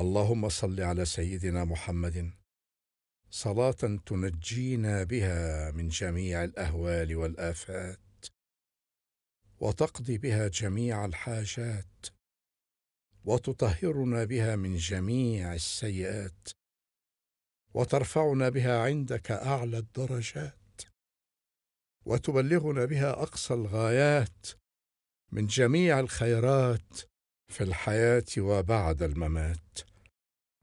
اللهم صل على سيدنا محمد صلاه تنجينا بها من جميع الاهوال والافات وتقضي بها جميع الحاجات وتطهرنا بها من جميع السيئات وترفعنا بها عندك اعلى الدرجات وتبلغنا بها اقصى الغايات من جميع الخيرات في الحياه وبعد الممات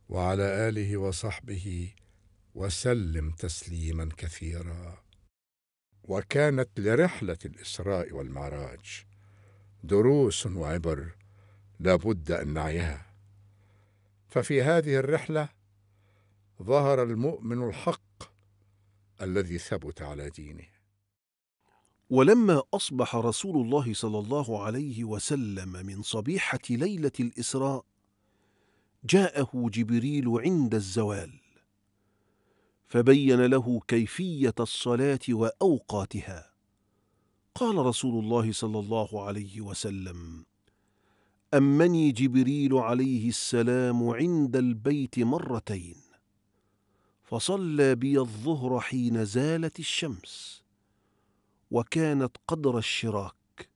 وعلى اله وصحبه وسلم تسليما كثيرا وكانت لرحله الاسراء والمعراج دروس وعبر لا بد ان نعيها ففي هذه الرحله ظهر المؤمن الحق الذي ثبت على دينه ولما اصبح رسول الله صلى الله عليه وسلم من صبيحه ليله الاسراء جاءه جبريل عند الزوال فبين له كيفيه الصلاه واوقاتها قال رسول الله صلى الله عليه وسلم امني جبريل عليه السلام عند البيت مرتين فصلى بي الظهر حين زالت الشمس وكانت قدر الشراك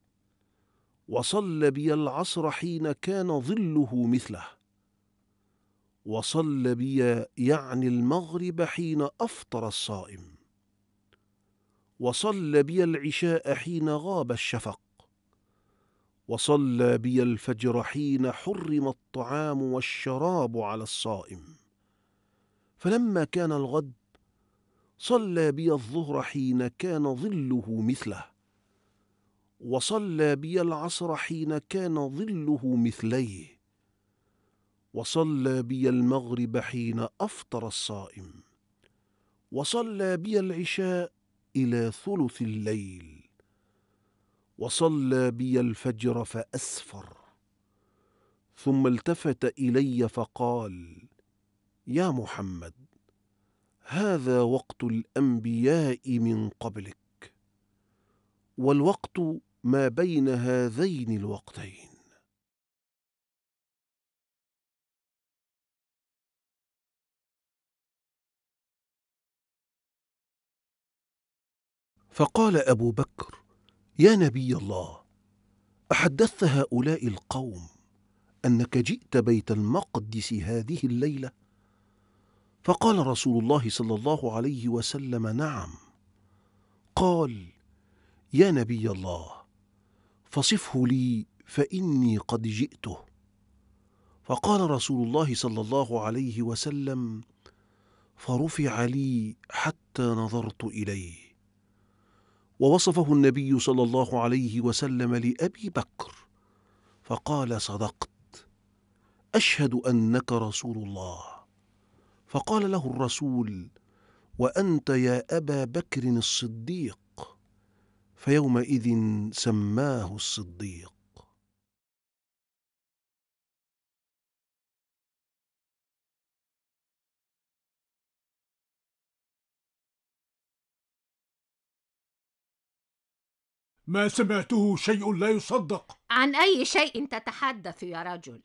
وصلى بي العصر حين كان ظله مثله وصلى بي يعني المغرب حين أفطر الصائم وصلى بي العشاء حين غاب الشفق وصلى بي الفجر حين حرم الطعام والشراب على الصائم فلما كان الغد صلى بي الظهر حين كان ظله مثله وصلى بي العصر حين كان ظله مثليه وصلى بي المغرب حين افطر الصائم وصلى بي العشاء الى ثلث الليل وصلى بي الفجر فاسفر ثم التفت الي فقال يا محمد هذا وقت الانبياء من قبلك والوقت ما بين هذين الوقتين فقال أبو بكر يا نبي الله أحدثت هؤلاء القوم أنك جئت بيت المقدس هذه الليلة فقال رسول الله صلى الله عليه وسلم نعم قال يا نبي الله فصفه لي فإني قد جئته فقال رسول الله صلى الله عليه وسلم فرفع لي حتى نظرت إليه ووصفه النبي صلى الله عليه وسلم لأبي بكر فقال صدقت أشهد أنك رسول الله فقال له الرسول وأنت يا أبا بكر الصديق فيومئذ سماه الصديق ما سمعته شيء لا يصدق عن أي شيء تتحدث يا رجل؟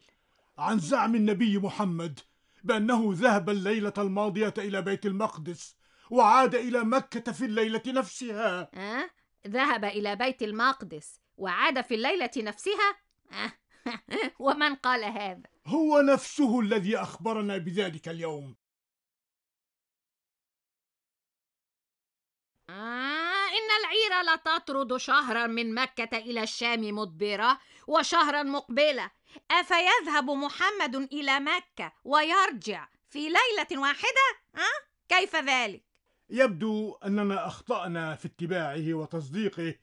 عن زعم النبي محمد بأنه ذهب الليلة الماضية إلى بيت المقدس وعاد إلى مكة في الليلة نفسها أه؟ ذهب إلى بيت المقدس وعاد في الليلة نفسها؟ أه؟ ومن قال هذا؟ هو نفسه الذي أخبرنا بذلك اليوم آه إن العير لتطرد شهرا من مكة إلى الشام مدبرة وشهرا مقبلة أفيذهب محمد إلى مكة ويرجع في ليلة واحدة؟ أه؟ كيف ذلك؟ يبدو أننا أخطأنا في اتباعه وتصديقه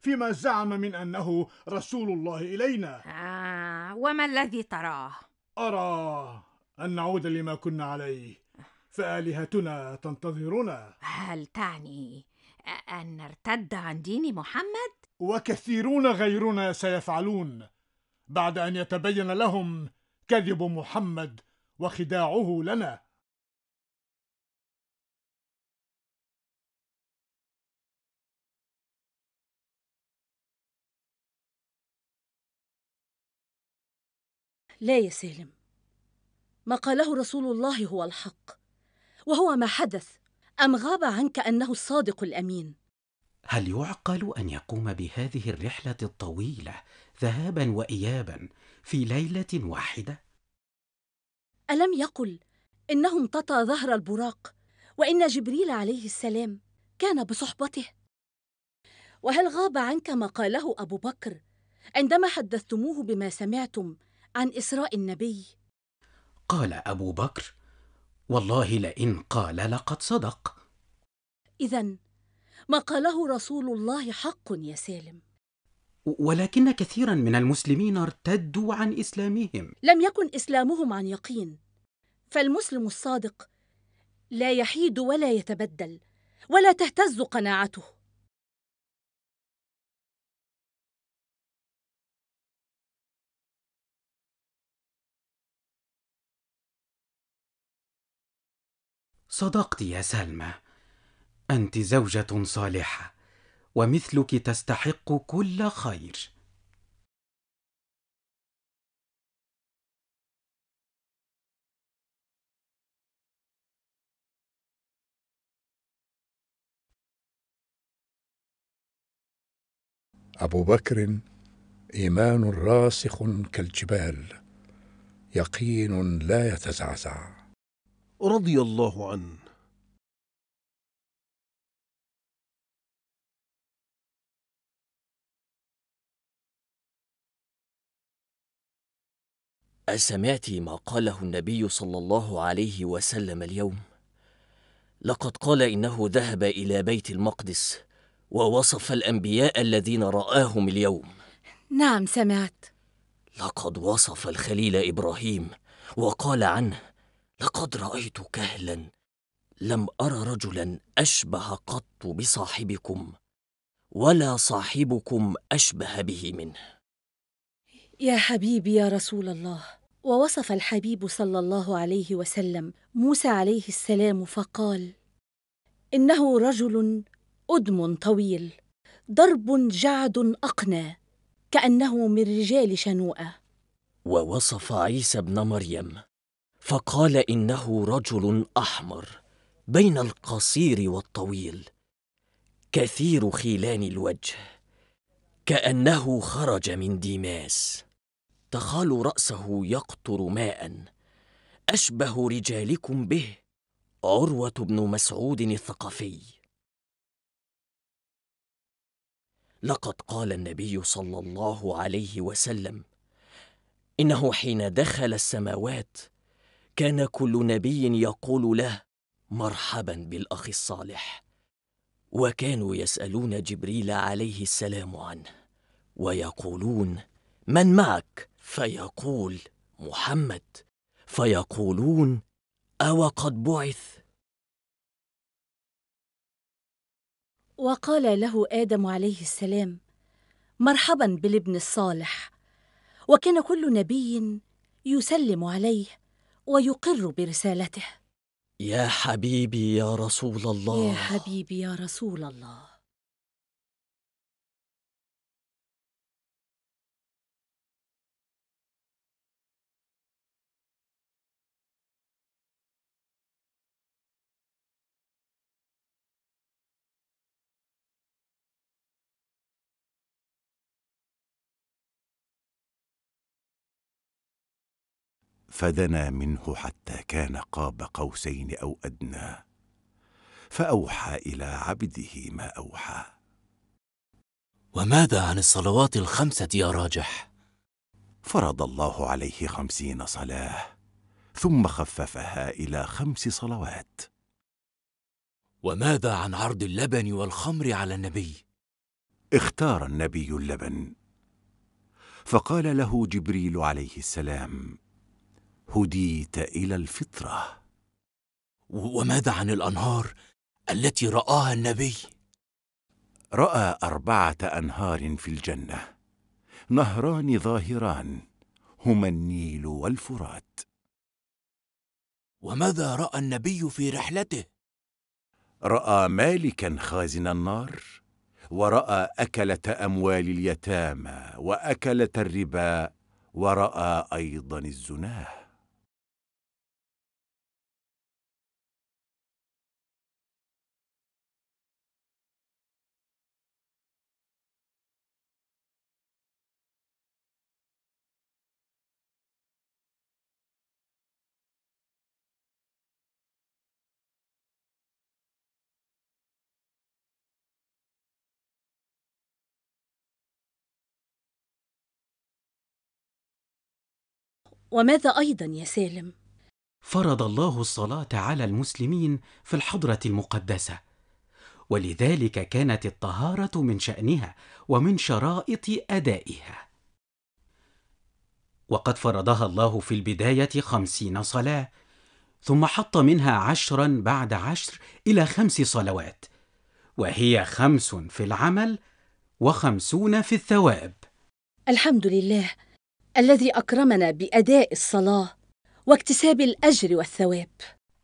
فيما زعم من أنه رسول الله إلينا آه وما الذي تراه؟ أرى أن نعود لما كنا عليه فآلهتنا تنتظرنا هل تعني أن نرتد عن دين محمد؟ وكثيرون غيرنا سيفعلون بعد أن يتبين لهم كذب محمد وخداعه لنا لا يا سالم ما قاله رسول الله هو الحق وهو ما حدث أم غاب عنك أنه الصادق الأمين؟ هل يعقل أن يقوم بهذه الرحلة الطويلة ذهابا وإيابا في ليلة واحدة؟ ألم يقل إنه امتطى ظهر البراق وإن جبريل عليه السلام كان بصحبته؟ وهل غاب عنك ما قاله أبو بكر عندما حدثتموه بما سمعتم عن إسراء النبي؟ قال أبو بكر والله لئن قال لقد صدق اذا ما قاله رسول الله حق يا سالم ولكن كثيرا من المسلمين ارتدوا عن اسلامهم لم يكن اسلامهم عن يقين فالمسلم الصادق لا يحيد ولا يتبدل ولا تهتز قناعته صدقت يا سلمى انت زوجه صالحه ومثلك تستحق كل خير ابو بكر ايمان راسخ كالجبال يقين لا يتزعزع رضي الله عنه أسمعت ما قاله النبي صلى الله عليه وسلم اليوم؟ لقد قال إنه ذهب إلى بيت المقدس ووصف الأنبياء الذين رآهم اليوم نعم سمعت لقد وصف الخليل إبراهيم وقال عنه لقد رايت كهلا لم ارى رجلا اشبه قط بصاحبكم ولا صاحبكم اشبه به منه يا حبيبي يا رسول الله ووصف الحبيب صلى الله عليه وسلم موسى عليه السلام فقال انه رجل ادم طويل ضرب جعد اقنى كانه من رجال شنوءه ووصف عيسى ابن مريم فقال انه رجل احمر بين القصير والطويل كثير خيلان الوجه كانه خرج من ديماس تخال راسه يقطر ماء اشبه رجالكم به عروه بن مسعود الثقفي لقد قال النبي صلى الله عليه وسلم انه حين دخل السماوات كان كل نبي يقول له مرحبا بالاخ الصالح وكانوا يسالون جبريل عليه السلام عنه ويقولون من معك فيقول محمد فيقولون او قد بعث وقال له ادم عليه السلام مرحبا بالابن الصالح وكان كل نبي يسلم عليه ويقر برسالته يا حبيبي يا رسول الله يا حبيبي يا رسول الله فدنا منه حتى كان قاب قوسين او ادنى فاوحى الى عبده ما اوحى وماذا عن الصلوات الخمسه يا راجح فرض الله عليه خمسين صلاه ثم خففها الى خمس صلوات وماذا عن عرض اللبن والخمر على النبي اختار النبي اللبن فقال له جبريل عليه السلام هديت الى الفطره وماذا عن الانهار التي راها النبي راى اربعه انهار في الجنه نهران ظاهران هما النيل والفرات وماذا راى النبي في رحلته راى مالكا خازن النار وراى اكله اموال اليتامى واكله الربا وراى ايضا الزناه وماذا أيضا يا سالم؟ فرض الله الصلاة على المسلمين في الحضرة المقدسة ولذلك كانت الطهارة من شأنها ومن شرائط أدائها وقد فرضها الله في البداية خمسين صلاة ثم حط منها عشرا بعد عشر إلى خمس صلوات وهي خمس في العمل وخمسون في الثواب الحمد لله الذي اكرمنا باداء الصلاه واكتساب الاجر والثواب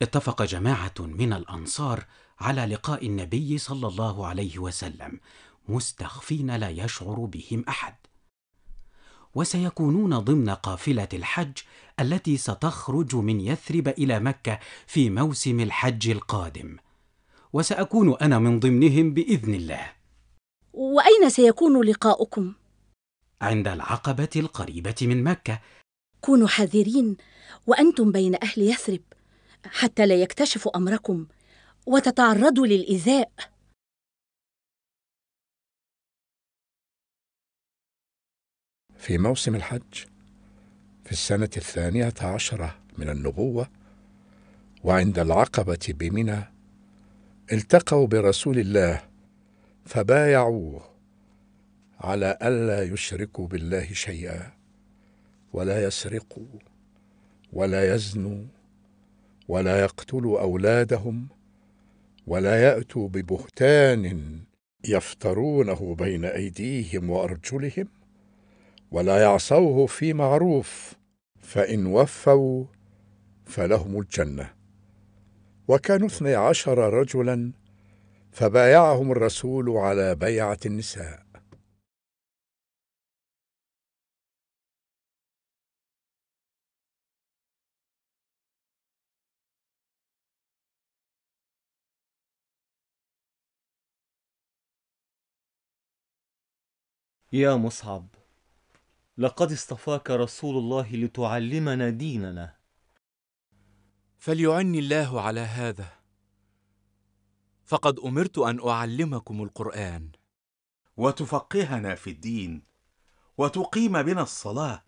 اتفق جماعه من الانصار على لقاء النبي صلى الله عليه وسلم مستخفين لا يشعر بهم احد وسيكونون ضمن قافله الحج التي ستخرج من يثرب الى مكه في موسم الحج القادم وساكون انا من ضمنهم باذن الله واين سيكون لقاؤكم عند العقبة القريبة من مكة كونوا حذرين وأنتم بين أهل يثرب حتى لا يكتشفوا أمركم وتتعرضوا للإيذاء في موسم الحج في السنة الثانية عشرة من النبوة وعند العقبة بمنى التقوا برسول الله فبايعوه على ألا يشركوا بالله شيئا ولا يسرقوا ولا يزنوا ولا يقتلوا أولادهم ولا يأتوا ببهتان يفترونه بين أيديهم وأرجلهم ولا يعصوه في معروف فإن وفوا فلهم الجنة وكانوا اثني عشر رجلا فبايعهم الرسول على بيعة النساء يا مصعب لقد اصطفاك رسول الله لتعلمنا ديننا فليعني الله على هذا فقد امرت ان اعلمكم القران وتفقهنا في الدين وتقيم بنا الصلاه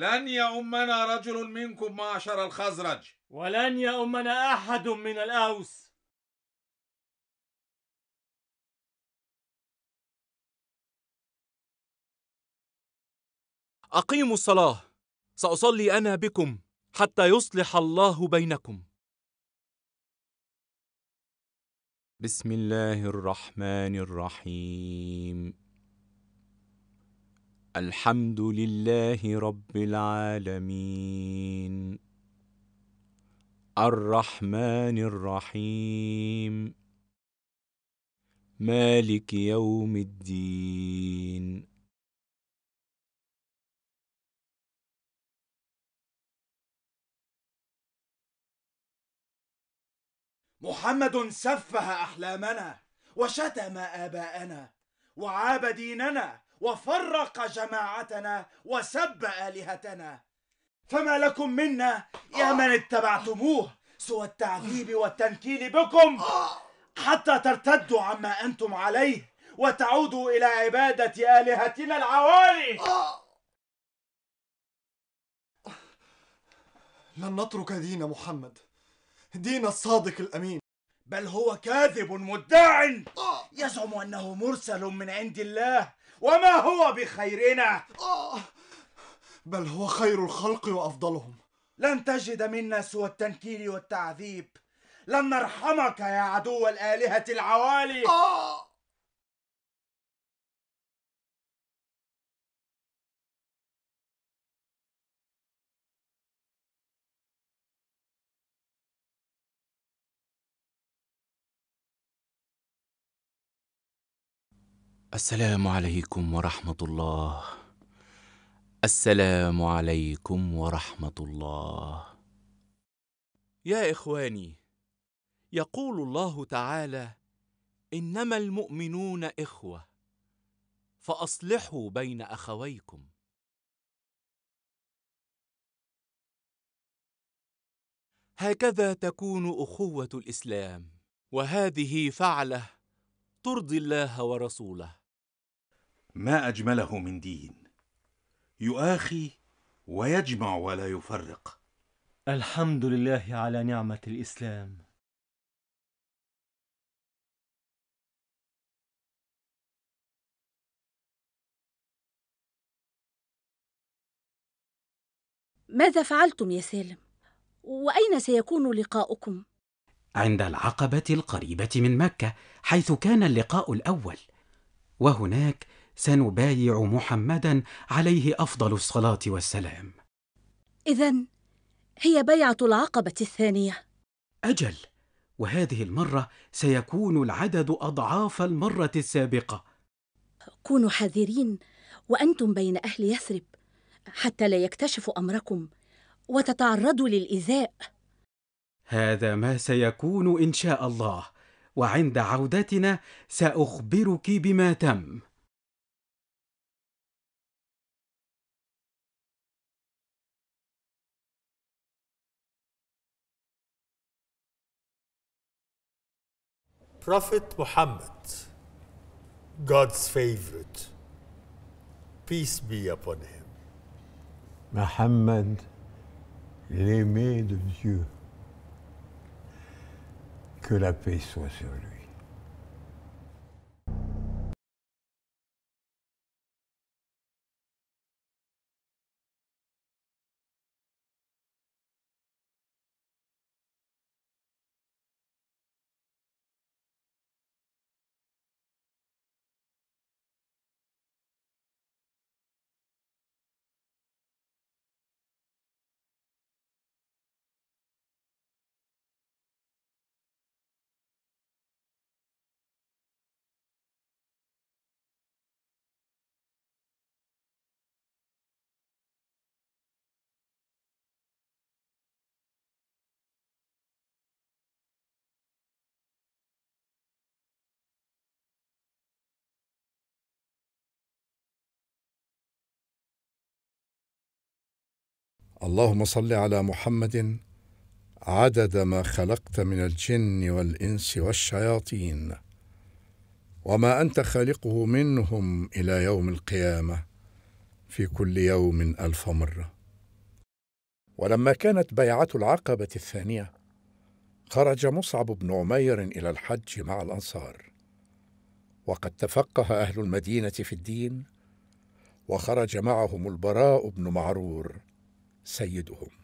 لن يؤمنا رجل منكم معشر الخزرج ولن يؤمنا أحد من الأوس أقيموا الصلاة سأصلي أنا بكم حتى يصلح الله بينكم بسم الله الرحمن الرحيم الحمد لله رب العالمين الرحمن الرحيم مالك يوم الدين محمد سفه احلامنا وشتم اباءنا وعاب ديننا وفرق جماعتنا وسب آلهتنا فما لكم منا يا من اتبعتموه سوى التعذيب والتنكيل بكم حتى ترتدوا عما أنتم عليه وتعودوا إلى عبادة آلهتنا العوالي لن نترك دين محمد دين الصادق الأمين بل هو كاذب مدع آه. يزعم أنه مرسل من عند الله وما هو بخيرنا آه بل هو خير الخلق وافضلهم لن تجد منا سوى التنكيل والتعذيب لن نرحمك يا عدو الالهه العوالي آه السلام عليكم ورحمة الله السلام عليكم ورحمة الله يا إخواني يقول الله تعالى إنما المؤمنون إخوة فأصلحوا بين أخويكم هكذا تكون أخوة الإسلام وهذه فعله ترضي الله ورسوله ما اجمله من دين يؤاخي ويجمع ولا يفرق الحمد لله على نعمه الاسلام ماذا فعلتم يا سالم واين سيكون لقاؤكم عند العقبه القريبه من مكه حيث كان اللقاء الاول وهناك سنبايع محمدا عليه افضل الصلاه والسلام اذا هي بيعه العقبه الثانيه اجل وهذه المره سيكون العدد اضعاف المره السابقه كونوا حذرين وانتم بين اهل يثرب حتى لا يكتشفوا امركم وتتعرضوا للايذاء هذا ما سيكون ان شاء الله وعند عودتنا ساخبرك بما تم Prophet Muhammad, God's favorite, peace be upon him. Muhammad, l'aimé de Dieu, que la paix soit sur lui. اللهم صل على محمد عدد ما خلقت من الجن والانس والشياطين وما انت خالقه منهم الى يوم القيامه في كل يوم الف مره ولما كانت بيعه العقبه الثانيه خرج مصعب بن عمير الى الحج مع الانصار وقد تفقه اهل المدينه في الدين وخرج معهم البراء بن معرور سيدهم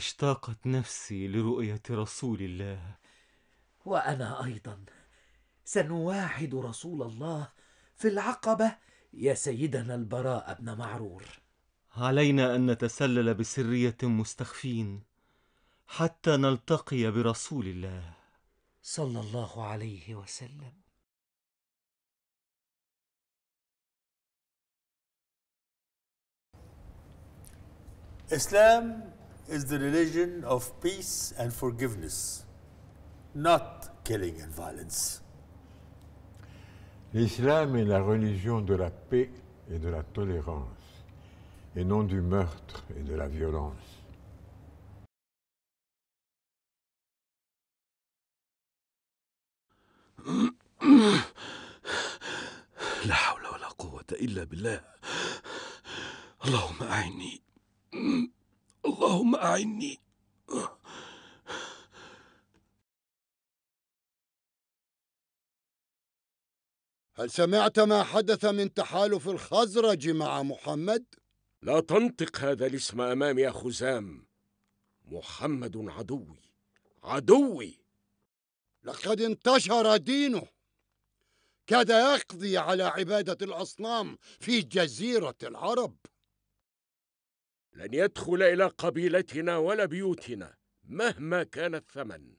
اشتاقت نفسي لرؤية رسول الله وأنا أيضا سنواحد رسول الله في العقبة يا سيدنا البراء بن معرور علينا أن نتسلل بسرية مستخفين حتى نلتقي برسول الله صلى الله عليه وسلم اسلام is the religion of peace and forgiveness, not killing and violence. L'islam est la religion de la paix et de la tolérance, et non du meurtre et de la violence. لا حول ولا قوة إلا بالله اللهم أعني اللهم أعني هل سمعت ما حدث من تحالف الخزرج مع محمد؟ لا تنطق هذا الاسم أمامي يا خزام محمد عدوي عدوي لقد انتشر دينه كاد يقضي على عبادة الأصنام في جزيرة العرب لن يدخل إلى قبيلتنا ولا بيوتنا مهما كان الثمن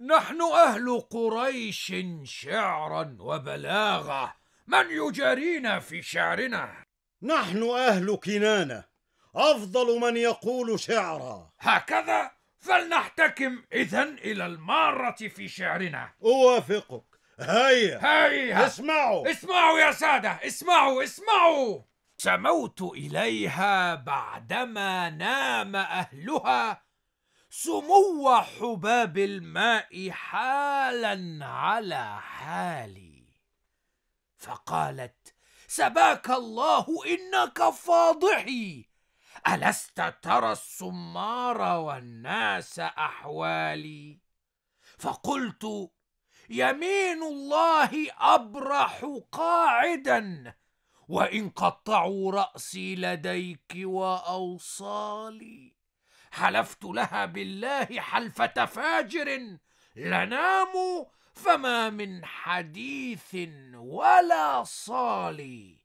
نحن أهل قريش شعرا وبلاغة من يجارينا في شعرنا نحن أهل كنانة أفضل من يقول شعرا هكذا فلنحتكم إذا إلى المارة في شعرنا أوافقك هيا هيا اسمعوا اسمعوا يا سادة اسمعوا اسمعوا سموت إليها بعدما نام أهلها سمو حباب الماء حالا على حالي فقالت سباك الله انك فاضحي الست ترى السمار والناس احوالي فقلت يمين الله ابرح قاعدا وان قطعوا راسي لديك واوصالي حلفت لها بالله حلفة فاجر لناموا فما من حديث ولا صالي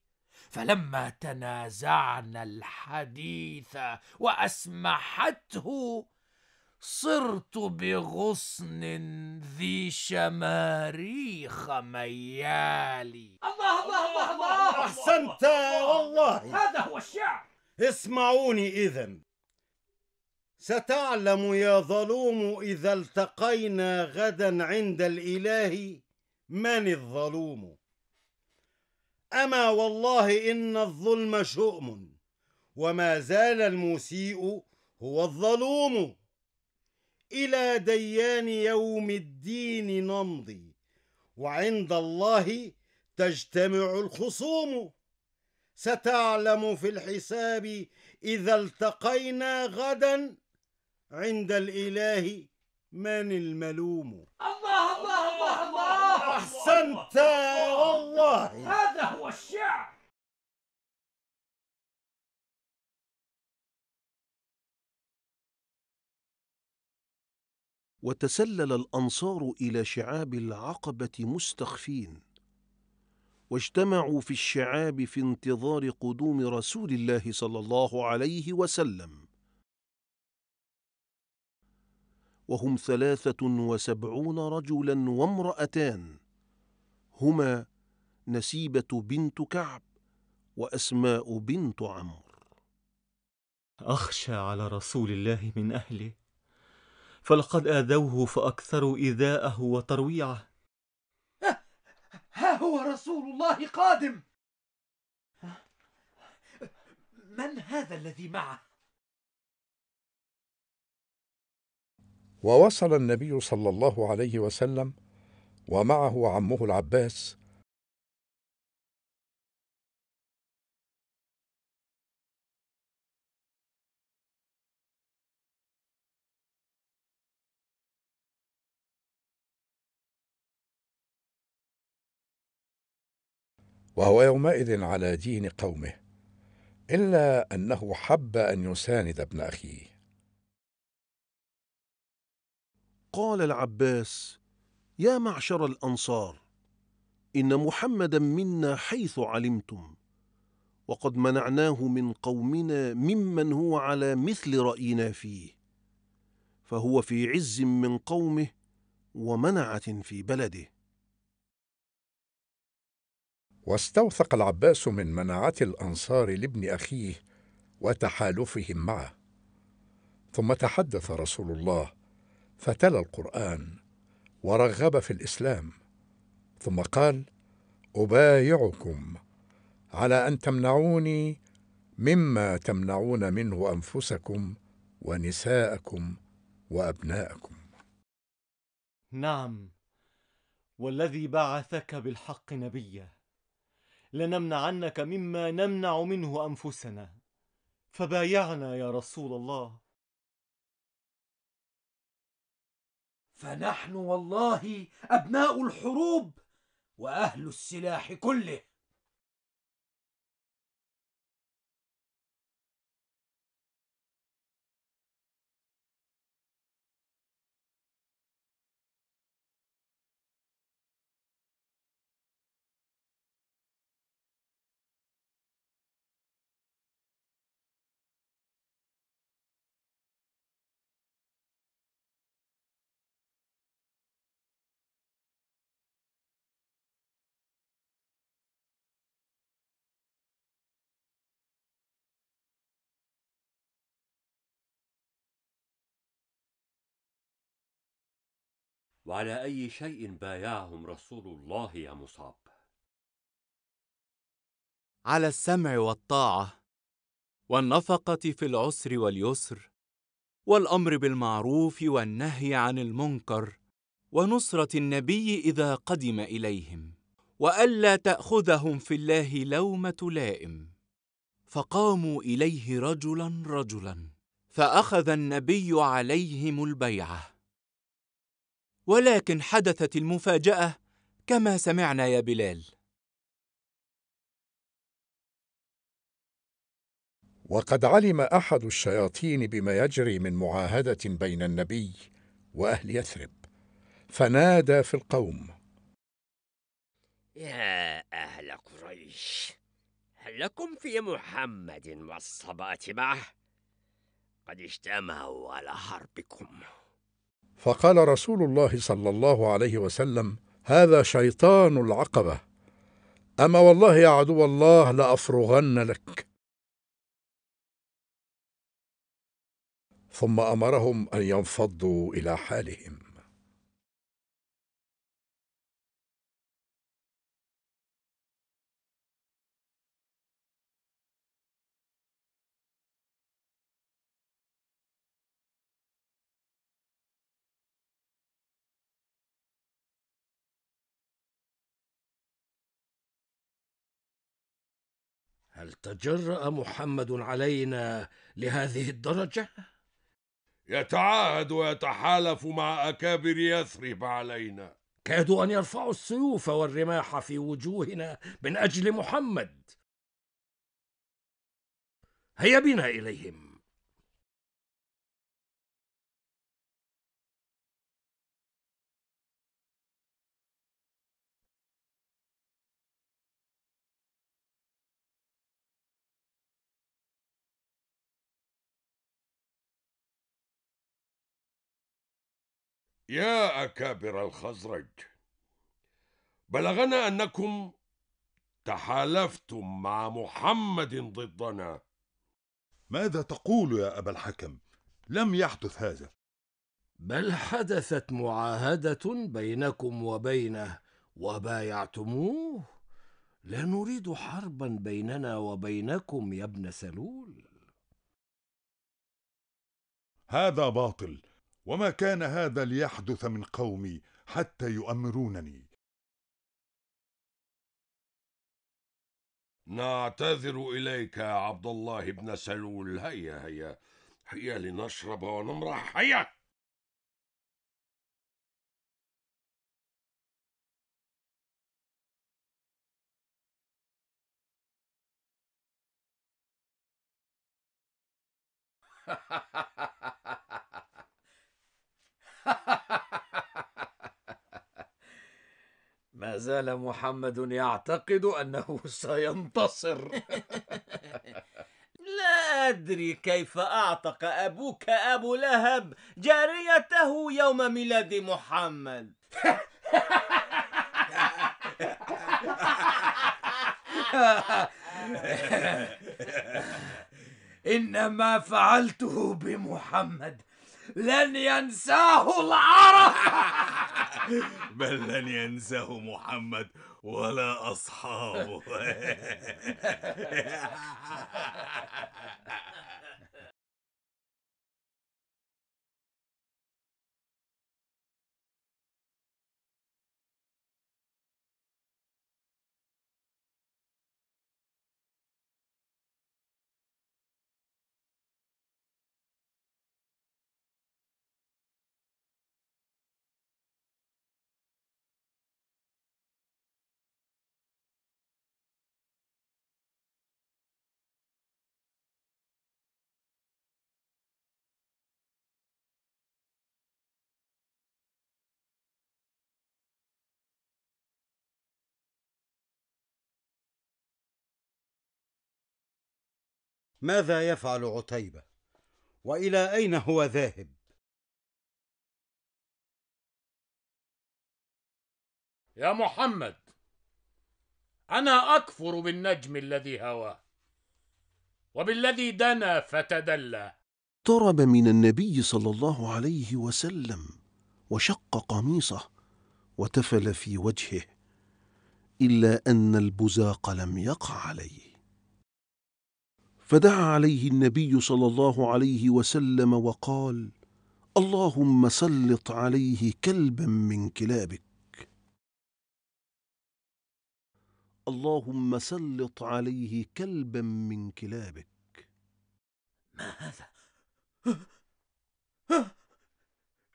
فلما تنازعنا الحديث واسمحته صرت بغصن ذي شماريخ ميالي الله الله الله, الله, الله احسنت والله هذا هو الشعر اسمعوني اذا ستعلم يا ظلوم اذا التقينا غدا عند الاله من الظلوم اما والله ان الظلم شؤم وما زال المسيء هو الظلوم الى ديان يوم الدين نمضي وعند الله تجتمع الخصوم ستعلم في الحساب اذا التقينا غدا عند الإله من الملوم الله الله الله الله أحسنت والله هذا هو الشعر وتسلل الأنصار إلى شعاب العقبة مستخفين واجتمعوا في الشعاب في انتظار قدوم رسول الله صلى الله عليه وسلم وهم ثلاثة وسبعون رجلا وامرأتان هما نسيبة بنت كعب وأسماء بنت عمرو أخشى على رسول الله من أهله فلقد آذوه فأكثروا إيذاءه وترويعه ها هو رسول الله قادم من هذا الذي معه ووصل النبي صلى الله عليه وسلم ومعه عمه العباس وهو يومئذ على دين قومه الا انه حب ان يساند ابن اخيه قال العباس يا معشر الانصار ان محمدا منا حيث علمتم وقد منعناه من قومنا ممن هو على مثل راينا فيه فهو في عز من قومه ومنعه في بلده واستوثق العباس من مناعه الانصار لابن اخيه وتحالفهم معه ثم تحدث رسول الله فتلا القرآن ورغب في الإسلام ثم قال أبايعكم على أن تمنعوني مما تمنعون منه أنفسكم ونساءكم وأبناءكم نعم والذي بعثك بالحق نبيا لنمنعنك مما نمنع منه أنفسنا فبايعنا يا رسول الله فنحن والله أبناء الحروب وأهل السلاح كله وعلى أي شيء بايعهم رسول الله يا مصعب؟ على السمع والطاعة، والنفقة في العسر واليسر، والأمر بالمعروف والنهي عن المنكر، ونصرة النبي إذا قدم إليهم، وألا تأخذهم في الله لومة لائم. فقاموا إليه رجلا رجلا، فأخذ النبي عليهم البيعة. ولكن حدثت المفاجأة كما سمعنا يا بلال وقد علم أحد الشياطين بما يجري من معاهدة بين النبي وأهل يثرب فنادى في القوم يا أهل قريش هل لكم في محمد والصبات معه قد اجتمعوا على حربكم فقال رسول الله صلى الله عليه وسلم هذا شيطان العقبة أما والله يا عدو الله لأفرغن لك ثم أمرهم أن ينفضوا إلى حالهم تجرأ محمد علينا لهذه الدرجة؟ يتعاهد ويتحالف مع أكابر يثرب علينا كادوا أن يرفعوا السيوف والرماح في وجوهنا من أجل محمد هيا بنا إليهم يا أكابر الخزرج بلغنا أنكم تحالفتم مع محمد ضدنا ماذا تقول يا أبا الحكم؟ لم يحدث هذا بل حدثت معاهدة بينكم وبينه وبايعتموه لا نريد حربا بيننا وبينكم يا ابن سلول هذا باطل وما كان هذا ليحدث من قومي حتى يؤمرونني نعتذر إليك يا عبد الله بن سلول هيا هيا هيا لنشرب ونمرح هيا ha ha ha ما زال محمد يعتقد انه سينتصر لا ادري كيف اعتق ابوك ابو لهب جاريته يوم ميلاد محمد انما فعلته بمحمد لن ينساه العرب بل لن ينساه محمد ولا أصحابه ماذا يفعل عتيبة وإلى أين هو ذاهب يا محمد أنا أكفر بالنجم الذي هوى وبالذي دنا فتدلى اقترب من النبي صلى الله عليه وسلم وشق قميصه وتفل في وجهه إلا أن البزاق لم يقع عليه فدعا عليه النبي صلى الله عليه وسلم وقال اللهم سلط عليه كلبا من كلابك اللهم سلط عليه كلبا من كلابك ما هذا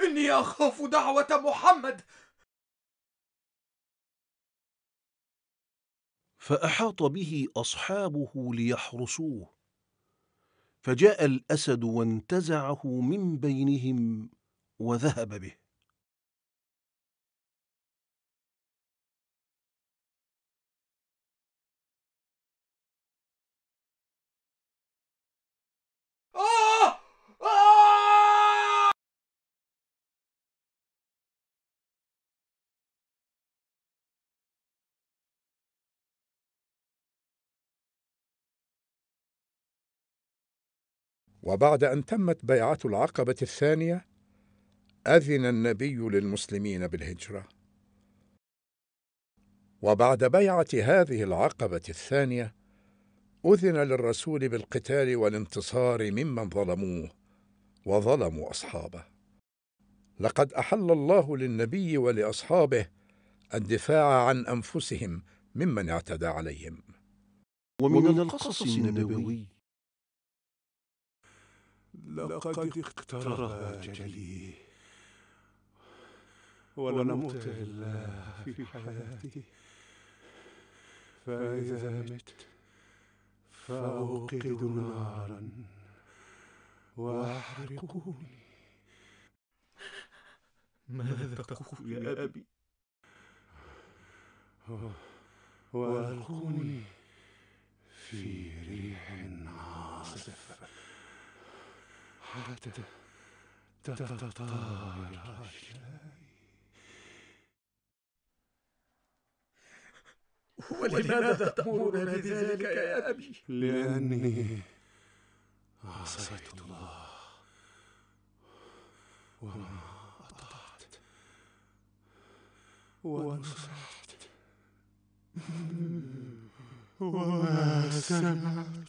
اني اخاف دعوه محمد فاحاط به اصحابه ليحرسوه فجاء الأسد وانتزعه من بينهم وذهب به آه! وبعد أن تمت بيعة العقبة الثانية أذن النبي للمسلمين بالهجرة وبعد بيعة هذه العقبة الثانية أذن للرسول بالقتال والانتصار ممن ظلموه وظلموا أصحابه لقد أحل الله للنبي ولأصحابه الدفاع عن أنفسهم ممن اعتدى عليهم ومن القصص النبوي لقد اقترب أجلي ولم أمت إلا في حياتي فإذا مت فأوقد نارا وأحرقوني ماذا تقول يا أبي؟ وألقوني في ريح عاصفة ولماذا تأمرنا بذلك يا أبي؟ لأني عصيت الله وما أطعت ونصحت وما سمعت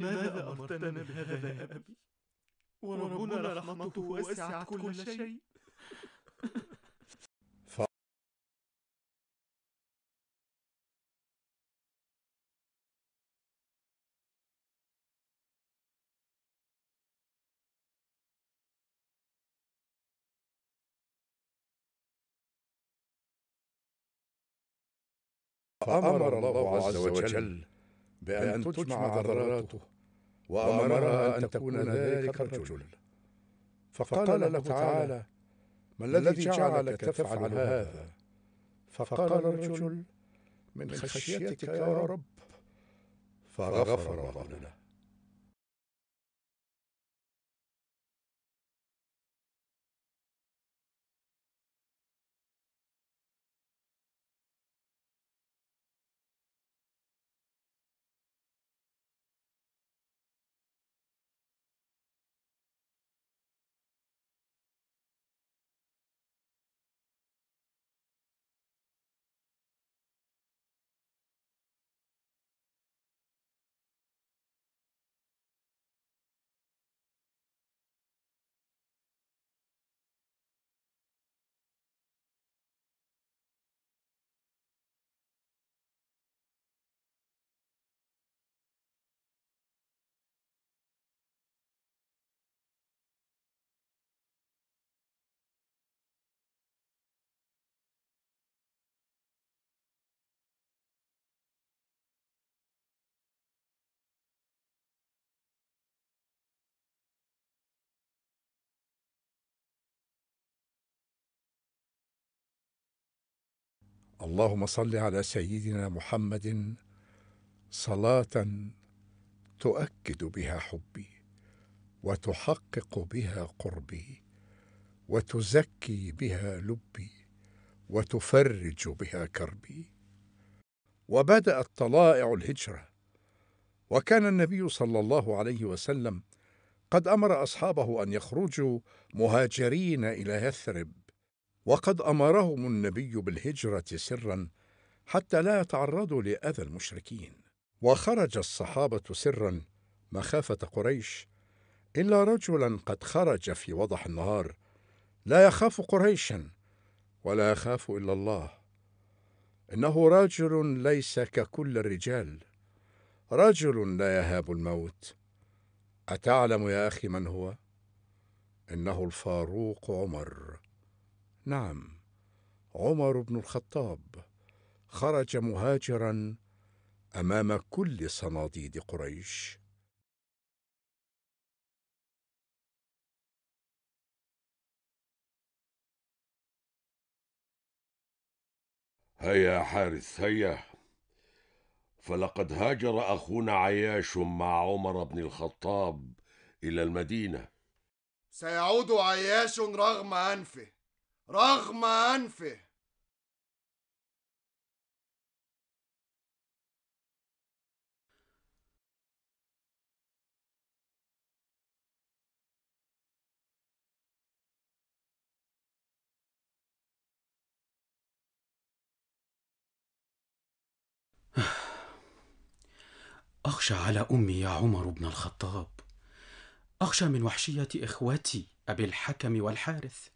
لماذا أمرتنا بهذا يا أبي وربنا رحمته وسعت كل شيء أمر الله عز وجل بأن تجمع ذراته وأمرها أن تكون ذلك الرجل فقال له تعالى ما الذي جعلك تفعل هذا فقال الرجل من خشيتك يا رب فغفر الله له اللهم صل على سيدنا محمد صلاه تؤكد بها حبي وتحقق بها قربي وتزكي بها لبي وتفرج بها كربي وبدات طلائع الهجره وكان النبي صلى الله عليه وسلم قد امر اصحابه ان يخرجوا مهاجرين الى يثرب وقد امرهم النبي بالهجره سرا حتى لا يتعرضوا لاذى المشركين وخرج الصحابه سرا مخافه قريش الا رجلا قد خرج في وضح النهار لا يخاف قريشا ولا يخاف الا الله انه رجل ليس ككل الرجال رجل لا يهاب الموت اتعلم يا اخي من هو انه الفاروق عمر نعم عمر بن الخطاب خرج مهاجرا امام كل صناديد قريش هيا يا حارث هيا فلقد هاجر اخونا عياش مع عمر بن الخطاب الى المدينه سيعود عياش رغم انفه رغم أنفه أخشى على أمي يا عمر بن الخطاب أخشى من وحشية إخوتي أبي الحكم والحارث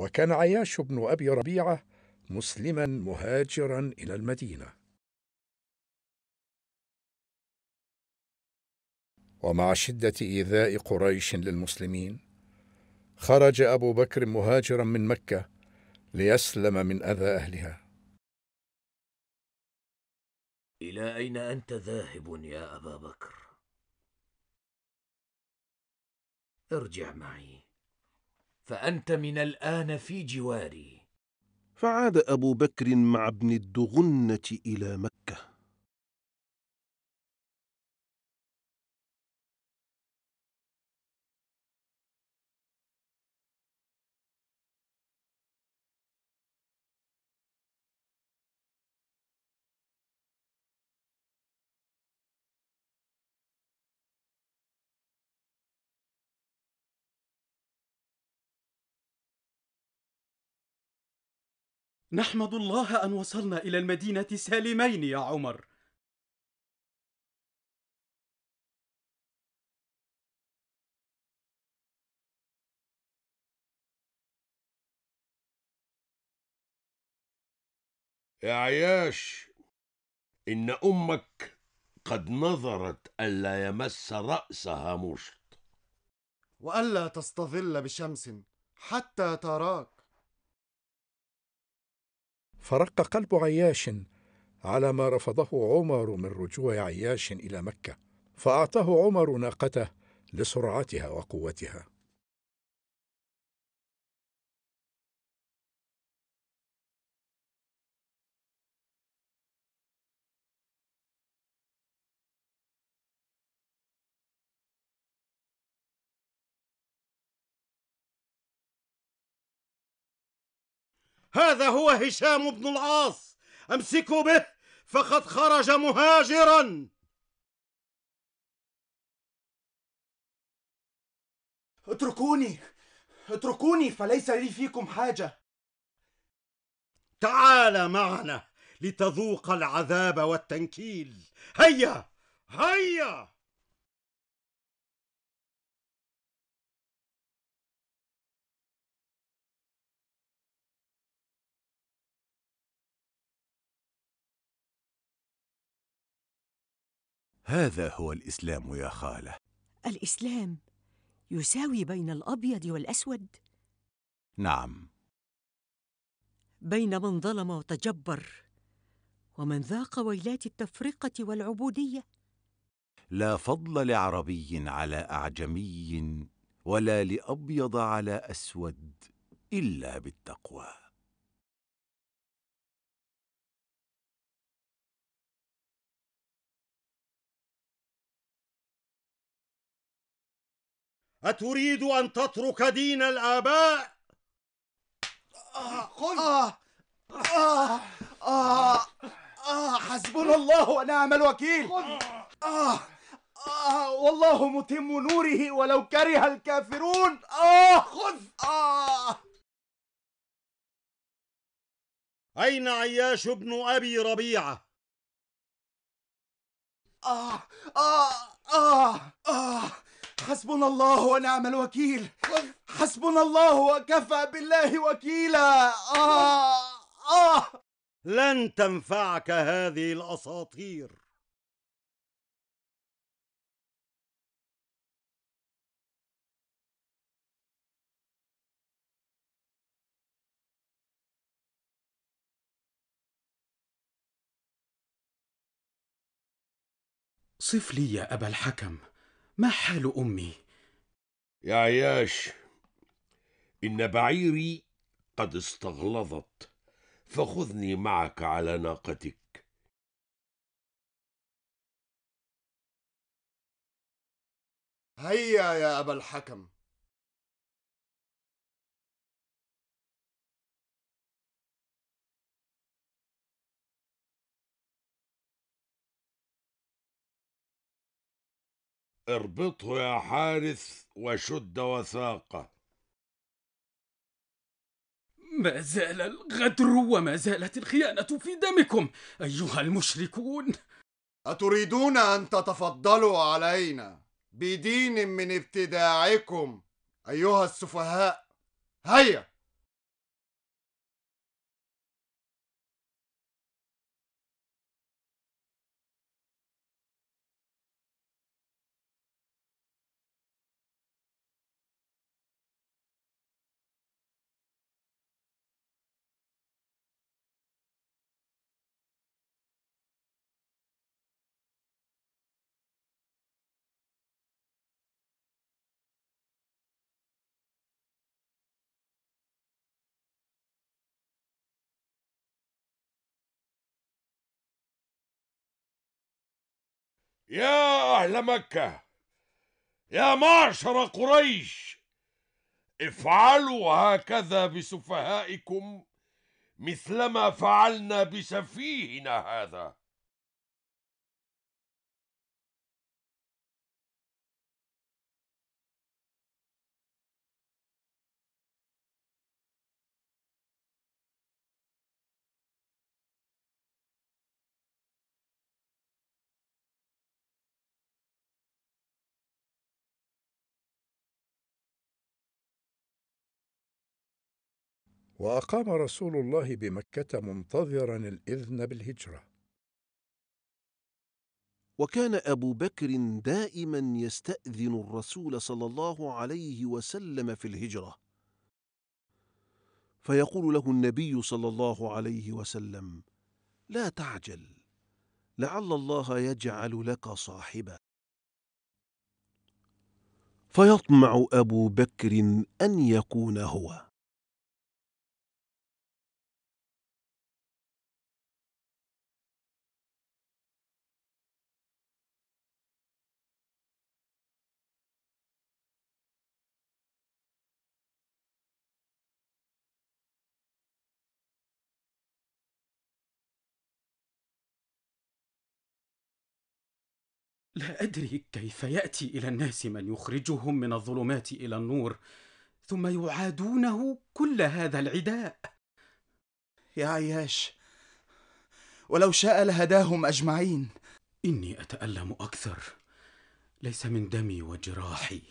وكان عياش بن أبي ربيعة مسلما مهاجرا إلى المدينة ومع شدة إيذاء قريش للمسلمين خرج أبو بكر مهاجرا من مكة ليسلم من أذى أهلها إلى أين أنت ذاهب يا أبا بكر؟ ارجع معي فأنت من الآن في جواري فعاد أبو بكر مع ابن الدغنة إلى مكة نحمد الله أن وصلنا إلى المدينة سالمين يا عمر يا عياش إن أمك قد نظرت ألا يمس رأسها مشط وألا تستظل بشمس حتى تراك فرق قلب عياش على ما رفضه عمر من رجوع عياش الى مكه فاعطاه عمر ناقته لسرعتها وقوتها هذا هو هشام بن العاص امسكوا به فقد خرج مهاجرا اتركوني اتركوني فليس لي فيكم حاجه تعال معنا لتذوق العذاب والتنكيل هيا هيا هذا هو الإسلام يا خالة الإسلام يساوي بين الأبيض والأسود؟ نعم بين من ظلم وتجبر ومن ذاق ويلات التفرقة والعبودية لا فضل لعربي على أعجمي ولا لأبيض على أسود إلا بالتقوى أتريد أن تترك دين الآباء؟ آه، قل آه آه آه آه حسبنا الله ونعم الوكيل آه آه والله متم نوره ولو كره الكافرون آه خذ آه أين عياش بن أبي ربيعة؟ آه آه آه آه حسبنا الله ونعم الوكيل حسبنا الله وكفى بالله وكيلا آه آه لن تنفعك هذه الأساطير صف لي يا أبا الحكم ما حال أمي؟ يا عياش إن بعيري قد استغلظت فخذني معك على ناقتك هيا يا أبا الحكم اربطه يا حارث وشد وثاقه ما زال الغدر وما زالت الخيانة في دمكم أيها المشركون أتريدون أن تتفضلوا علينا بدين من ابتداعكم أيها السفهاء هيا يا أهل مكة يا معشر قريش افعلوا هكذا بسفهائكم مثلما فعلنا بسفيهنا هذا واقام رسول الله بمكه منتظرا الاذن بالهجره وكان ابو بكر دائما يستاذن الرسول صلى الله عليه وسلم في الهجره فيقول له النبي صلى الله عليه وسلم لا تعجل لعل الله يجعل لك صاحبا فيطمع ابو بكر ان يكون هو لا ادري كيف ياتي الى الناس من يخرجهم من الظلمات الى النور ثم يعادونه كل هذا العداء يا عياش ولو شاء لهداهم اجمعين اني اتالم اكثر ليس من دمي وجراحي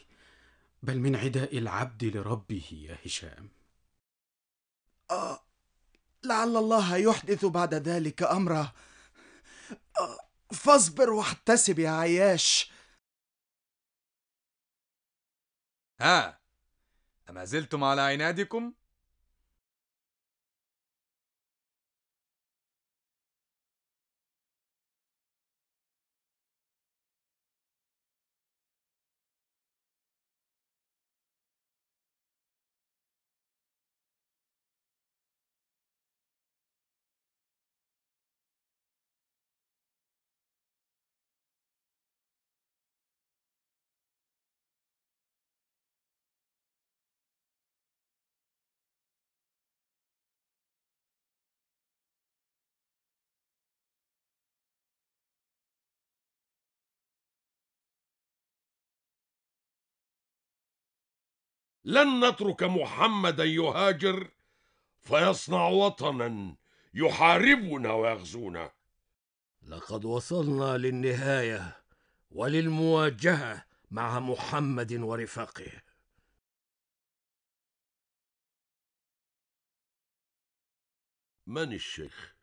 بل من عداء العبد لربه يا هشام آه لعل الله يحدث بعد ذلك امرا آه فاصبر واحتسب يا عياش ها أما زلتم على عنادكم؟ لن نترك محمدا يهاجر فيصنع وطنا يحاربنا ويغزونا لقد وصلنا للنهايه وللمواجهه مع محمد ورفاقه من الشيخ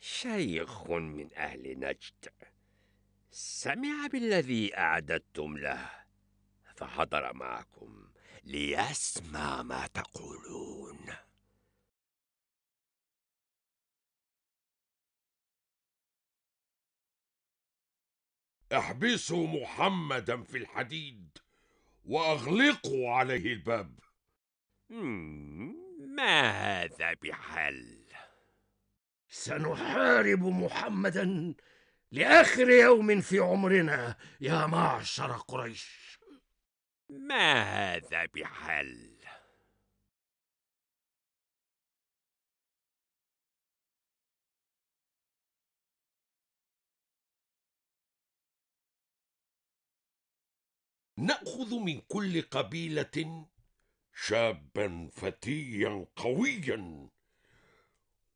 شيخ من اهل نجد سمع بالذي اعددتم له فحضر معكم ليسمع ما تقولون احبسوا محمدا في الحديد واغلقوا عليه الباب ما هذا بحل سنحارب محمدا لاخر يوم في عمرنا يا معشر قريش ما هذا بحل ناخذ من كل قبيله شابا فتيا قويا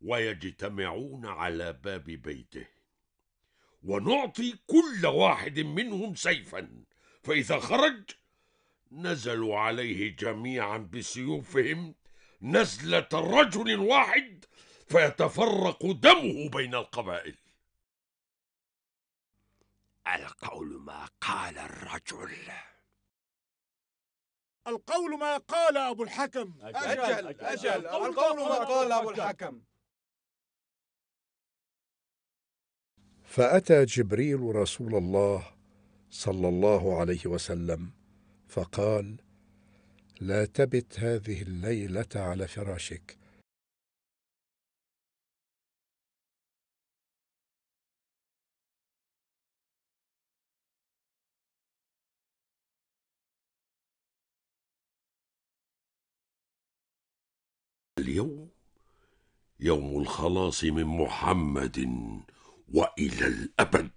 ويجتمعون على باب بيته ونعطي كل واحد منهم سيفا فاذا خرج نزلوا عليه جميعا بسيوفهم نزله رجل واحد فيتفرق دمه بين القبائل القول ما قال الرجل القول ما قال أبو الحكم أجل أجل, أجل, أجل القول ما قال أبو الحكم فأتى جبريل رسول الله صلى الله عليه وسلم فقال لا تبت هذه الليله على فراشك اليوم يوم الخلاص من محمد والى الابد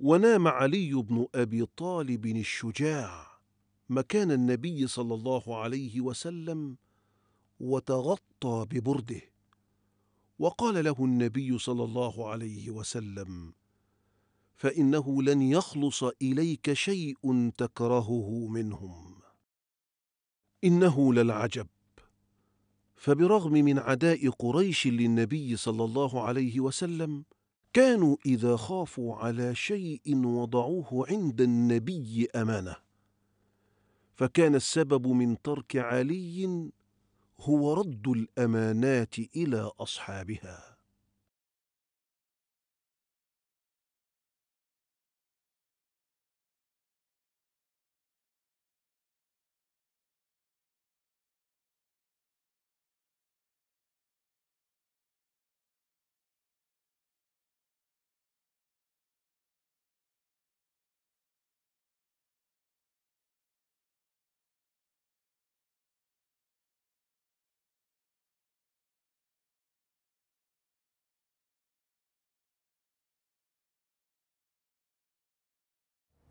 ونام علي بن أبي طالب الشجاع مكان النبي صلى الله عليه وسلم وتغطى ببرده وقال له النبي صلى الله عليه وسلم فانه لن يخلص اليك شيء تكرهه منهم انه للعجب فبرغم من عداء قريش للنبي صلى الله عليه وسلم كانوا إذا خافوا على شيء وضعوه عند النبي أمانة فكان السبب من ترك علي هو رد الأمانات إلى أصحابها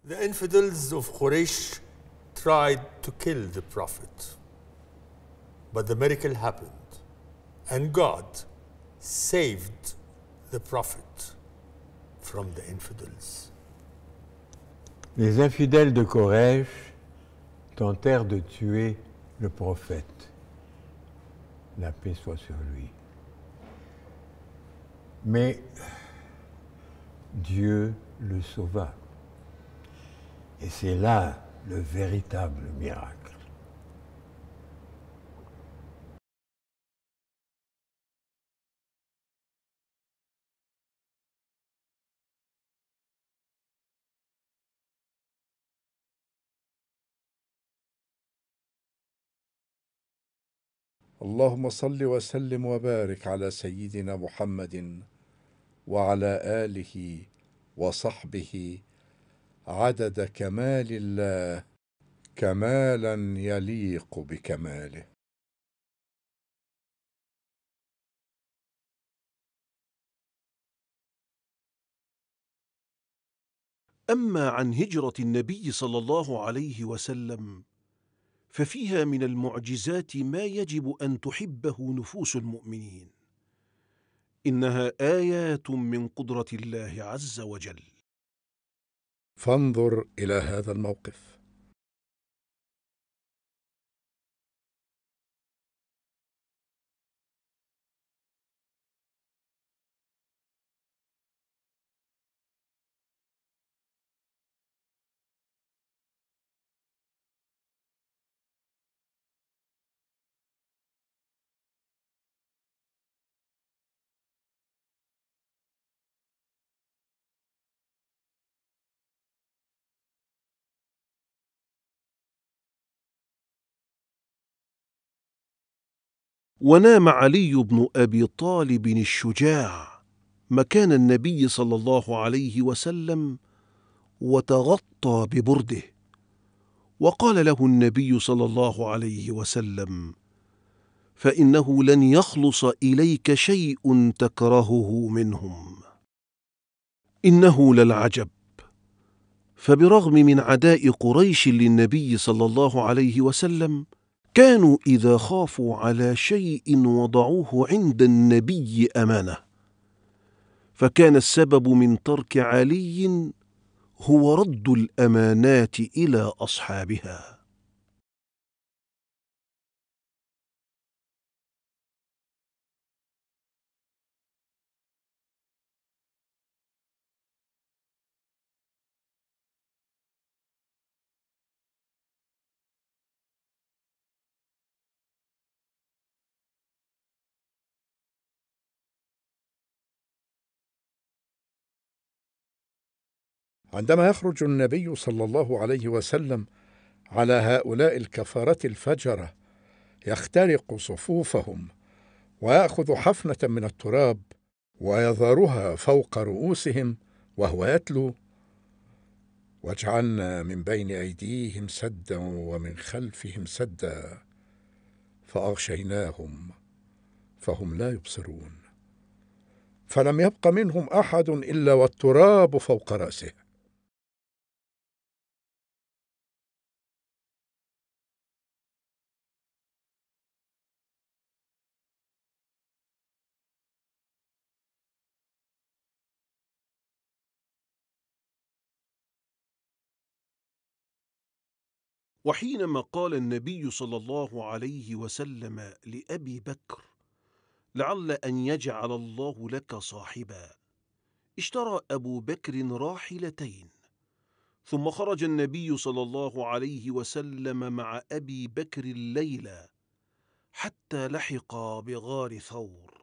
The infidels of Quraysh tried to kill the Prophet, but the miracle happened, and God saved the Prophet from the infidels. Les infidèles de Quraysh tentèrent de tuer le prophète. La paix soit sur lui. Mais Dieu le sauva. Et c'est là le véritable miracle. اللهم صل وسلم وبارك على سيدنا محمد وعلى اله وصحبه عدد كمال الله كمالا يليق بكماله أما عن هجرة النبي صلى الله عليه وسلم ففيها من المعجزات ما يجب أن تحبه نفوس المؤمنين إنها آيات من قدرة الله عز وجل فانظر الى هذا الموقف ونام علي بن ابي طالب الشجاع مكان النبي صلى الله عليه وسلم وتغطى ببرده وقال له النبي صلى الله عليه وسلم فانه لن يخلص اليك شيء تكرهه منهم انه للعجب فبرغم من عداء قريش للنبي صلى الله عليه وسلم كانوا إذا خافوا على شيء وضعوه عند النبي أمانة فكان السبب من ترك علي هو رد الأمانات إلى أصحابها عندما يخرج النبي صلى الله عليه وسلم على هؤلاء الكفاره الفجره يخترق صفوفهم وياخذ حفنه من التراب ويذرها فوق رؤوسهم وهو يتلو واجعلنا من بين ايديهم سدا ومن خلفهم سدا فاغشيناهم فهم لا يبصرون فلم يبق منهم احد الا والتراب فوق راسه وحينما قال النبي صلى الله عليه وسلم لأبي بكر لعل أن يجعل الله لك صاحبا اشترى أبو بكر راحلتين ثم خرج النبي صلى الله عليه وسلم مع أبي بكر الليلة حتى لحقا بغار ثور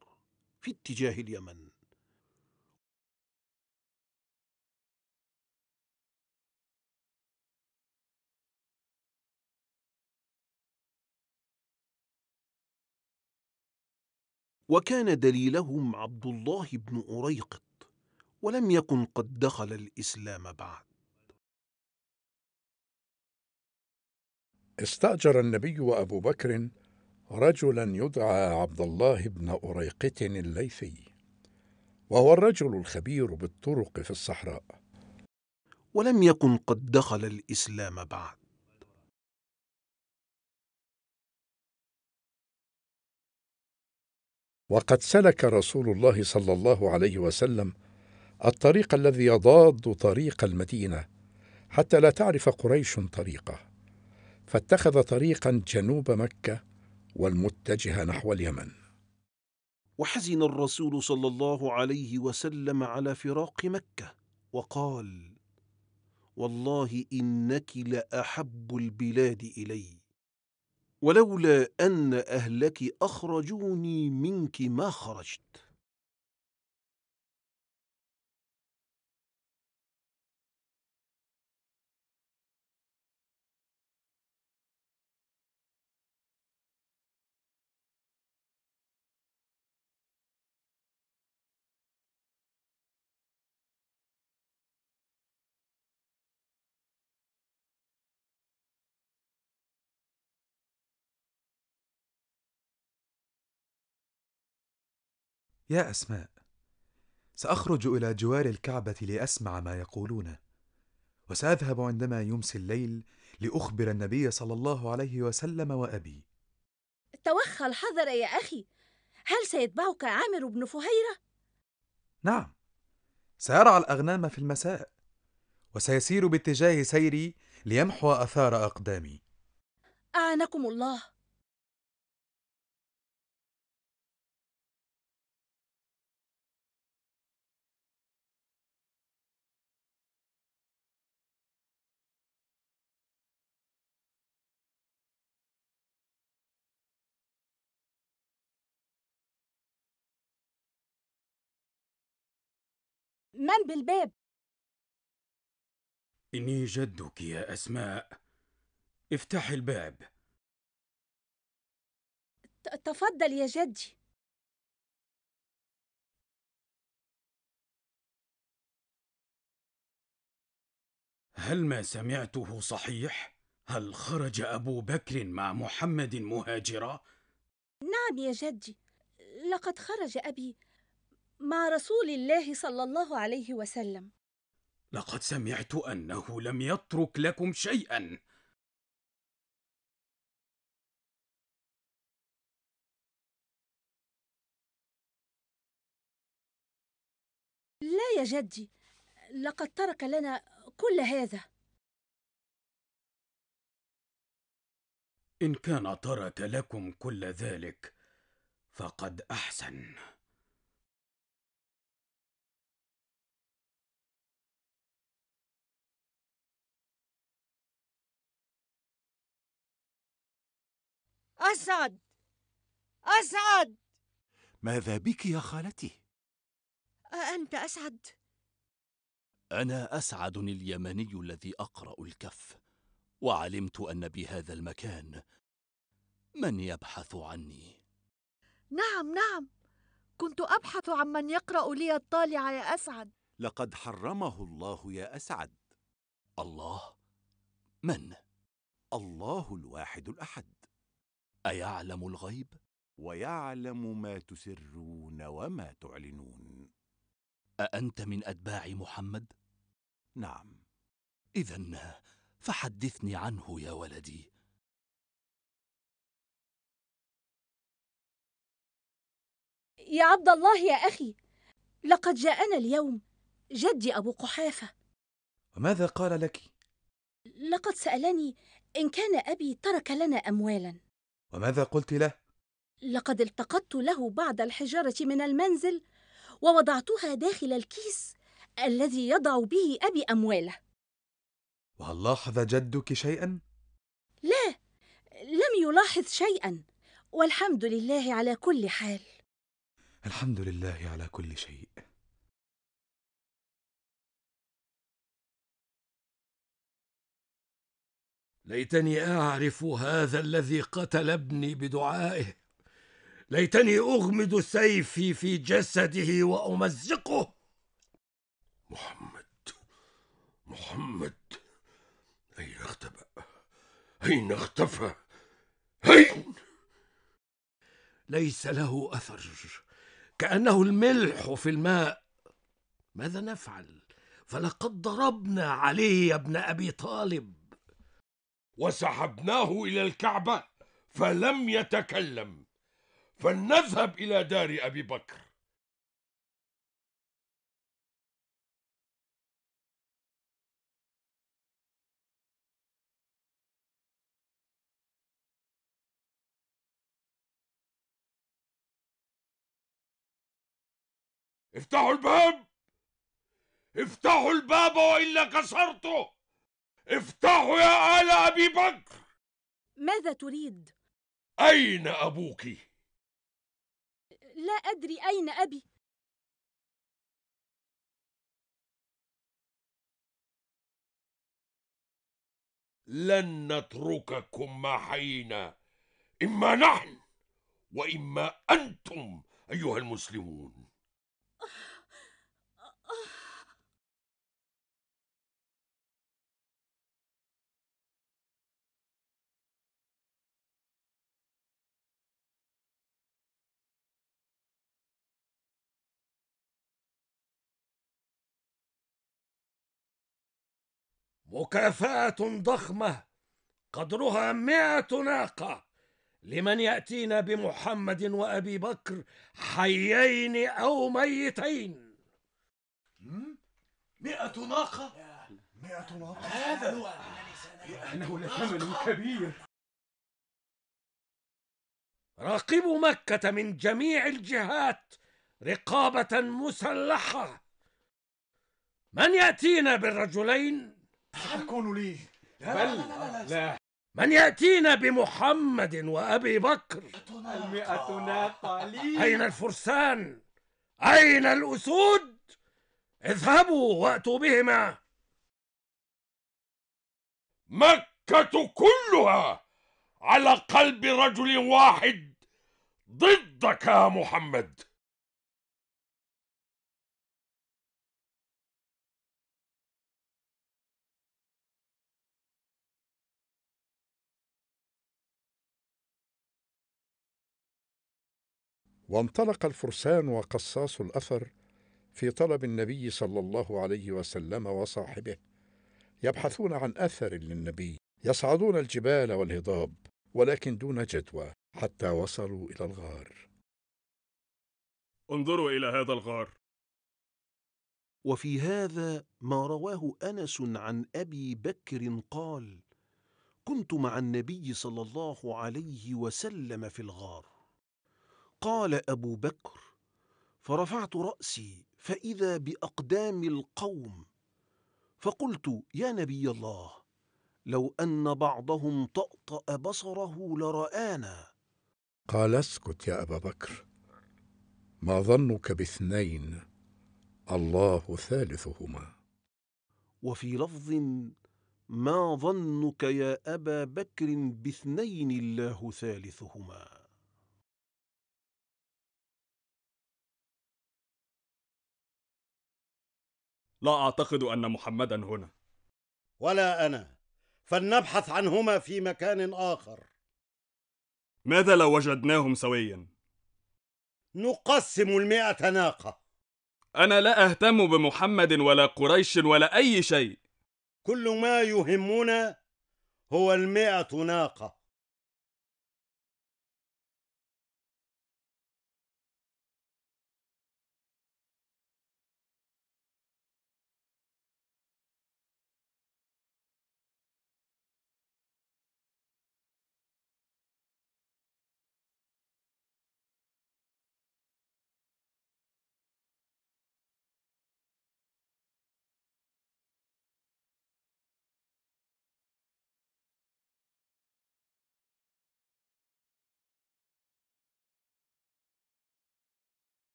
في اتجاه اليمن وكان دليلهم عبد الله بن أريقط ولم يكن قد دخل الإسلام بعد استأجر النبي وأبو بكر رجلا يدعى عبد الله بن أريقط الليثي وهو الرجل الخبير بالطرق في الصحراء ولم يكن قد دخل الإسلام بعد وقد سلك رسول الله صلى الله عليه وسلم الطريق الذي يضاد طريق المدينه حتى لا تعرف قريش طريقه فاتخذ طريقا جنوب مكه والمتجه نحو اليمن وحزن الرسول صلى الله عليه وسلم على فراق مكه وقال والله انك لاحب البلاد الي ولولا أن أهلك أخرجوني منك ما خرجت يا أسماء سأخرج إلى جوار الكعبة لأسمع ما يقولون وسأذهب عندما يمسي الليل لأخبر النبي صلى الله عليه وسلم وأبي توخى الحذر يا أخي هل سيتبعك عامر بن فهيرة؟ نعم سيرعى الأغنام في المساء وسيسير باتجاه سيري ليمحو أثار أقدامي أعانكم الله من بالباب إني جدك يا أسماء افتحي الباب تفضل يا جدي هل ما سمعته صحيح؟ هل خرج أبو بكر مع محمد مهاجرا؟ نعم يا جدي لقد خرج أبي مع رسول الله صلى الله عليه وسلم لقد سمعت انه لم يترك لكم شيئا لا يا جدي لقد ترك لنا كل هذا ان كان ترك لكم كل ذلك فقد احسن أسعد أسعد ماذا بك يا خالتي؟ أأنت أسعد؟ أنا أسعد اليمني الذي أقرأ الكف وعلمت أن بهذا المكان من يبحث عني نعم نعم كنت أبحث عن من يقرأ لي الطالع يا أسعد لقد حرمه الله يا أسعد الله من؟ الله الواحد الأحد ايعلم الغيب ويعلم ما تسرون وما تعلنون اانت من اتباع محمد نعم اذا فحدثني عنه يا ولدي يا عبد الله يا اخي لقد جاءنا اليوم جدي ابو قحافه وماذا قال لك لقد سالني ان كان ابي ترك لنا اموالا وماذا قلت له؟ لقد التقطت له بعض الحجارة من المنزل ووضعتها داخل الكيس الذي يضع به أبي أمواله وهل لاحظ جدك شيئا؟ لا لم يلاحظ شيئا والحمد لله على كل حال الحمد لله على كل شيء ليتني اعرف هذا الذي قتل ابني بدعائه ليتني اغمد سيفي في جسده وامزقه محمد محمد اين اختبا اين اختفى اين ليس له اثر كانه الملح في الماء ماذا نفعل فلقد ضربنا علي ابن ابي طالب وسحبناه إلى الكعبة فلم يتكلم فلنذهب إلى دار أبي بكر افتحوا الباب افتحوا الباب وإلا كسرته افتحوا يا آل أبي بكر ماذا تريد؟ أين أبوك؟ لا أدري أين أبي لن نترككم حينا إما نحن وإما أنتم أيها المسلمون مكافاه ضخمه قدرها مائه ناقه لمن ياتينا بمحمد وابي بكر حيين او ميتين مائه ناقه مائه ناقه هذا هو انه لثمن كبير راقبوا مكه من جميع الجهات رقابه مسلحه من ياتينا بالرجلين سيكون لي لا بل لا, لا, لا, لا من يأتينا بمحمد وأبي بكر المئة قليل أين الفرسان أين الأسود اذهبوا وأتوا بهما مكة كلها على قلب رجل واحد ضدك يا محمد وانطلق الفرسان وقصاص الاثر في طلب النبي صلى الله عليه وسلم وصاحبه يبحثون عن اثر للنبي يصعدون الجبال والهضاب ولكن دون جدوى حتى وصلوا الى الغار انظروا الى هذا الغار وفي هذا ما رواه انس عن ابي بكر قال كنت مع النبي صلى الله عليه وسلم في الغار قال ابو بكر فرفعت راسي فاذا باقدام القوم فقلت يا نبي الله لو ان بعضهم طاطا بصره لرانا قال اسكت يا ابا بكر ما ظنك باثنين الله ثالثهما وفي لفظ ما ظنك يا ابا بكر باثنين الله ثالثهما لا أعتقد أن محمدا هنا ولا أنا فلنبحث عنهما في مكان آخر ماذا لو وجدناهم سويا؟ نقسم المئة ناقة أنا لا أهتم بمحمد ولا قريش ولا أي شيء كل ما يهمنا هو المئة ناقة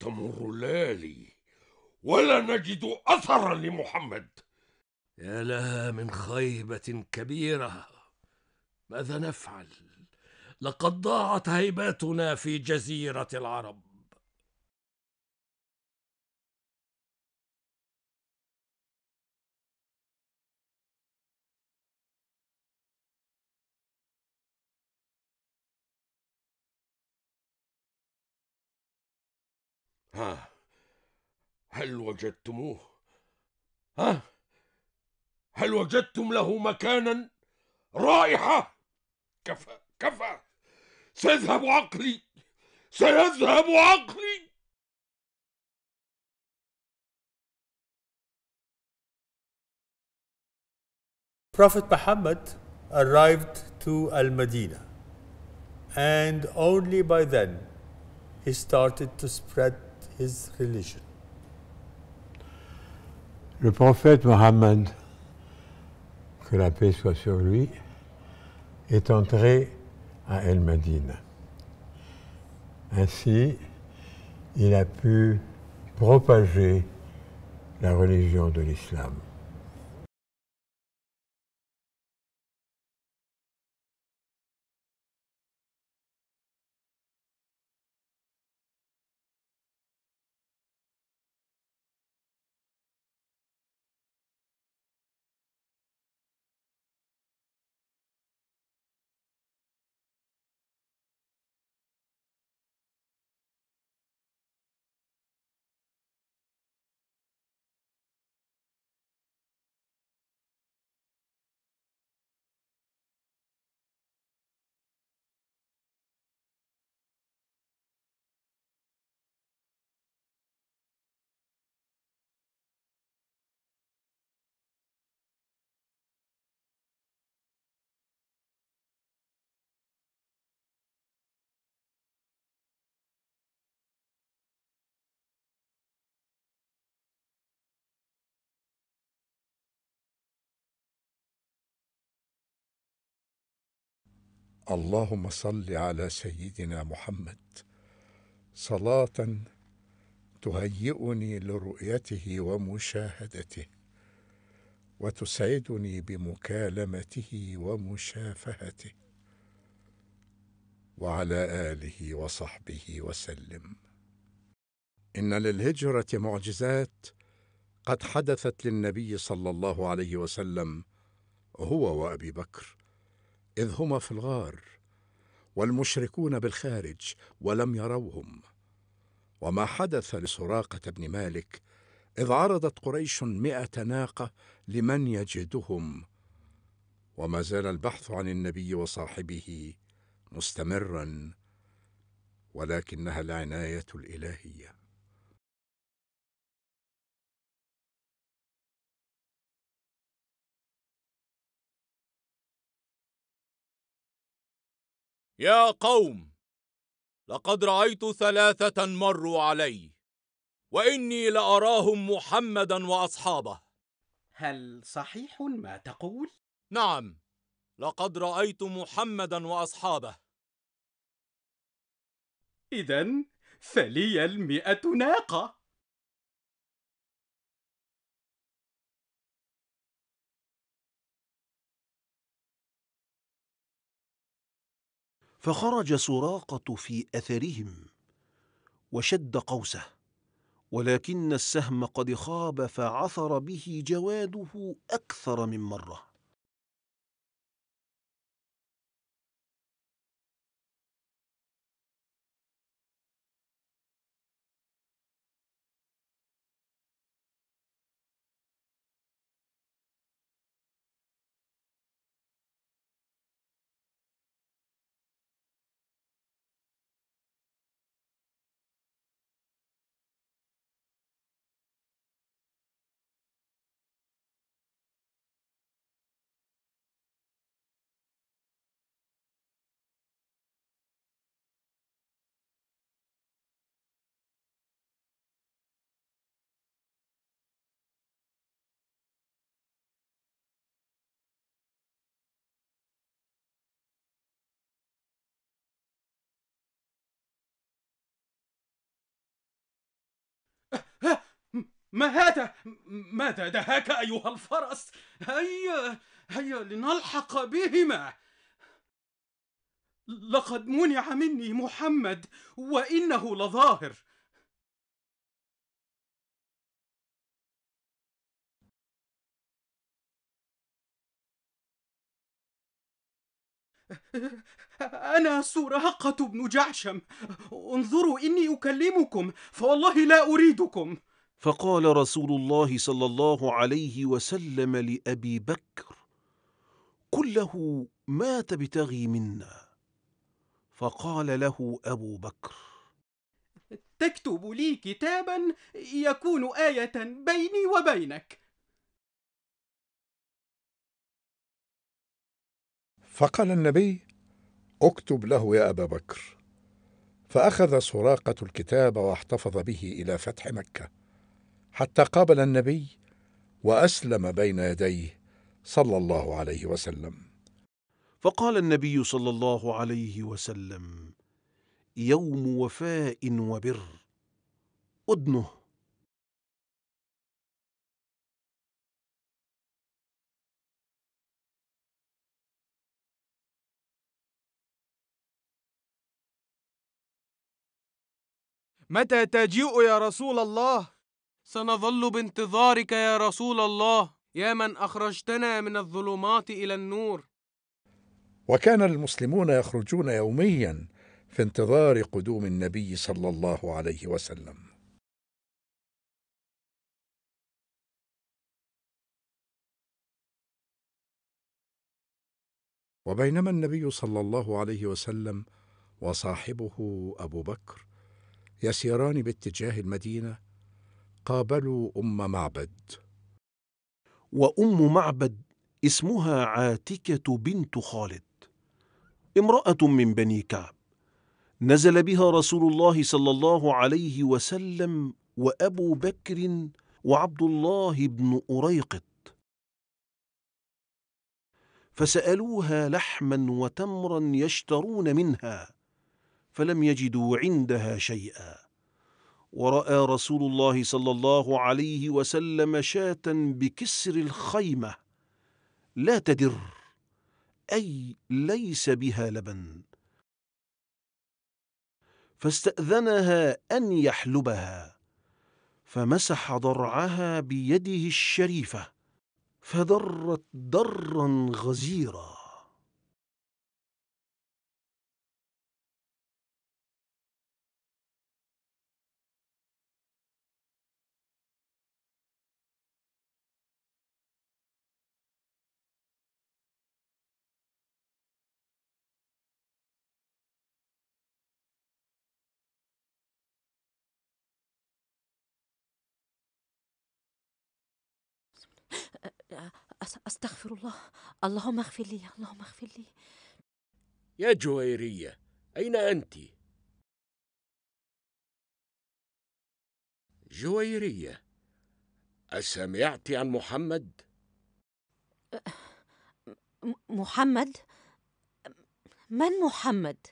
تمر الليالي ولا نجد اثرا لمحمد يا لها من خيبه كبيره ماذا نفعل لقد ضاعت هيبتنا في جزيره العرب ها هل وجدتموه ها هل وجدتم له مكانا رائحة كفى كفى سيذهب عقلي سيذهب عقلي Prophet Muhammad arrived to Al-Madinah and only by then he started to spread religion. Le prophète Mohammed, que la paix soit sur lui, est entré à El-Madine. Ainsi, il a pu propager la religion de l'islam. اللهم صل على سيدنا محمد صلاه تهيئني لرؤيته ومشاهدته وتسعدني بمكالمته ومشافهته وعلى اله وصحبه وسلم ان للهجره معجزات قد حدثت للنبي صلى الله عليه وسلم هو وابي بكر إذ هما في الغار والمشركون بالخارج ولم يروهم وما حدث لسراقة بن مالك إذ عرضت قريش مئة ناقة لمن يجدهم وما زال البحث عن النبي وصاحبه مستمرا ولكنها العناية الإلهية يا قوم لقد رأيت ثلاثة مروا علي وإني لأراهم محمدا وأصحابه هل صحيح ما تقول؟ نعم لقد رأيت محمدا وأصحابه إذن فلي المئة ناقة فخرج سراقه في اثرهم وشد قوسه ولكن السهم قد خاب فعثر به جواده اكثر من مره ما هذا ماذا دهاك ايها الفرس هيا هيا لنلحق بهما لقد منع مني محمد وانه لظاهر أنا سراقة بن جعشم انظروا إني أكلمكم فوالله لا أريدكم فقال رسول الله صلى الله عليه وسلم لابي بكر قل له ما تبتغي منا فقال له ابو بكر تكتب لي كتابا يكون ايه بيني وبينك فقال النبي اكتب له يا ابا بكر فاخذ سراقه الكتاب واحتفظ به الى فتح مكه حتى قابل النبي واسلم بين يديه صلى الله عليه وسلم فقال النبي صلى الله عليه وسلم يوم وفاء وبر ادنه متى تجيء يا رسول الله سنظل بانتظارك يا رسول الله يا من اخرجتنا من الظلمات الى النور وكان المسلمون يخرجون يوميا في انتظار قدوم النبي صلى الله عليه وسلم وبينما النبي صلى الله عليه وسلم وصاحبه ابو بكر يسيران باتجاه المدينه قابلوا أم معبد وأم معبد اسمها عاتكة بنت خالد امرأة من بني كعب نزل بها رسول الله صلى الله عليه وسلم وأبو بكر وعبد الله بن أريقط فسألوها لحما وتمرا يشترون منها فلم يجدوا عندها شيئا ورأى رسول الله صلى الله عليه وسلم شاة بكسر الخيمة لا تدر أي ليس بها لبن فاستأذنها أن يحلبها فمسح ضرعها بيده الشريفة فدرت درا غزيرا أستغفر الله اللهم اغفر لي اللهم اغفر لي يا جويرية أين أنت؟ جويرية أسمعت عن محمد؟ أه، محمد؟ من محمد؟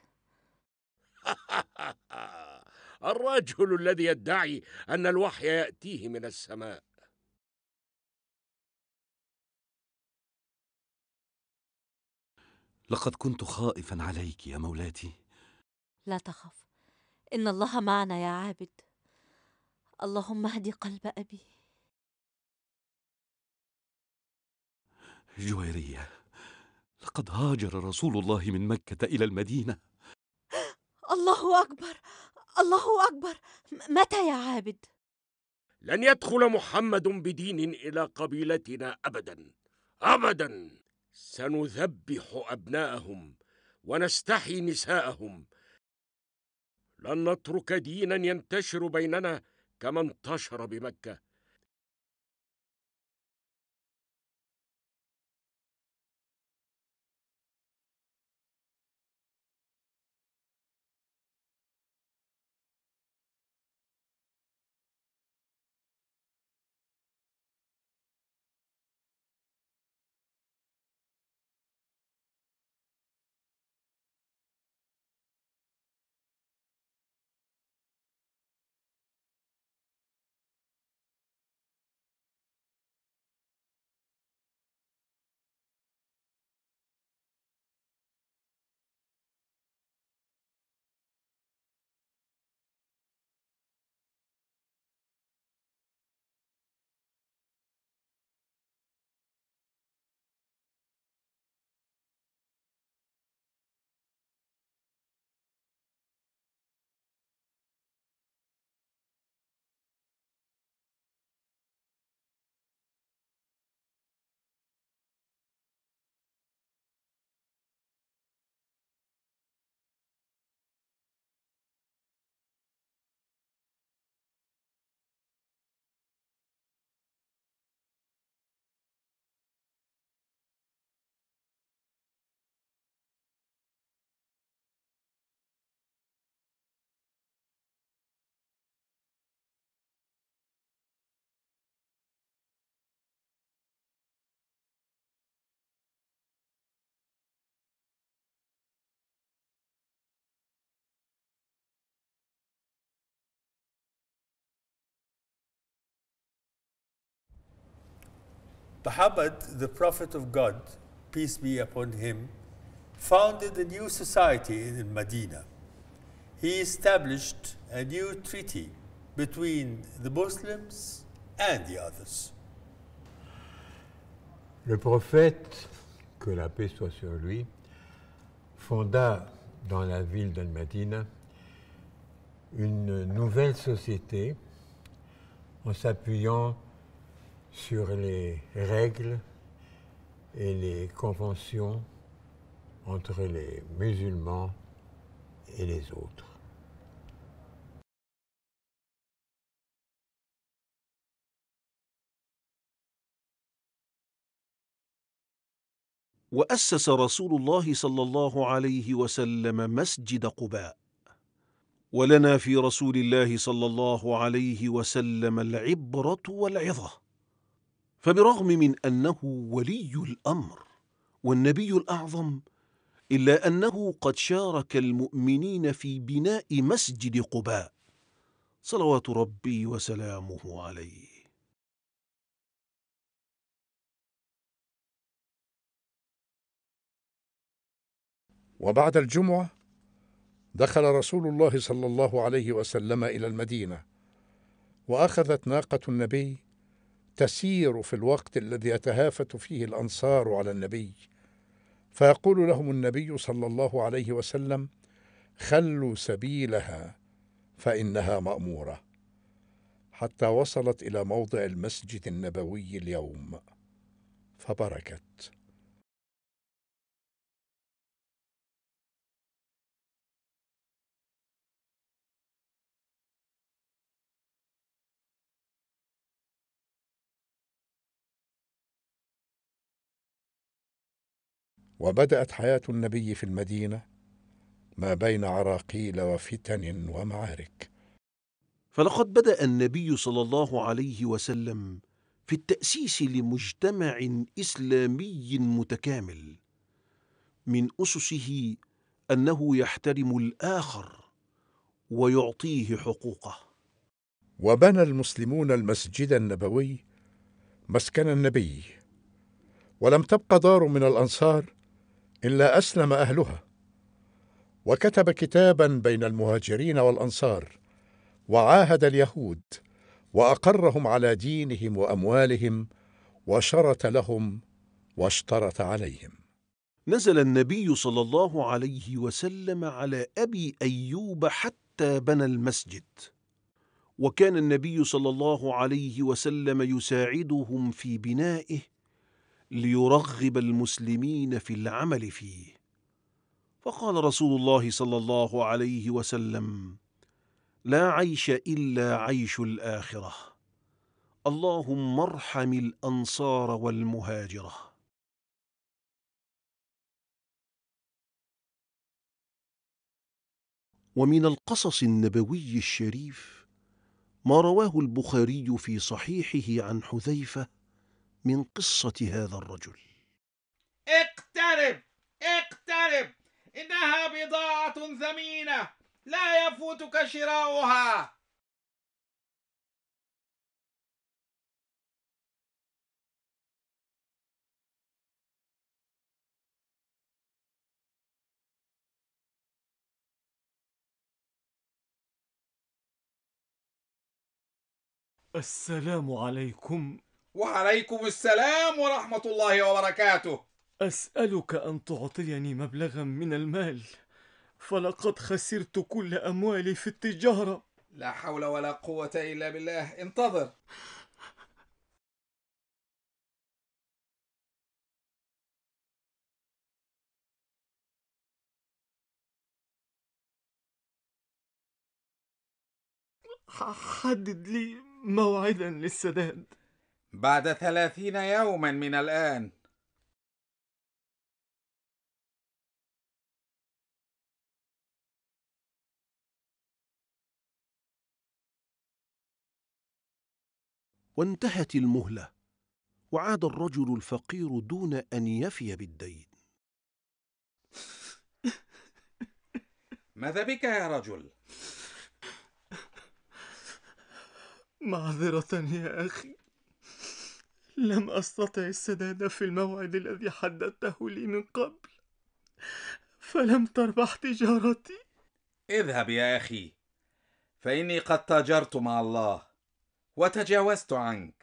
الرجل الذي يدعي أن الوحي يأتيه من السماء لقد كنت خائفا عليك يا مولاتي لا تخف ان الله معنا يا عابد اللهم اهدي قلب ابي جويريه لقد هاجر رسول الله من مكه الى المدينه الله اكبر الله اكبر متى يا عابد لن يدخل محمد بدين الى قبيلتنا ابدا ابدا سنذبح أبناءهم ونستحي نساءهم لن نترك دينا ينتشر بيننا كما انتشر بمكة Muhammad, the Prophet of God, peace be upon him, founded a new society in Medina. He established a new treaty between the Muslims and the others. Le prophète, que la paix soit sur lui, fonda dans la ville dal Medina, une nouvelle société en s'appuyant sur les règles et les conventions entre les musulmans et les autres. وأسس رسول الله صلى الله عليه وسلم مسجد قباء ولنا في رسول الله صلى الله عليه وسلم العبرة والعظة فبرغم من أنه ولي الأمر والنبي الأعظم إلا أنه قد شارك المؤمنين في بناء مسجد قباء صلوات ربي وسلامه عليه وبعد الجمعة دخل رسول الله صلى الله عليه وسلم إلى المدينة وأخذت ناقة النبي تسير في الوقت الذي يتهافت فيه الانصار على النبي فيقول لهم النبي صلى الله عليه وسلم خلوا سبيلها فانها ماموره حتى وصلت الى موضع المسجد النبوي اليوم فبركت وبدأت حياة النبي في المدينة ما بين عراقيل وفتن ومعارك فلقد بدأ النبي صلى الله عليه وسلم في التأسيس لمجتمع إسلامي متكامل من أسسه أنه يحترم الآخر ويعطيه حقوقه وبنى المسلمون المسجد النبوي مسكن النبي ولم تبق دار من الأنصار الا اسلم اهلها وكتب كتابا بين المهاجرين والانصار وعاهد اليهود واقرهم على دينهم واموالهم وشرط لهم واشترط عليهم نزل النبي صلى الله عليه وسلم على ابي ايوب حتى بنى المسجد وكان النبي صلى الله عليه وسلم يساعدهم في بنائه ليرغب المسلمين في العمل فيه فقال رسول الله صلى الله عليه وسلم لا عيش الا عيش الاخره اللهم ارحم الانصار والمهاجره ومن القصص النبوي الشريف ما رواه البخاري في صحيحه عن حذيفه من قصة هذا الرجل اقترب اقترب إنها بضاعة ثمينة لا يفوتك شراؤها السلام عليكم وعليكم السلام ورحمة الله وبركاته أسألك أن تعطيني مبلغا من المال فلقد خسرت كل أموالي في التجارة لا حول ولا قوة إلا بالله انتظر حدد لي موعدا للسداد بعد ثلاثين يوما من الآن وانتهت المهلة وعاد الرجل الفقير دون أن يفي بالدين ماذا بك يا رجل؟ معذرة يا أخي لم أستطع السداد في الموعد الذي حددته لي من قبل فلم تربح تجارتي اذهب يا أخي فإني قد تاجرت مع الله وتجاوزت عنك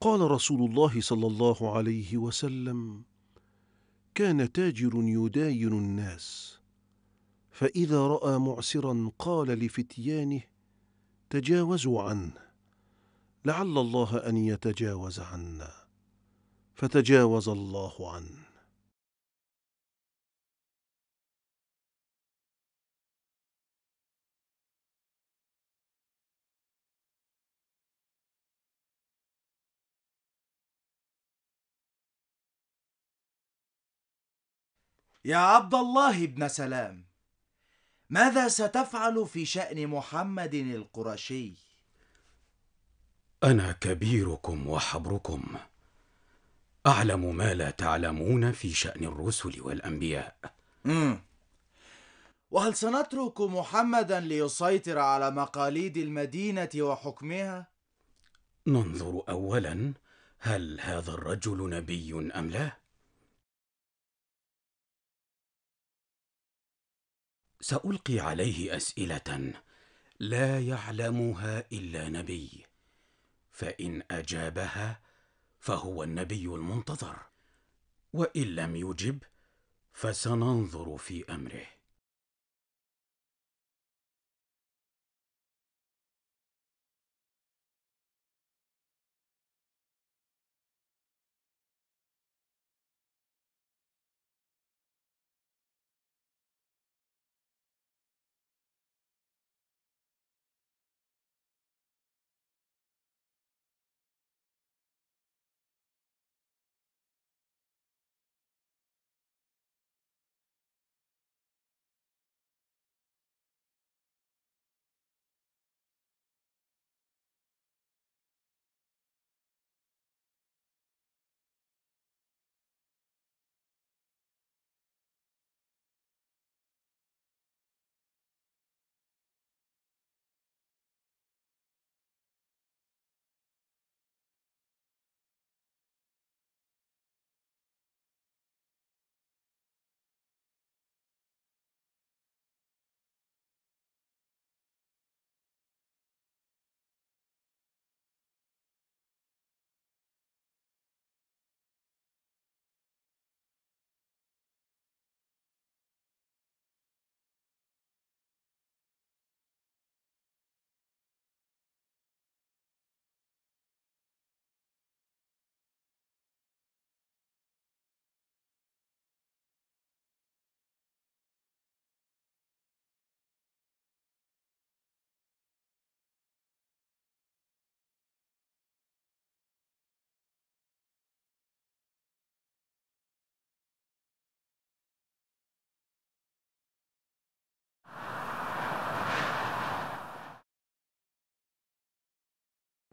قال رسول الله صلى الله عليه وسلم كان تاجر يداين الناس فاذا راى معسرا قال لفتيانه تجاوزوا عنه لعل الله ان يتجاوز عنا فتجاوز الله عنه يا عبد الله بن سلام ماذا ستفعل في شأن محمد القرشي؟ أنا كبيركم وحبركم أعلم ما لا تعلمون في شأن الرسل والأنبياء مم. وهل سنترك محمدا ليسيطر على مقاليد المدينة وحكمها؟ ننظر أولا هل هذا الرجل نبي أم لا؟ سالقي عليه اسئله لا يعلمها الا نبي فان اجابها فهو النبي المنتظر وان لم يجب فسننظر في امره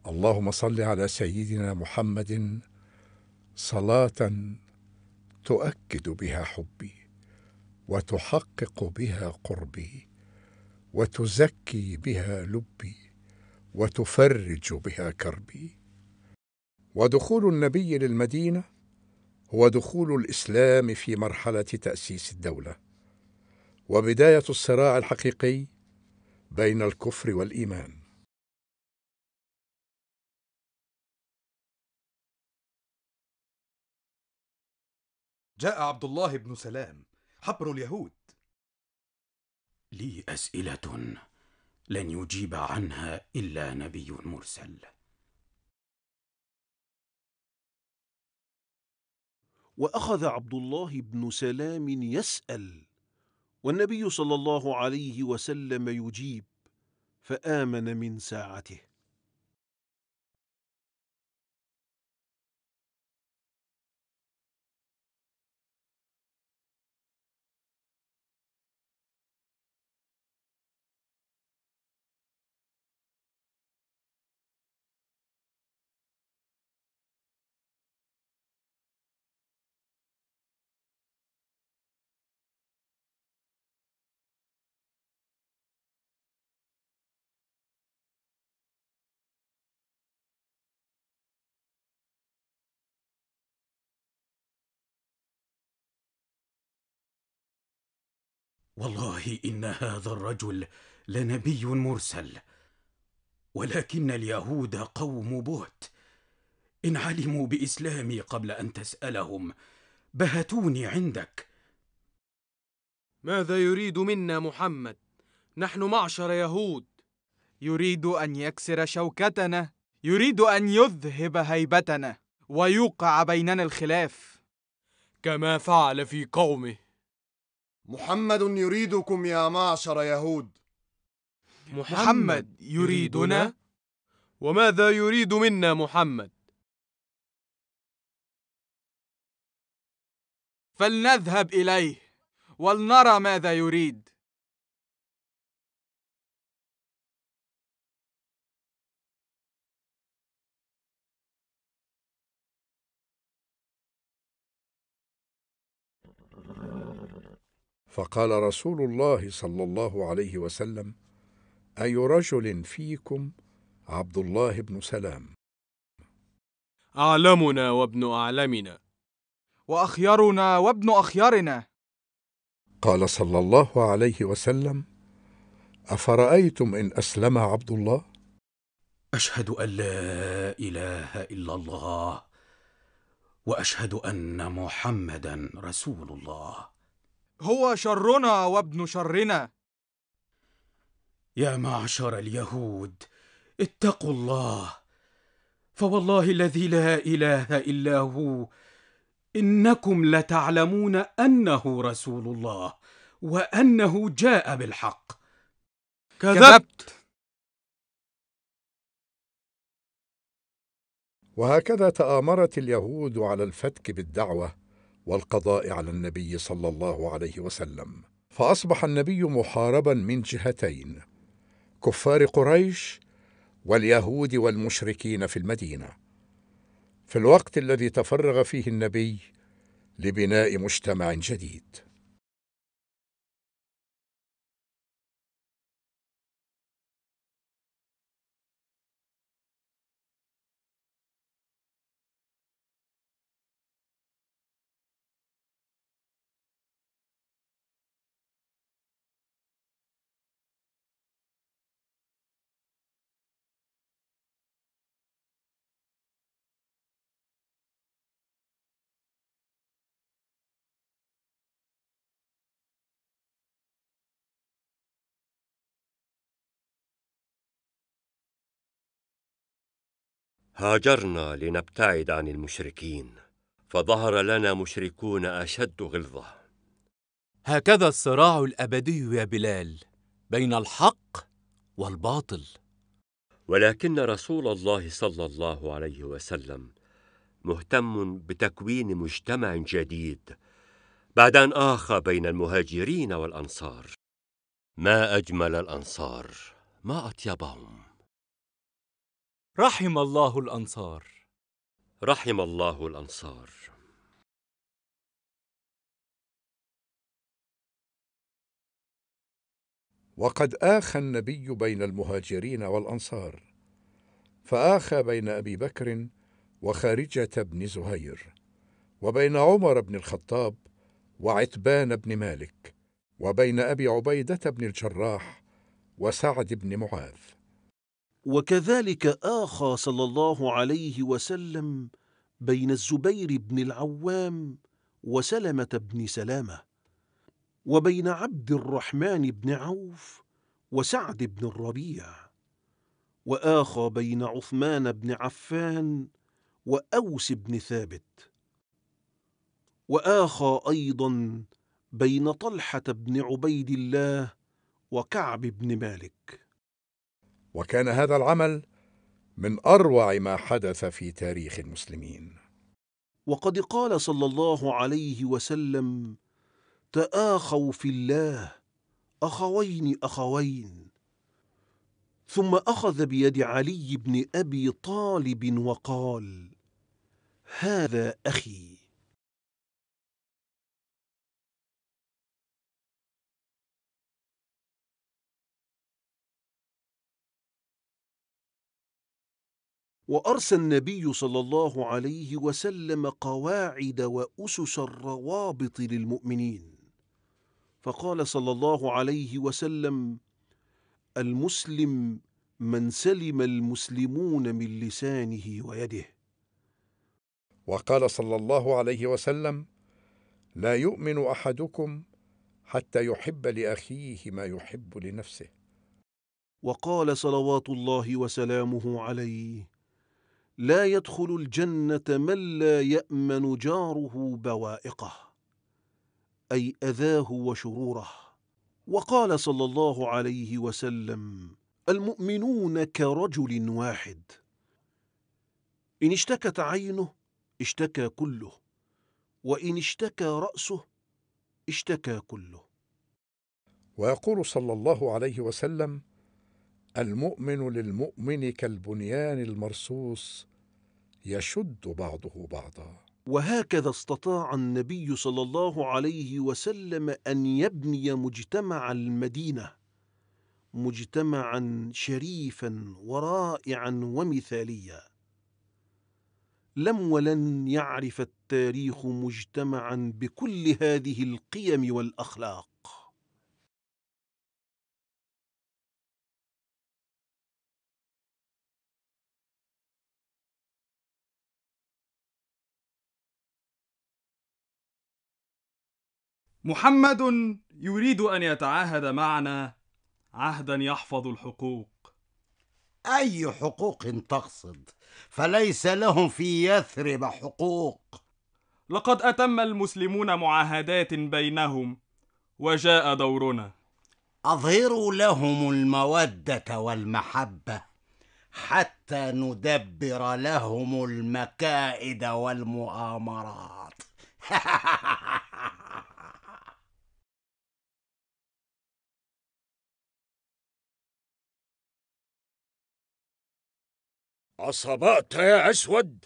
اللهم صل على سيدنا محمد صلاه تؤكد بها حبي وتحقق بها قربي وتزكي بها لبي وتفرج بها كربي ودخول النبي للمدينه هو دخول الاسلام في مرحله تاسيس الدوله وبدايه الصراع الحقيقي بين الكفر والايمان جاء عبد الله بن سلام حبر اليهود لي اسئله لن يجيب عنها الا نبي مرسل واخذ عبد الله بن سلام يسال والنبي صلى الله عليه وسلم يجيب فامن من ساعته والله ان هذا الرجل لنبي مرسل ولكن اليهود قوم بهت ان علموا باسلامي قبل ان تسالهم بهتوني عندك ماذا يريد منا محمد نحن معشر يهود يريد ان يكسر شوكتنا يريد ان يذهب هيبتنا ويوقع بيننا الخلاف كما فعل في قومه محمد يريدكم يا معشر يهود محمد يريدنا وماذا يريد منا محمد فلنذهب إليه ولنرى ماذا يريد فقال رسول الله صلى الله عليه وسلم اي رجل فيكم عبد الله بن سلام اعلمنا وابن اعلمنا واخيرنا وابن اخيرنا قال صلى الله عليه وسلم افرايتم ان اسلم عبد الله اشهد ان لا اله الا الله واشهد ان محمدا رسول الله هو شرنا وابن شرنا يا معشر اليهود اتقوا الله فوالله الذي لا اله الا هو انكم لتعلمون انه رسول الله وانه جاء بالحق كذبت وهكذا تامرت اليهود على الفتك بالدعوه والقضاء على النبي صلى الله عليه وسلم فاصبح النبي محاربا من جهتين كفار قريش واليهود والمشركين في المدينه في الوقت الذي تفرغ فيه النبي لبناء مجتمع جديد هاجرنا لنبتعد عن المشركين فظهر لنا مشركون اشد غلظه هكذا الصراع الابدي يا بلال بين الحق والباطل ولكن رسول الله صلى الله عليه وسلم مهتم بتكوين مجتمع جديد بعد ان اخى بين المهاجرين والانصار ما اجمل الانصار ما اطيبهم رحم الله الأنصار رحم الله الأنصار وقد آخى النبي بين المهاجرين والأنصار فآخى بين أبي بكر وخارجة بن زهير وبين عمر بن الخطاب وعتبان بن مالك وبين أبي عبيدة بن الجراح وسعد بن معاذ وكذلك آخى صلى الله عليه وسلم بين الزبير بن العوام وسلمة بن سلامة وبين عبد الرحمن بن عوف وسعد بن الربيع وآخى بين عثمان بن عفان وأوس بن ثابت وآخى أيضا بين طلحة بن عبيد الله وكعب بن مالك وكان هذا العمل من أروع ما حدث في تاريخ المسلمين وقد قال صلى الله عليه وسلم تآخوا في الله أخوين أخوين ثم أخذ بيد علي بن أبي طالب وقال هذا أخي وأرسى النبي صلى الله عليه وسلم قواعد وأسس الروابط للمؤمنين فقال صلى الله عليه وسلم المسلم من سلم المسلمون من لسانه ويده وقال صلى الله عليه وسلم لا يؤمن احدكم حتى يحب لاخيه ما يحب لنفسه وقال صلوات الله وسلامه عليه لا يدخل الجنه من لا يامن جاره بوائقه اي اذاه وشروره وقال صلى الله عليه وسلم المؤمنون كرجل واحد ان اشتكت عينه اشتكى كله وان اشتكى راسه اشتكى كله ويقول صلى الله عليه وسلم المؤمن للمؤمن كالبنيان المرصوص يشد بعضه بعضا وهكذا استطاع النبي صلى الله عليه وسلم ان يبني مجتمع المدينه مجتمعا شريفا ورائعا ومثاليا لم ولن يعرف التاريخ مجتمعا بكل هذه القيم والاخلاق محمد يريد ان يتعاهد معنا عهدا يحفظ الحقوق اي حقوق تقصد فليس لهم في يثرب حقوق لقد اتم المسلمون معاهدات بينهم وجاء دورنا اظهروا لهم الموده والمحبه حتى ندبر لهم المكائد والمؤامرات أصبأت يا أسود؟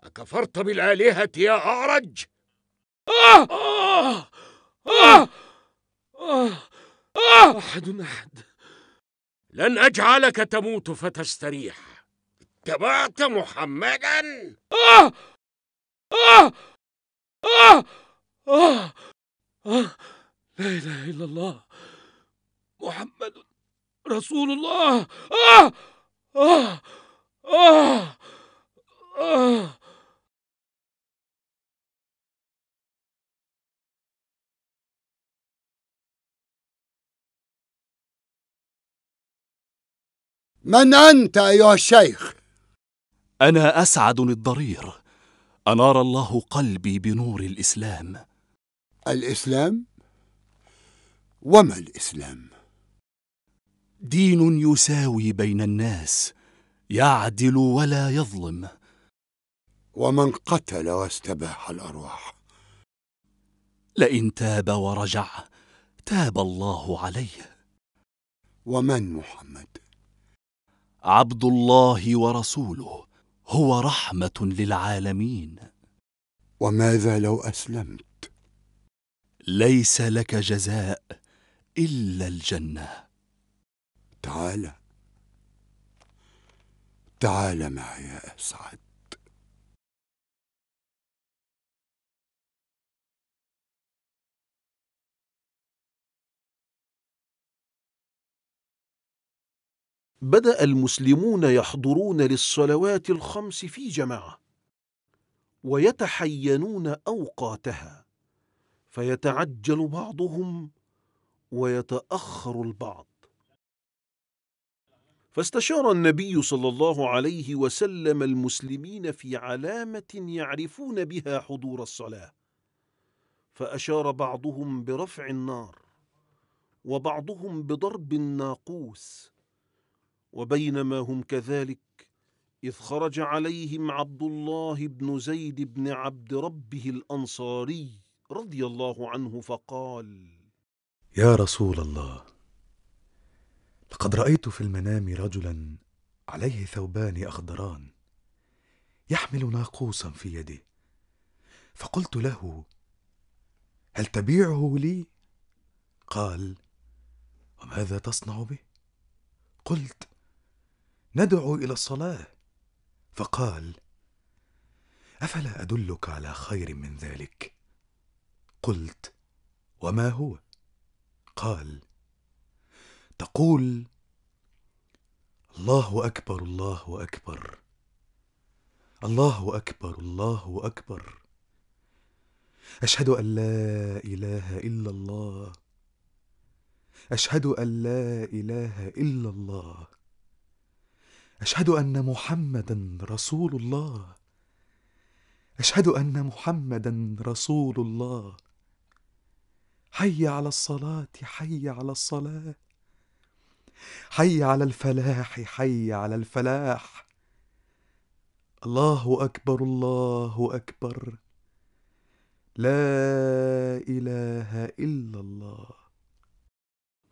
أكفرت بالآلهة يا أعرج؟ آه! آه! آه! أحد أحد لن أجعلك تموت فتستريح اتبعت محمدا؟ آه! آه! آه! آه! لا إله إلا الله محمد رسول الله آه! آه! آه. من أنت أيها الشيخ؟ أنا أسعد الضرير أنار الله قلبي بنور الإسلام الإسلام؟ وما الإسلام؟ دين يساوي بين الناس يعدل ولا يظلم ومن قتل واستباح الأرواح لئن تاب ورجع تاب الله عليه ومن محمد عبد الله ورسوله هو رحمة للعالمين وماذا لو أسلمت؟ ليس لك جزاء إلا الجنة تعالى تعال معي يا أسعد بدأ المسلمون يحضرون للصلوات الخمس في جماعة ويتحينون أوقاتها فيتعجل بعضهم ويتأخر البعض فاستشار النبي صلى الله عليه وسلم المسلمين في علامة يعرفون بها حضور الصلاة فأشار بعضهم برفع النار وبعضهم بضرب الناقوس وبينما هم كذلك إذ خرج عليهم عبد الله بن زيد بن عبد ربه الأنصاري رضي الله عنه فقال يا رسول الله لقد رايت في المنام رجلا عليه ثوبان اخضران يحمل ناقوسا في يده فقلت له هل تبيعه لي قال وماذا تصنع به قلت ندعو الى الصلاه فقال افلا ادلك على خير من ذلك قلت وما هو قال تقول الله اكبر الله اكبر الله اكبر الله اكبر اشهد ان لا اله الا الله اشهد ان لا اله الا الله اشهد ان محمدا رسول الله اشهد ان محمدا رسول الله حي على الصلاه حي على الصلاه حي على الفلاح حي على الفلاح الله اكبر الله اكبر لا اله الا الله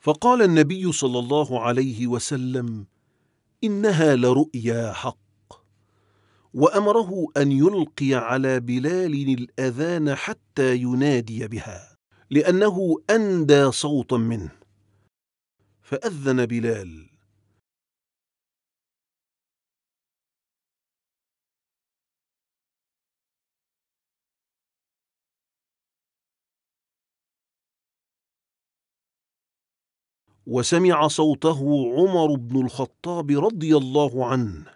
فقال النبي صلى الله عليه وسلم انها لرؤيا حق وامره ان يلقي على بلال الاذان حتى ينادي بها لانه اندى صوتا منه فأذن بلال وسمع صوته عمر بن الخطاب رضي الله عنه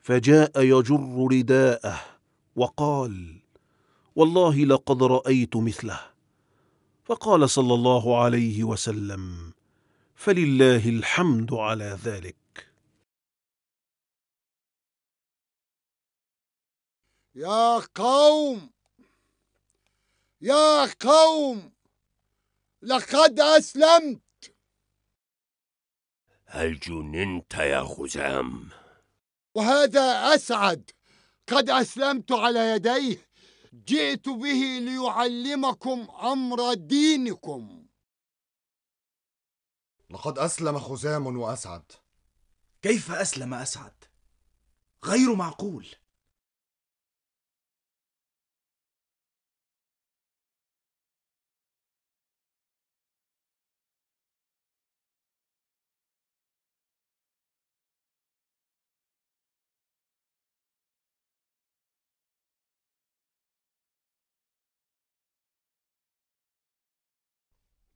فجاء يجر رداءه وقال والله لقد رايت مثله فقال صلى الله عليه وسلم فلله الحمد على ذلك يا قوم يا قوم لقد أسلمت هل جننت يا خزام؟ وهذا أسعد قد أسلمت على يديه جئت به ليعلمكم أمر دينكم لقد أسلم خزام وأسعد كيف أسلم أسعد؟ غير معقول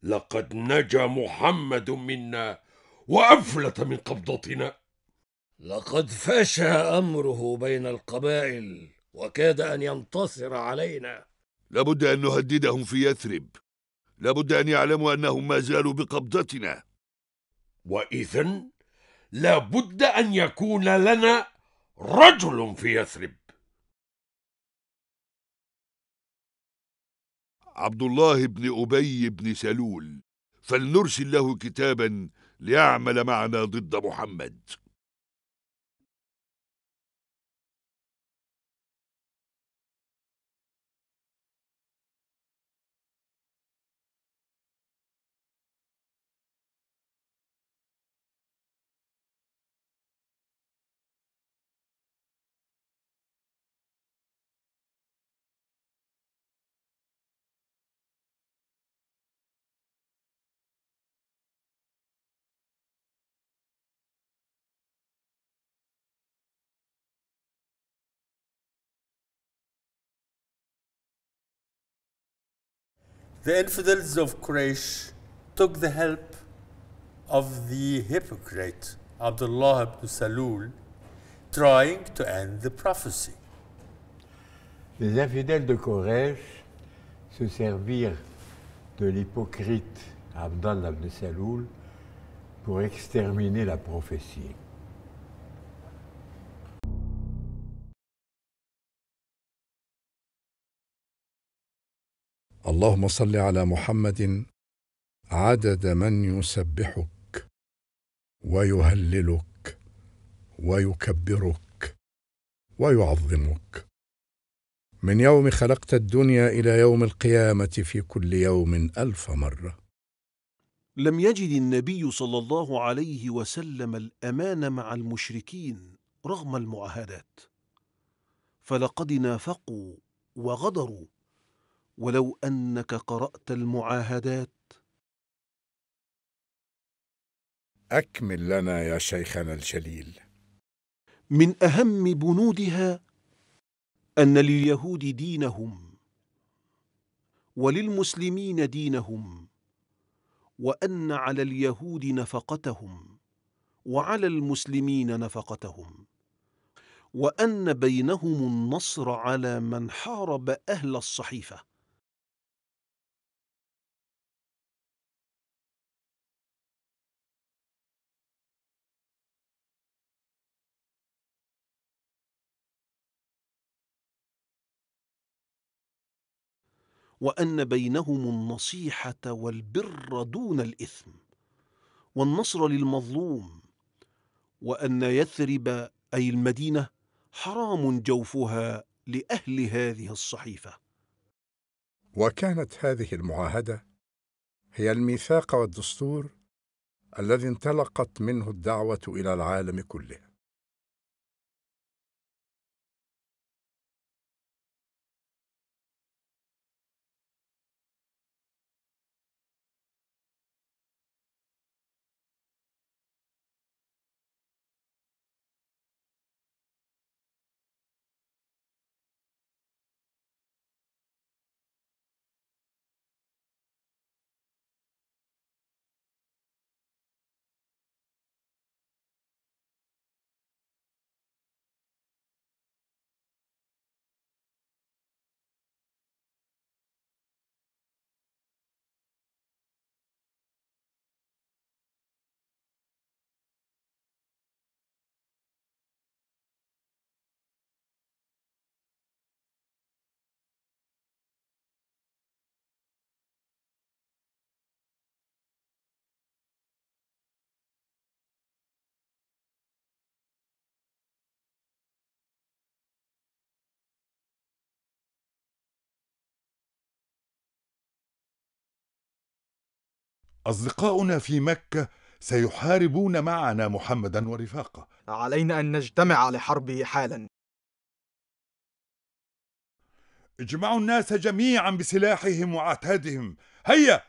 لقد نجا محمد منا وافلت من قبضتنا لقد فشى امره بين القبائل وكاد ان ينتصر علينا لابد ان نهددهم في يثرب لابد ان يعلموا انهم ما زالوا بقبضتنا واذا لابد ان يكون لنا رجل في يثرب عبد الله بن أبي بن سلول فلنرسل له كتابا ليعمل معنا ضد محمد The infidels of Quraysh took the help of the hypocrite Abdullah ibn Salul trying to end the prophecy. Les infidèles de Quraysh se servirent de l'hypocrite Abdullah ibn Salul pour exterminer la prophétie. اللهم صل على محمد عدد من يسبحك ويهللك ويكبرك ويعظمك من يوم خلقت الدنيا الى يوم القيامه في كل يوم الف مره لم يجد النبي صلى الله عليه وسلم الامان مع المشركين رغم المعاهدات فلقد نافقوا وغدروا ولو انك قرات المعاهدات اكمل لنا يا شيخنا الجليل من اهم بنودها ان لليهود دينهم وللمسلمين دينهم وان على اليهود نفقتهم وعلى المسلمين نفقتهم وان بينهم النصر على من حارب اهل الصحيفه وأن بينهم النصيحة والبر دون الإثم والنصر للمظلوم وأن يثرب أي المدينة حرام جوفها لأهل هذه الصحيفة وكانت هذه المعاهدة هي الميثاق والدستور الذي انطلقت منه الدعوة إلى العالم كله أصدقاؤنا في مكة سيحاربون معنا محمدا ورفاقه علينا أن نجتمع لحربه حالا اجمعوا الناس جميعا بسلاحهم وعتادهم هيا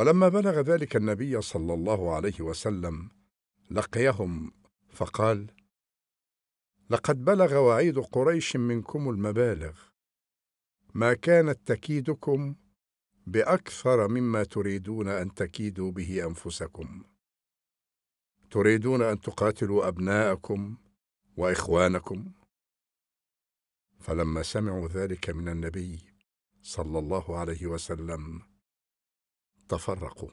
ولما بلغ ذلك النبي صلى الله عليه وسلم لقيهم فقال لقد بلغ وعيد قريش منكم المبالغ ما كانت تكيدكم باكثر مما تريدون ان تكيدوا به انفسكم تريدون ان تقاتلوا ابناءكم واخوانكم فلما سمعوا ذلك من النبي صلى الله عليه وسلم تفرقوا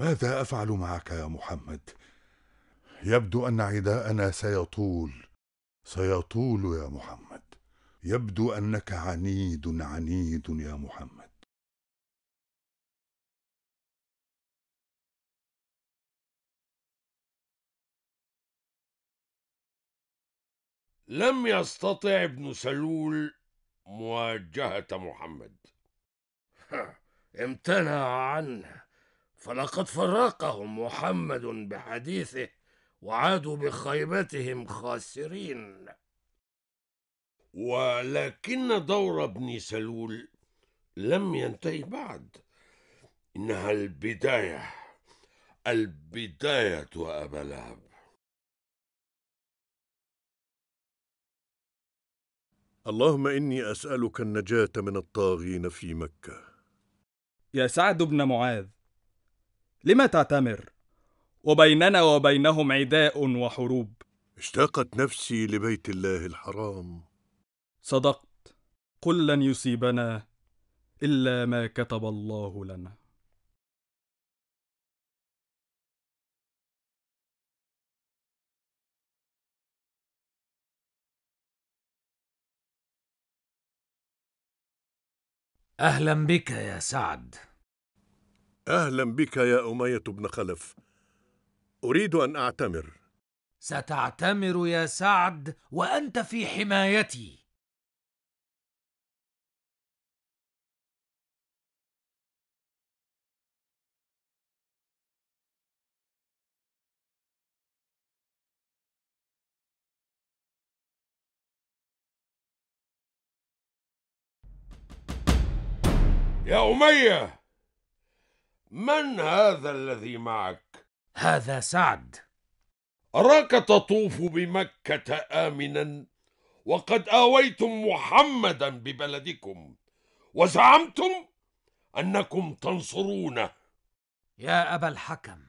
ماذا افعل معك يا محمد يبدو ان عداءنا سيطول سيطول يا محمد يبدو انك عنيد عنيد يا محمد لم يستطع ابن سلول مواجهة محمد امتنع عنه فلقد فرقهم محمد بحديثه وعادوا بخيبتهم خاسرين ولكن دور ابن سلول لم ينتهي بعد انها البدايه البدايه ابا لهب اللهم إني أسألك النجاة من الطاغين في مكة يا سعد بن معاذ لما تعتمر وبيننا وبينهم عداء وحروب اشتاقت نفسي لبيت الله الحرام صدقت قل لن يصيبنا إلا ما كتب الله لنا أهلا بك يا سعد أهلا بك يا أمية بن خلف أريد أن أعتمر ستعتمر يا سعد وأنت في حمايتي يا أمية من هذا الذي معك؟ هذا سعد أراك تطوف بمكة آمنا وقد آويتم محمدا ببلدكم وزعمتم أنكم تنصرونه يا أبا الحكم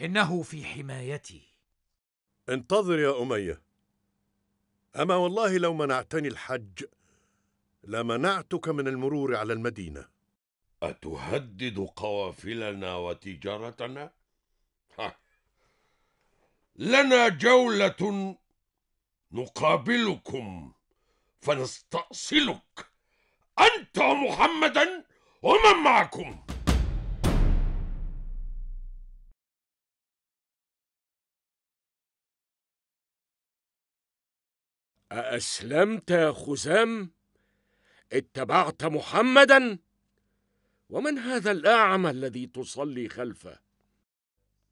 إنه في حمايتي انتظر يا أمية أما والله لو منعتني الحج لمنعتك من المرور على المدينة أتهدد قوافلنا وتجارتنا؟ ها. لنا جولة نقابلكم فنستأصلك أنت ومحمدا ومن معكم أأسلمت يا خزام؟ اتبعت محمدا ومن هذا الاعمى الذي تصلي خلفه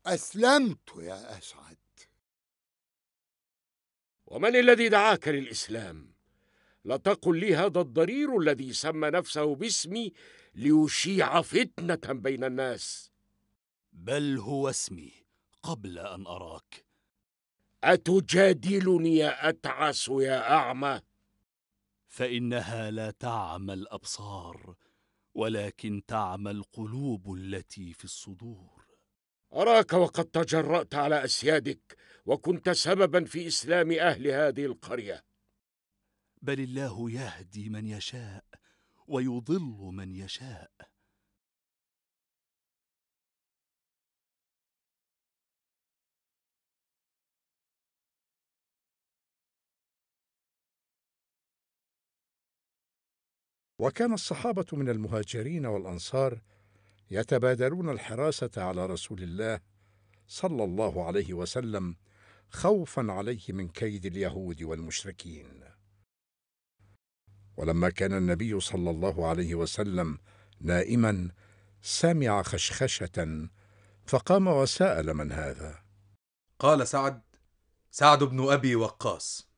اسلمت يا اسعد ومن الذي دعاك للاسلام لا تقل لي هذا الضرير الذي سمى نفسه باسمي ليشيع فتنه بين الناس بل هو اسمي قبل ان اراك اتجادلني يا اتعس يا اعمى فإنها لا تعمى الأبصار ولكن تعمى القلوب التي في الصدور أراك وقد تجرأت على أسيادك وكنت سببا في إسلام أهل هذه القرية بل الله يهدي من يشاء ويضل من يشاء وكان الصحابه من المهاجرين والانصار يتبادلون الحراسه على رسول الله صلى الله عليه وسلم خوفا عليه من كيد اليهود والمشركين ولما كان النبي صلى الله عليه وسلم نائما سمع خشخشه فقام وسال من هذا قال سعد سعد بن ابي وقاص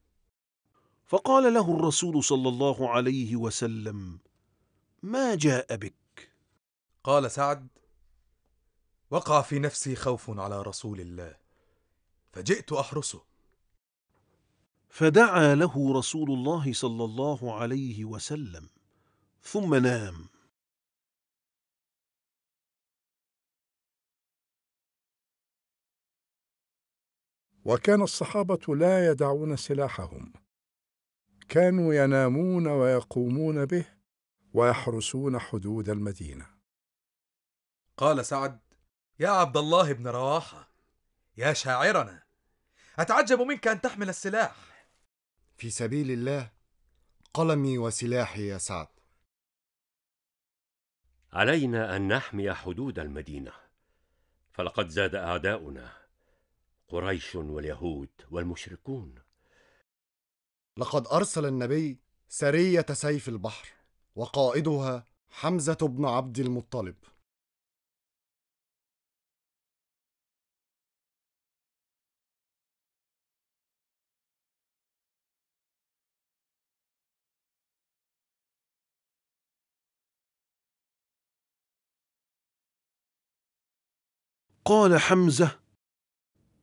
فقال له الرسول صلى الله عليه وسلم ما جاء بك قال سعد وقع في نفسي خوف على رسول الله فجئت احرسه فدعا له رسول الله صلى الله عليه وسلم ثم نام وكان الصحابه لا يدعون سلاحهم كانوا ينامون ويقومون به ويحرسون حدود المدينة قال سعد يا عبد الله بن رواحة يا شاعرنا أتعجب منك أن تحمل السلاح في سبيل الله قلمي وسلاحي يا سعد علينا أن نحمي حدود المدينة فلقد زاد أعداؤنا قريش واليهود والمشركون لقد أرسل النبي سرية سيف البحر وقائدها حمزة بن عبد المطلب قال حمزه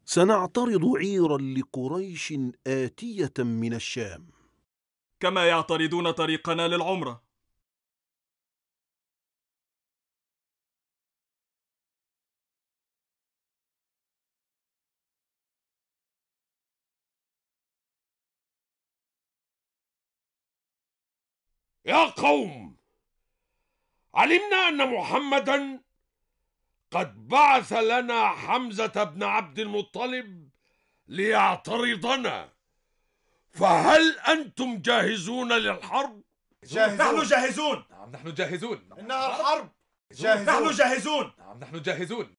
سنعترض عيرا لقريش آتية من الشام كما يعترضون طريقنا للعمرة يا قوم علمنا أن محمدا قد بعث لنا حمزة بن عبد المطلب ليعترضنا فهل أنتم جاهزون للحرب؟ جاهزون. نحن جاهزون نعم نحن جاهزون إنها الحرب جاهزون. نحن جاهزون نعم نحن جاهزون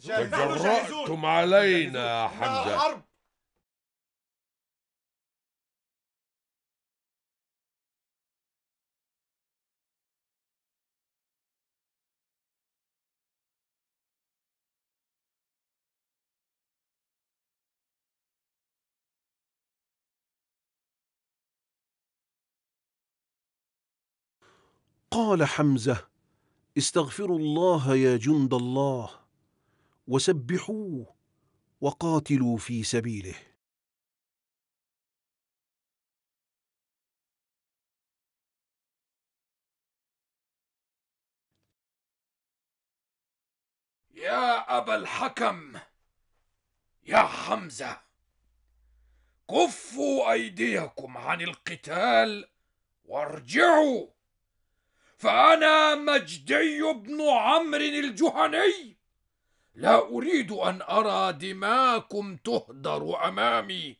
جاهزون علينا يا حمزة قال حمزة استغفروا الله يا جند الله وسبحوه وقاتلوا في سبيله يا أبا الحكم يا حمزة كفوا أيديكم عن القتال وارجعوا فأنا مجدي بن عمرو الجهني لا أريد أن أرى دماكم تهدر أمامي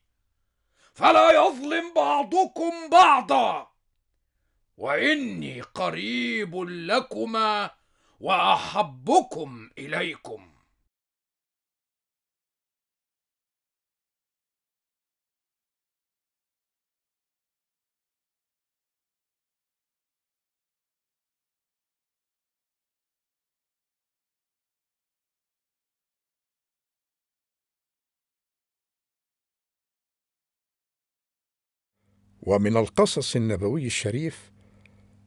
فلا يظلم بعضكم بعضا وإني قريب لكما وأحبكم إليكم ومن القصص النبوي الشريف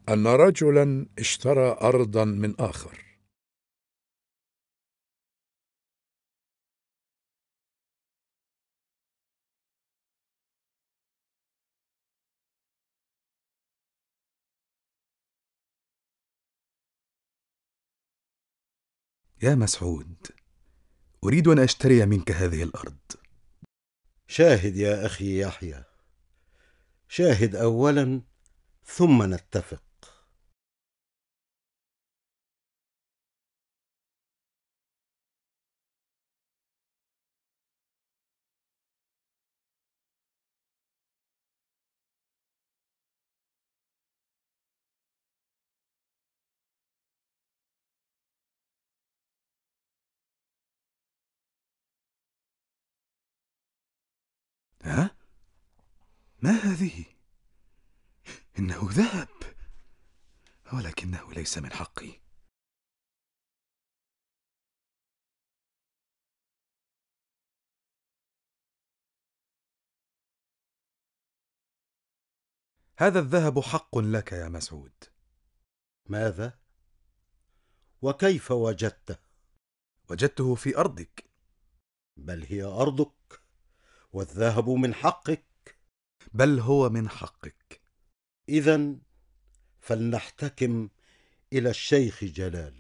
ان رجلا اشترى ارضا من اخر يا مسعود اريد ان اشتري منك هذه الارض شاهد يا اخي يحيى شاهد اولا ثم نتفق ما هذه انه ذهب ولكنه ليس من حقي هذا الذهب حق لك يا مسعود ماذا وكيف وجدته وجدته في ارضك بل هي ارضك والذهب من حقك بل هو من حقك اذا فلنحتكم الى الشيخ جلال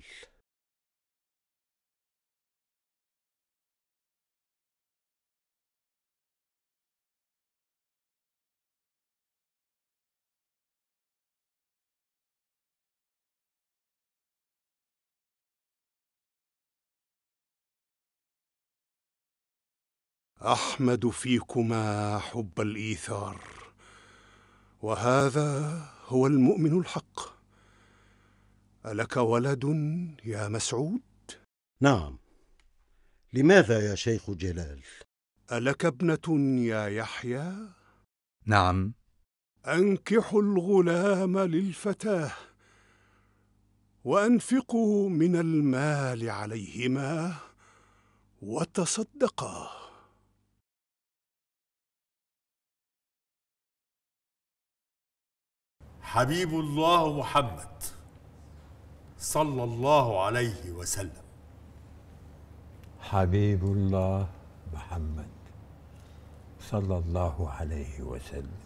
احمد فيكما حب الايثار وهذا هو المؤمن الحق الك ولد يا مسعود نعم لماذا يا شيخ جلال الك ابنه يا يحيى نعم انكحوا الغلام للفتاه وانفقوا من المال عليهما وتصدقا حبيب الله محمد صلى الله عليه وسلم حبيب الله محمد صلى الله عليه وسلم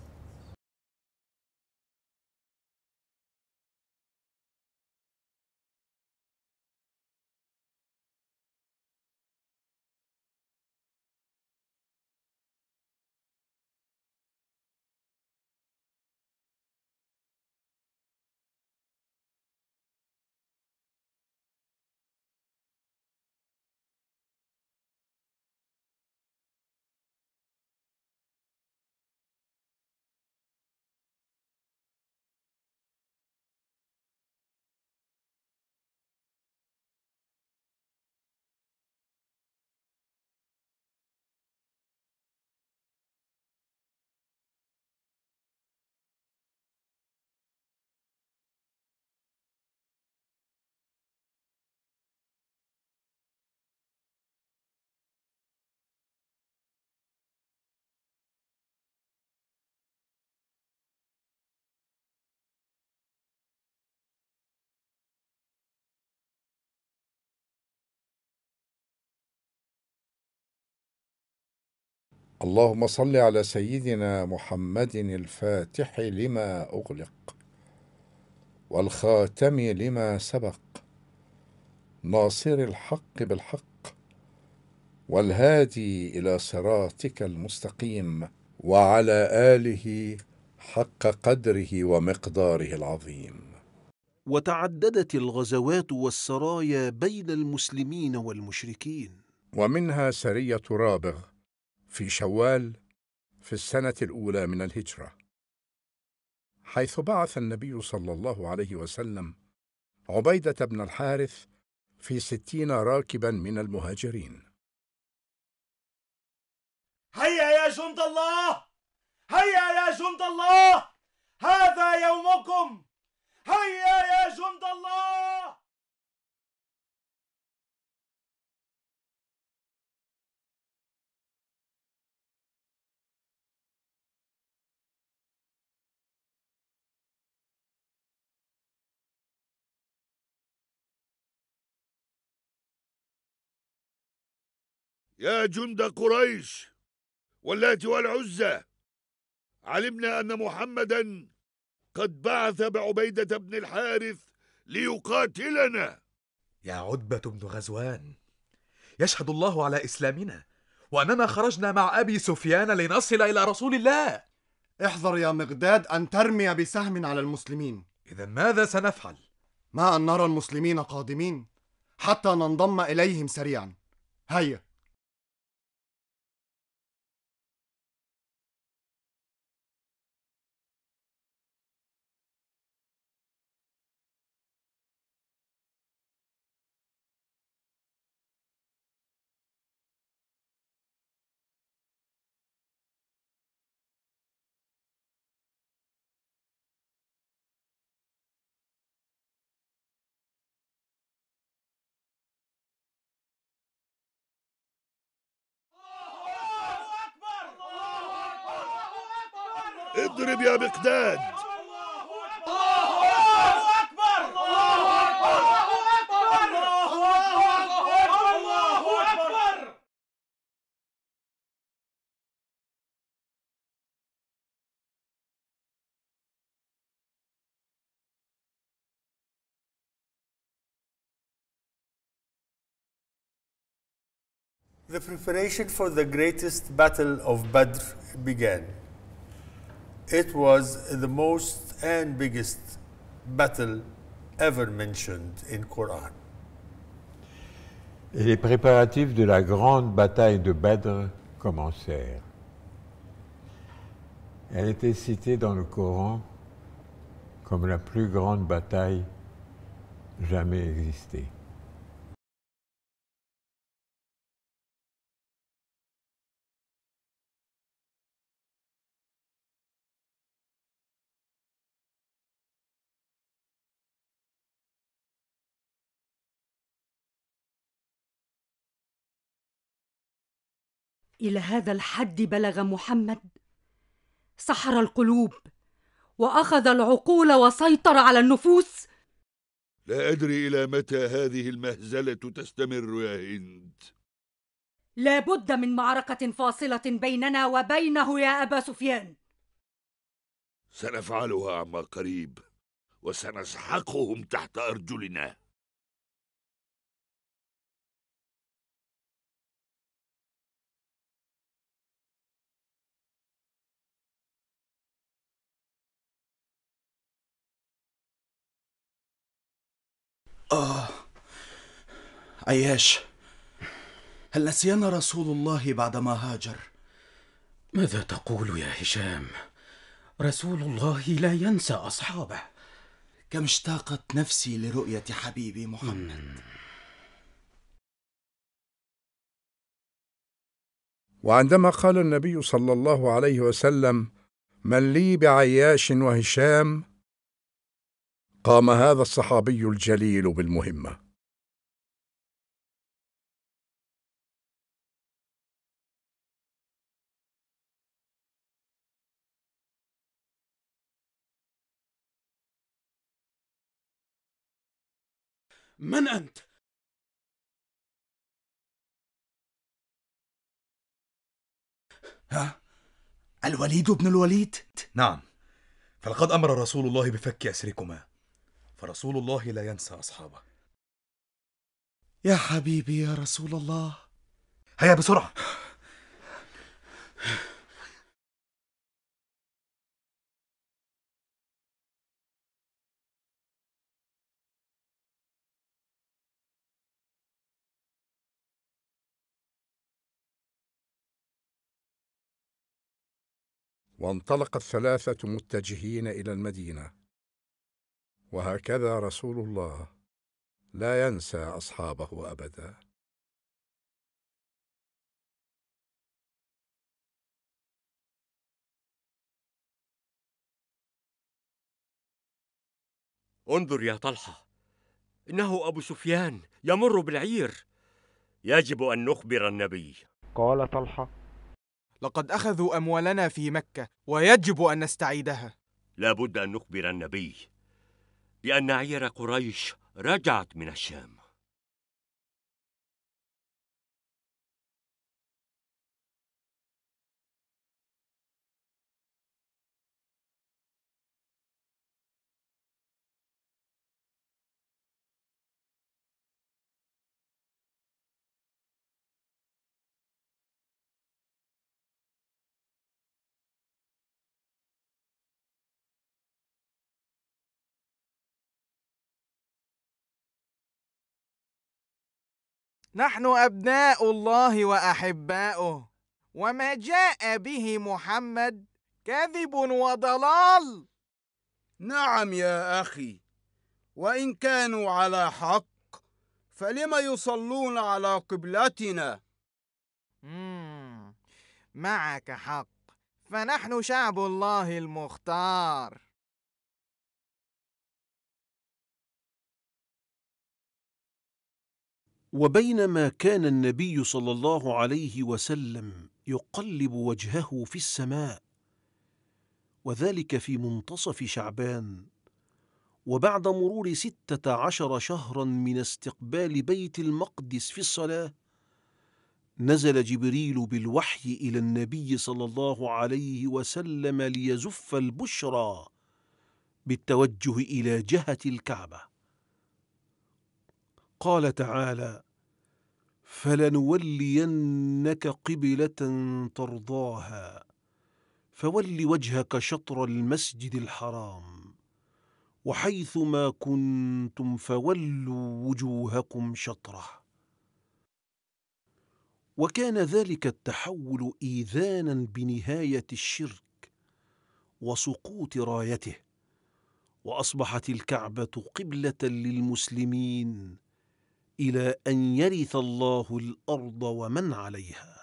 اللهم صل على سيدنا محمد الفاتح لما أغلق والخاتم لما سبق ناصر الحق بالحق والهادي إلى صراطك المستقيم وعلى آله حق قدره ومقداره العظيم وتعددت الغزوات والسرايا بين المسلمين والمشركين ومنها سرية رابغ في شوال في السنة الأولى من الهجرة حيث بعث النبي صلى الله عليه وسلم عبيدة بن الحارث في ستين راكبا من المهاجرين هيا يا جند الله هيا يا جند الله هذا يومكم هيا يا جند الله يا جند قريش واللات والعزى علمنا أن محمدا قد بعث بعبيدة بن الحارث ليقاتلنا يا عتبة بن غزوان يشهد الله على إسلامنا وأننا خرجنا مع أبي سفيان لنصل إلى رسول الله احذر يا مقداد أن ترمي بسهم على المسلمين إذا ماذا سنفعل؟ ما أن نرى المسلمين قادمين حتى ننضم إليهم سريعا هيا The preparation for the greatest battle of Badr began. it was the most and biggest battle ever mentioned in Quran. Et les préparatifs de la grande bataille de Badr commencèrent. Elle était citée dans le Coran comme la plus grande bataille jamais existée. الى هذا الحد بلغ محمد سحر القلوب واخذ العقول وسيطر على النفوس لا ادري الى متى هذه المهزله تستمر يا هند لا بد من معركه فاصله بيننا وبينه يا ابا سفيان سنفعلها عما قريب وسنسحقهم تحت ارجلنا آه عياش هل نسينا رسول الله بعدما هاجر ماذا تقول يا هشام رسول الله لا ينسى اصحابه كم اشتاقت نفسي لرؤيه حبيبي محمد وعندما قال النبي صلى الله عليه وسلم من لي بعياش وهشام قام هذا الصحابي الجليل بالمهمه من أنت؟ ها؟ الوليد بن الوليد؟ نعم فلقد أمر رسول الله بفك أسركما فرسول الله لا ينسى أصحابه يا حبيبي يا رسول الله هيا بسرعة وانطلق الثلاثة متجهين إلى المدينة وهكذا رسول الله لا ينسى أصحابه أبدا انظر يا طلحة إنه أبو سفيان يمر بالعير يجب أن نخبر النبي قال طلحة لقد أخذوا أموالنا في مكة ويجب أن نستعيدها لا بد أن نخبر النبي لأن عير قريش رجعت من الشام نحن أبناء الله وأحباؤه وما جاء به محمد كذب وضلال نعم يا أخي وإن كانوا على حق فلم يصلون على قبلتنا معك حق فنحن شعب الله المختار وبينما كان النبي صلى الله عليه وسلم يقلب وجهه في السماء وذلك في منتصف شعبان وبعد مرور ستة عشر شهرا من استقبال بيت المقدس في الصلاة نزل جبريل بالوحي إلى النبي صلى الله عليه وسلم ليزف البشرى بالتوجه إلى جهة الكعبة قال تعالى فلنولينك قبله ترضاها فول وجهك شطر المسجد الحرام وحيث ما كنتم فولوا وجوهكم شطره وكان ذلك التحول ايذانا بنهايه الشرك وسقوط رايته واصبحت الكعبه قبله للمسلمين إلى أن يرث الله الأرض ومن عليها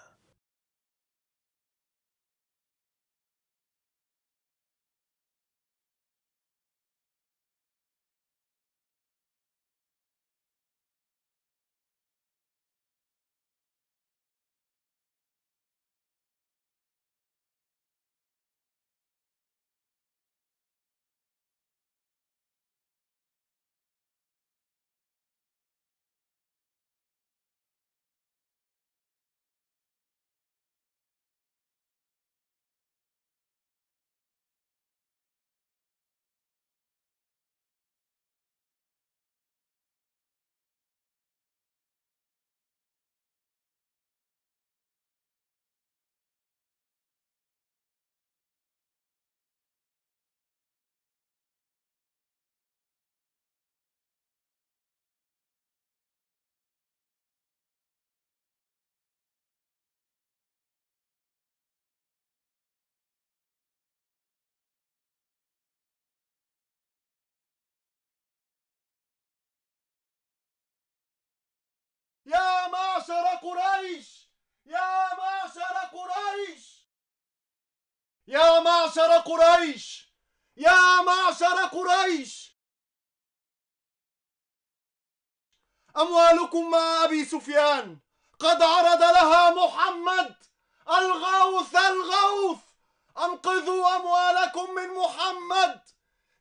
معشر قريش يا معشر قريش يا معشر قريش يا معشر قريش أموالكم مع أبي سفيان قد عرض لها محمد الغوث الغوث أنقذوا أموالكم من محمد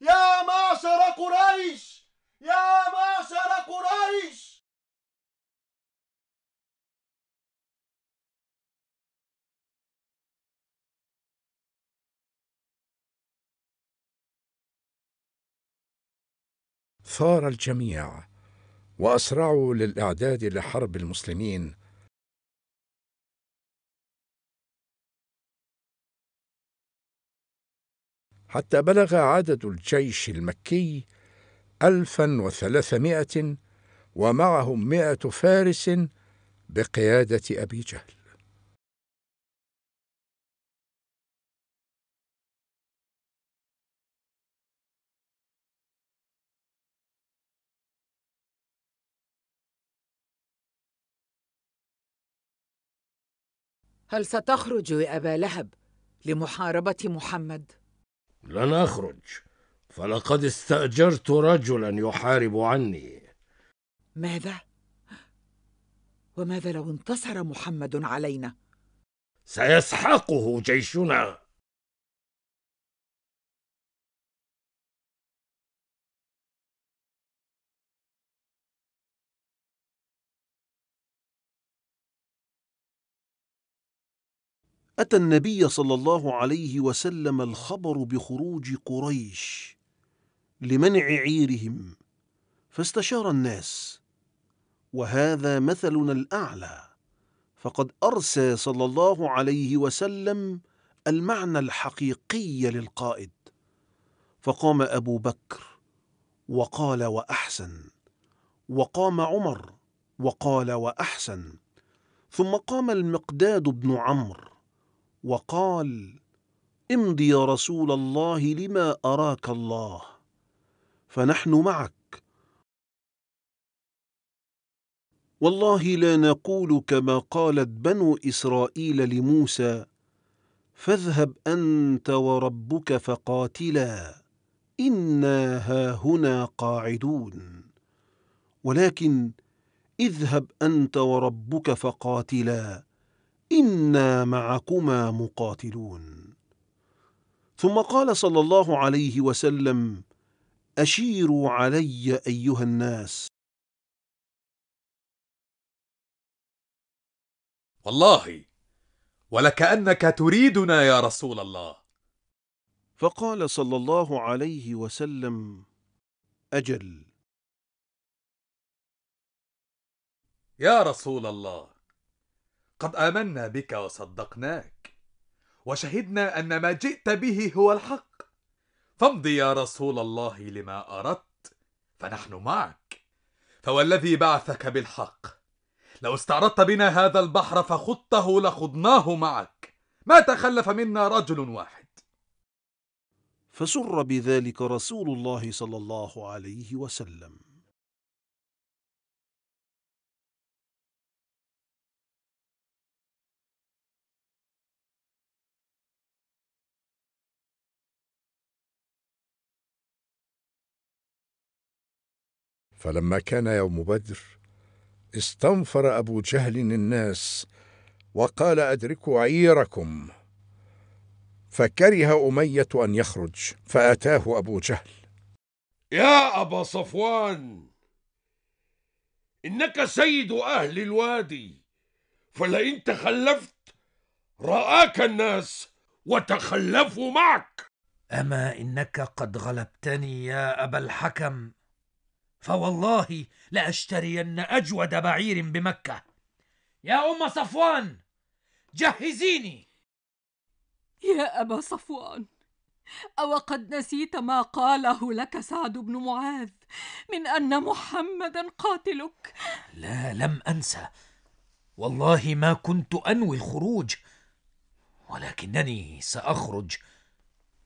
يا معشر قريش يا معشر قريش ثار الجميع وأسرعوا للإعداد لحرب المسلمين حتى بلغ عدد الجيش المكي ألفا وثلاثمائة ومعهم مائة فارس بقيادة أبي جهل هل ستخرج يا أبا لهب لمحاربة محمد؟ لن أخرج فلقد استأجرت رجلا يحارب عني ماذا؟ وماذا لو انتصر محمد علينا؟ سيسحقه جيشنا أتى النبي صلى الله عليه وسلم الخبر بخروج قريش لمنع عيرهم فاستشار الناس وهذا مثلنا الأعلى فقد أرسى صلى الله عليه وسلم المعنى الحقيقي للقائد فقام أبو بكر وقال وأحسن وقام عمر وقال وأحسن ثم قام المقداد بن عمرو وقال امضي يا رسول الله لما أراك الله فنحن معك والله لا نقول كما قالت بنو إسرائيل لموسى فاذهب أنت وربك فقاتلا إنا هاهنا قاعدون ولكن اذهب أنت وربك فقاتلا إنا معكما مقاتلون ثم قال صلى الله عليه وسلم أشيروا علي أيها الناس والله ولكأنك تريدنا يا رسول الله فقال صلى الله عليه وسلم أجل يا رسول الله قد امنا بك وصدقناك وشهدنا ان ما جئت به هو الحق فامض يا رسول الله لما اردت فنحن معك فوالذي بعثك بالحق لو استعرضت بنا هذا البحر فخضته لخضناه معك ما تخلف منا رجل واحد فسر بذلك رسول الله صلى الله عليه وسلم فلما كان يوم بدر استنفر أبو جهل الناس وقال أدركوا عيركم فكره أمية أن يخرج فأتاه أبو جهل يا أبا صفوان إنك سيد أهل الوادي فلئن تخلفت رآك الناس وتخلفوا معك أما إنك قد غلبتني يا أبا الحكم فوالله لأشترين أجود بعير بمكة يا أم صفوان جهزيني يا أبا صفوان أوقد نسيت ما قاله لك سعد بن معاذ من أن محمدا قاتلك لا لم أنسى والله ما كنت أنوي الخروج ولكنني سأخرج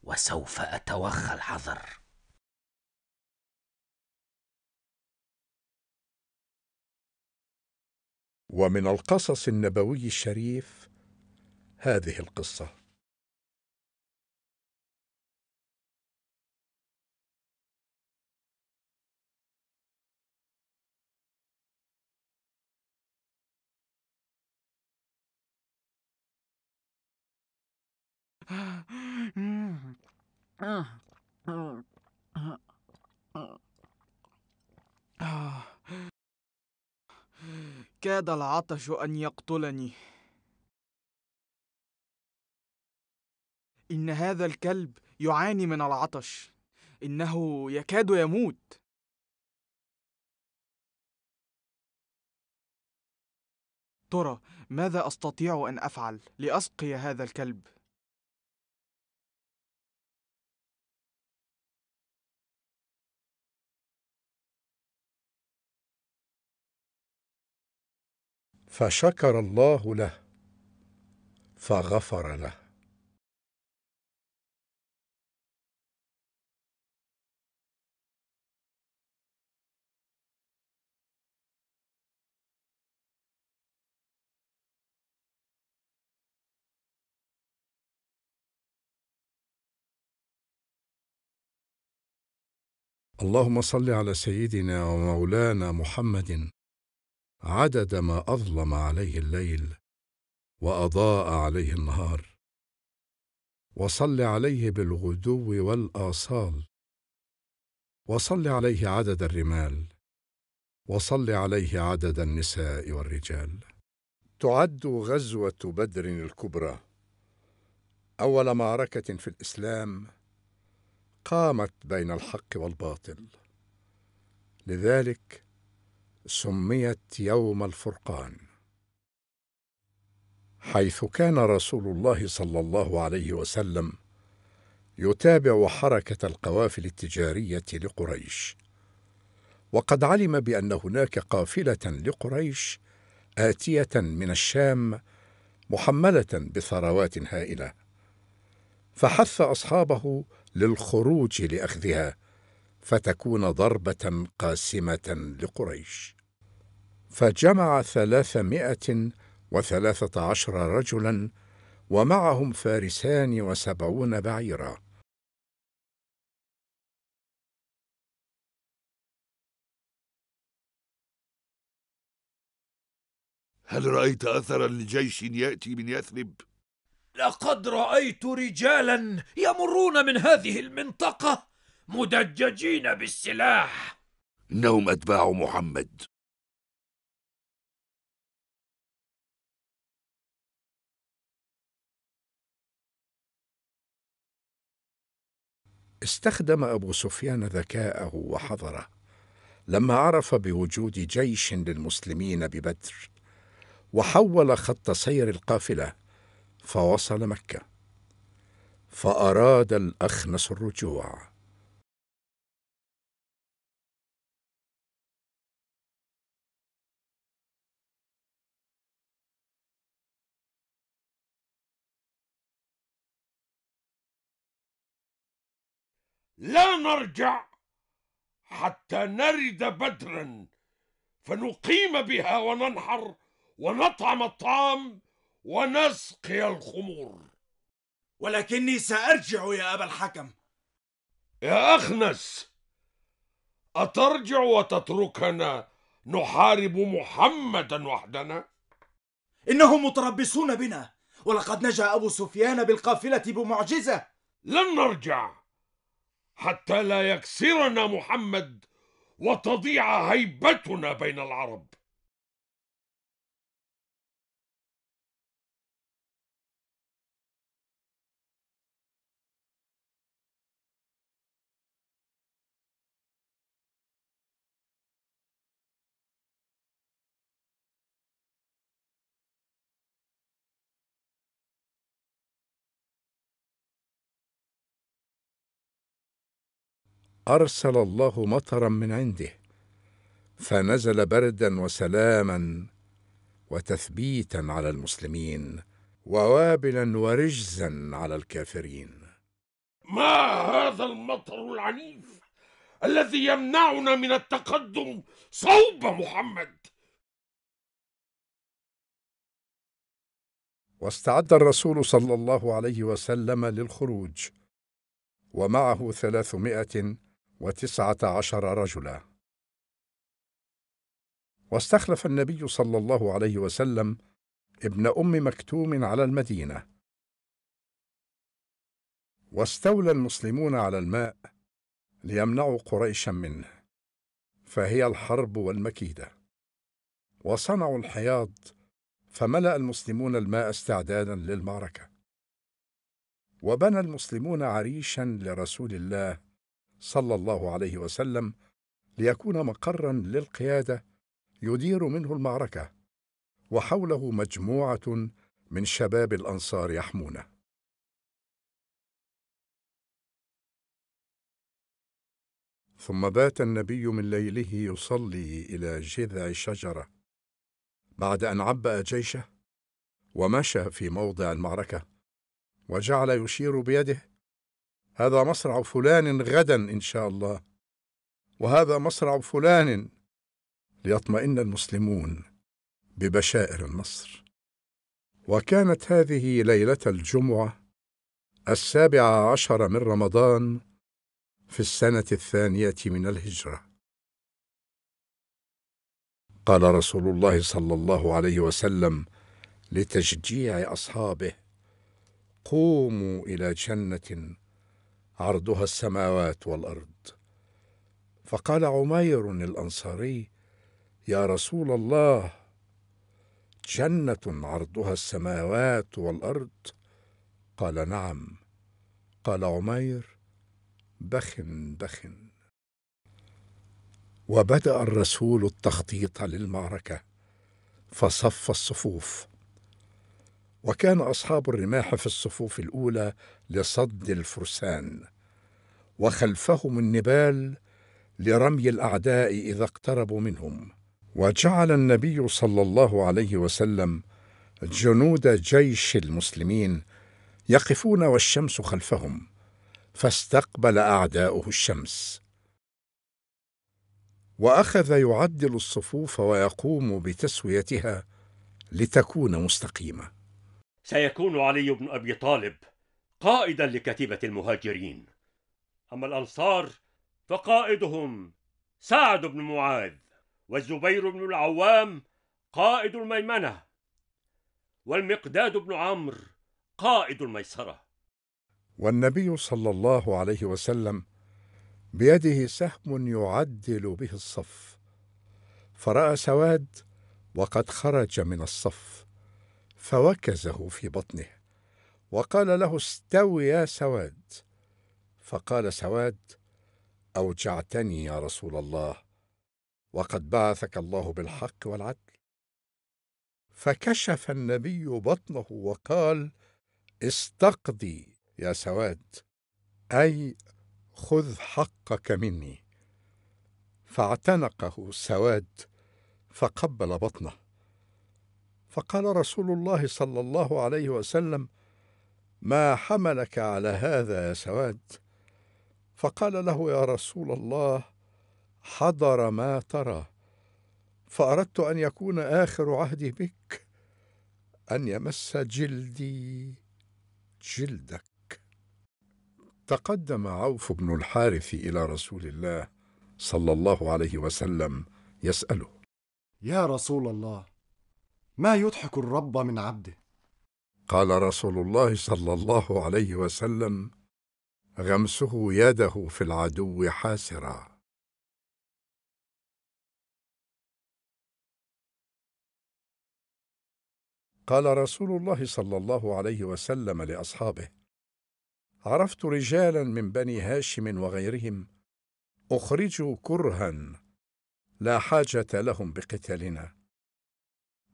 وسوف أتوخى الحذر ومن القصص النبوي الشريف هذه القصه ah. Ah. Ah. كاد العطش أن يقتلني إن هذا الكلب يعاني من العطش إنه يكاد يموت ترى ماذا أستطيع أن أفعل لأسقي هذا الكلب؟ فشكر الله له فغفر له اللهم صل على سيدنا ومولانا محمد عدد ما أظلم عليه الليل وأضاء عليه النهار وصل عليه بالغدو والآصال وصل عليه عدد الرمال وصل عليه عدد النساء والرجال تعد غزوة بدر الكبرى أول معركة في الإسلام قامت بين الحق والباطل لذلك سميت يوم الفرقان حيث كان رسول الله صلى الله عليه وسلم يتابع حركه القوافل التجاريه لقريش وقد علم بان هناك قافله لقريش اتيه من الشام محمله بثروات هائله فحث اصحابه للخروج لاخذها فتكون ضربه قاسمه لقريش فجمع ثلاثمائة وثلاثة عشر رجلا ومعهم فارسان وسبعون بعيرا هل رأيت أثرا لجيش يأتي من يثرب؟ لقد رأيت رجالا يمرون من هذه المنطقة مدججين بالسلاح إنهم أتباع محمد استخدم أبو سفيان ذكاءه وحذره لما عرف بوجود جيش للمسلمين ببدر وحول خط سير القافلة فوصل مكة فأراد الأخنس الرجوع لا نرجع حتى نرد بدرا فنقيم بها وننحر ونطعم الطعام ونسقي الخمور ولكني سأرجع يا أبا الحكم يا أخنس أترجع وتتركنا نحارب محمدا وحدنا؟ إنهم متربصون بنا ولقد نجا أبو سفيان بالقافلة بمعجزة لن نرجع حتى لا يكسرنا محمد وتضيع هيبتنا بين العرب ارسل الله مطرا من عنده فنزل بردا وسلاما وتثبيتا على المسلمين ووابلا ورجزا على الكافرين ما هذا المطر العنيف الذي يمنعنا من التقدم صوب محمد واستعد الرسول صلى الله عليه وسلم للخروج ومعه ثلاثمائه وتسعة عشر رجلا واستخلف النبي صلى الله عليه وسلم ابن أم مكتوم على المدينة واستولى المسلمون على الماء ليمنعوا قريشا منه فهي الحرب والمكيدة وصنعوا الحياض فملأ المسلمون الماء استعدادا للمعركة وبنى المسلمون عريشا لرسول الله صلى الله عليه وسلم ليكون مقرا للقياده يدير منه المعركه وحوله مجموعه من شباب الانصار يحمونه ثم بات النبي من ليله يصلي الى جذع شجره بعد ان عبا جيشه ومشى في موضع المعركه وجعل يشير بيده هذا مصرع فلان غدا إن شاء الله وهذا مصرع فلان ليطمئن المسلمون ببشائر النصر وكانت هذه ليلة الجمعة السابعة عشر من رمضان في السنة الثانية من الهجرة قال رسول الله صلى الله عليه وسلم لتشجيع أصحابه قوموا إلى جنة عرضها السماوات والارض فقال عمير الانصاري يا رسول الله جنه عرضها السماوات والارض قال نعم قال عمير بخ بخ وبدا الرسول التخطيط للمعركه فصف الصفوف وكان أصحاب الرماح في الصفوف الأولى لصد الفرسان وخلفهم النبال لرمي الأعداء إذا اقتربوا منهم وجعل النبي صلى الله عليه وسلم جنود جيش المسلمين يقفون والشمس خلفهم فاستقبل أعداؤه الشمس وأخذ يعدل الصفوف ويقوم بتسويتها لتكون مستقيمه سيكون علي بن ابي طالب قائدا لكتيبه المهاجرين اما الانصار فقائدهم سعد بن معاذ والزبير بن العوام قائد الميمنه والمقداد بن عمرو قائد الميسره والنبي صلى الله عليه وسلم بيده سهم يعدل به الصف فراى سواد وقد خرج من الصف فوكزه في بطنه وقال له استو يا سواد فقال سواد اوجعتني يا رسول الله وقد بعثك الله بالحق والعدل فكشف النبي بطنه وقال استقضي يا سواد اي خذ حقك مني فاعتنقه سواد فقبل بطنه فقال رسول الله صلى الله عليه وسلم ما حملك على هذا يا سواد فقال له يا رسول الله حضر ما ترى فاردت ان يكون اخر عهدي بك ان يمس جلدي جلدك تقدم عوف بن الحارث الى رسول الله صلى الله عليه وسلم يساله يا رسول الله ما يضحك الرب من عبده قال رسول الله صلى الله عليه وسلم غمسه يده في العدو حاسرا قال رسول الله صلى الله عليه وسلم لاصحابه عرفت رجالا من بني هاشم وغيرهم اخرجوا كرها لا حاجه لهم بقتالنا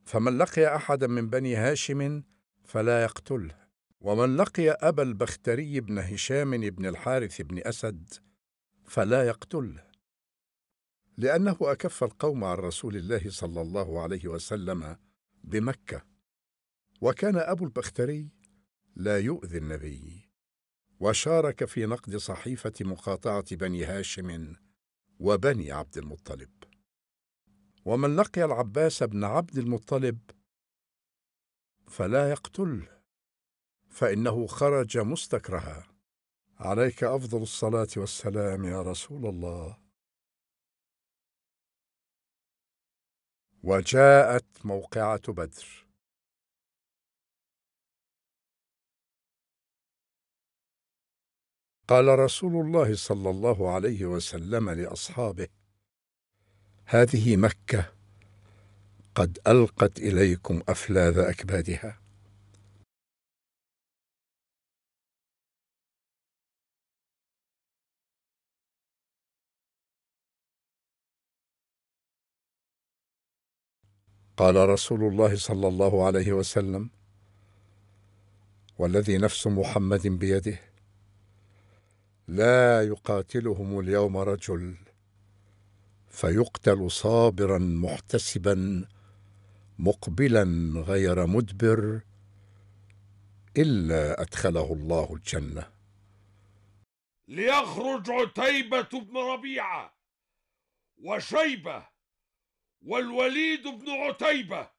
فمن لقي احدا من بني هاشم فلا يقتله ومن لقي أبا البختري بن هشام بن الحارث بن أسد فلا يقتله لأنه أكف القوم عن رسول الله صلى الله عليه وسلم بمكة وكان أبو البختري لا يؤذي النبي وشارك في نقد صحيفة مقاطعة بني هاشم وبني عبد المطلب ومن لقي العباس بن عبد المطلب فلا يقتله فانه خرج مستكرها عليك افضل الصلاه والسلام يا رسول الله وجاءت موقعه بدر قال رسول الله صلى الله عليه وسلم لاصحابه هذه مكة قد ألقت إليكم أفلاذ أكبادها قال رسول الله صلى الله عليه وسلم والذي نفس محمد بيده لا يقاتلهم اليوم رجل فيقتل صابرا محتسبا مقبلا غير مدبر الا ادخله الله الجنه ليخرج عتيبه بن ربيعه وشيبه والوليد بن عتيبه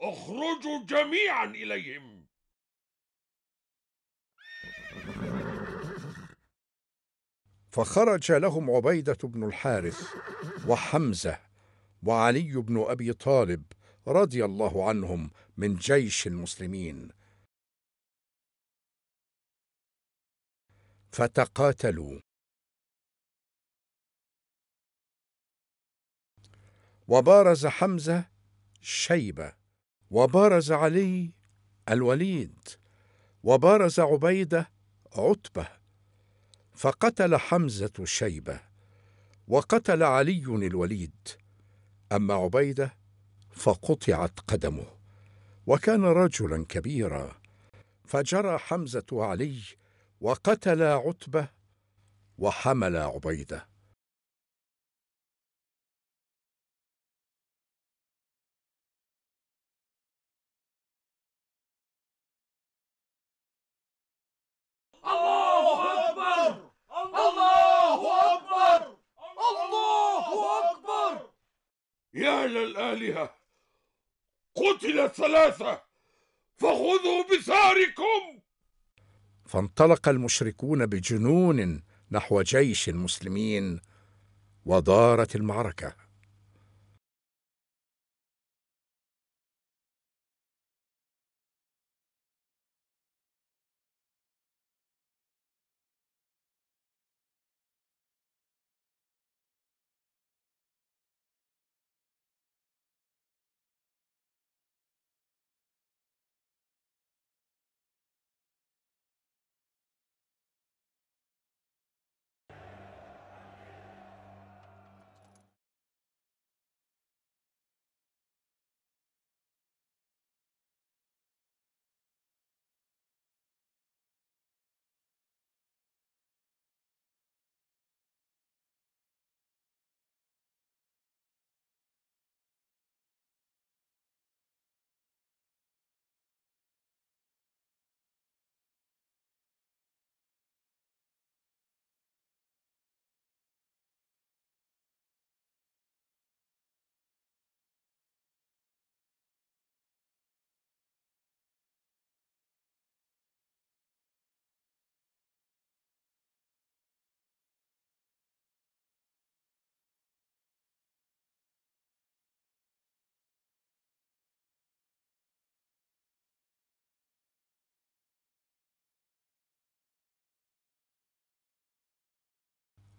اخرجوا جميعا اليهم فخرج لهم عبيدة بن الحارث وحمزة وعلي بن أبي طالب رضي الله عنهم من جيش المسلمين فتقاتلوا وبارز حمزة شيبة وبارز علي الوليد وبارز عبيدة عتبه فقتل حمزة شيبة وقتل علي الوليد أما عبيدة فقطعت قدمه وكان رجلا كبيرا فجرى حمزة علي وقتل عتبة وحمل عبيده الله الله أكبر الله أكبر يا للآلهة قتل الثلاثة فخذوا بثاركم فانطلق المشركون بجنون نحو جيش المسلمين ودارت المعركه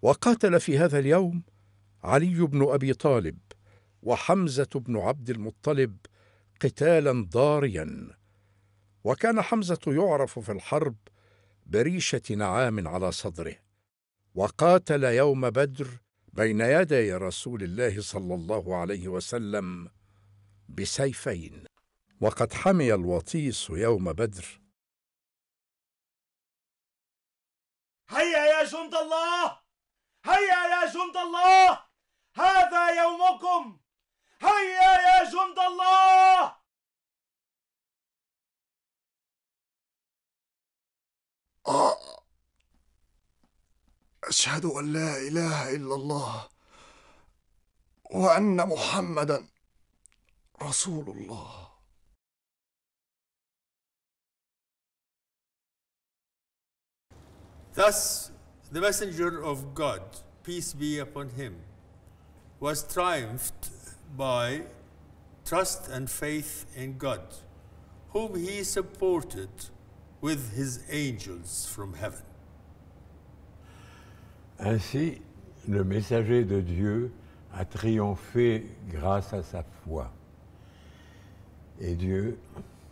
وقاتل في هذا اليوم علي بن أبي طالب وحمزة بن عبد المطلب قتالا ضاريا وكان حمزة يعرف في الحرب بريشة نعام على صدره وقاتل يوم بدر بين يدي رسول الله صلى الله عليه وسلم بسيفين وقد حمي الوطيس يوم بدر هيا يا جند الله هيا يا جند الله هذا يومكم هيا يا جند الله أشهد أن لا إله إلا الله وأن محمدا رسول الله Thus the messenger of God, peace be upon him, was triumphed by trust and faith in God, whom he supported with his angels from heaven. Ainsi, le messager de Dieu a triomphé grâce à sa foi. Et Dieu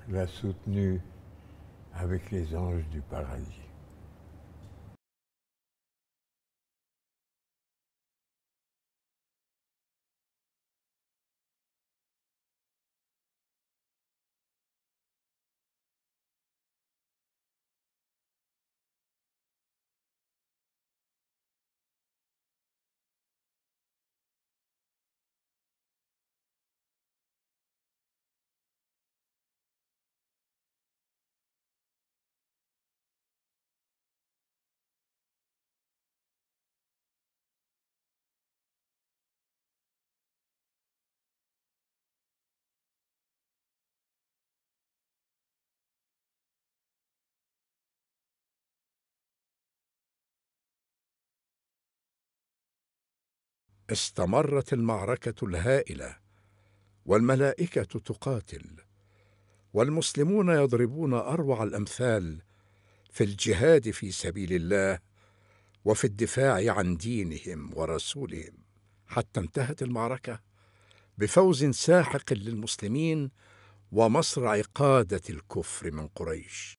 l'a soutenu avec les anges du paradis. استمرت المعركه الهائله والملائكه تقاتل والمسلمون يضربون اروع الامثال في الجهاد في سبيل الله وفي الدفاع عن دينهم ورسولهم حتى انتهت المعركه بفوز ساحق للمسلمين ومصرع قاده الكفر من قريش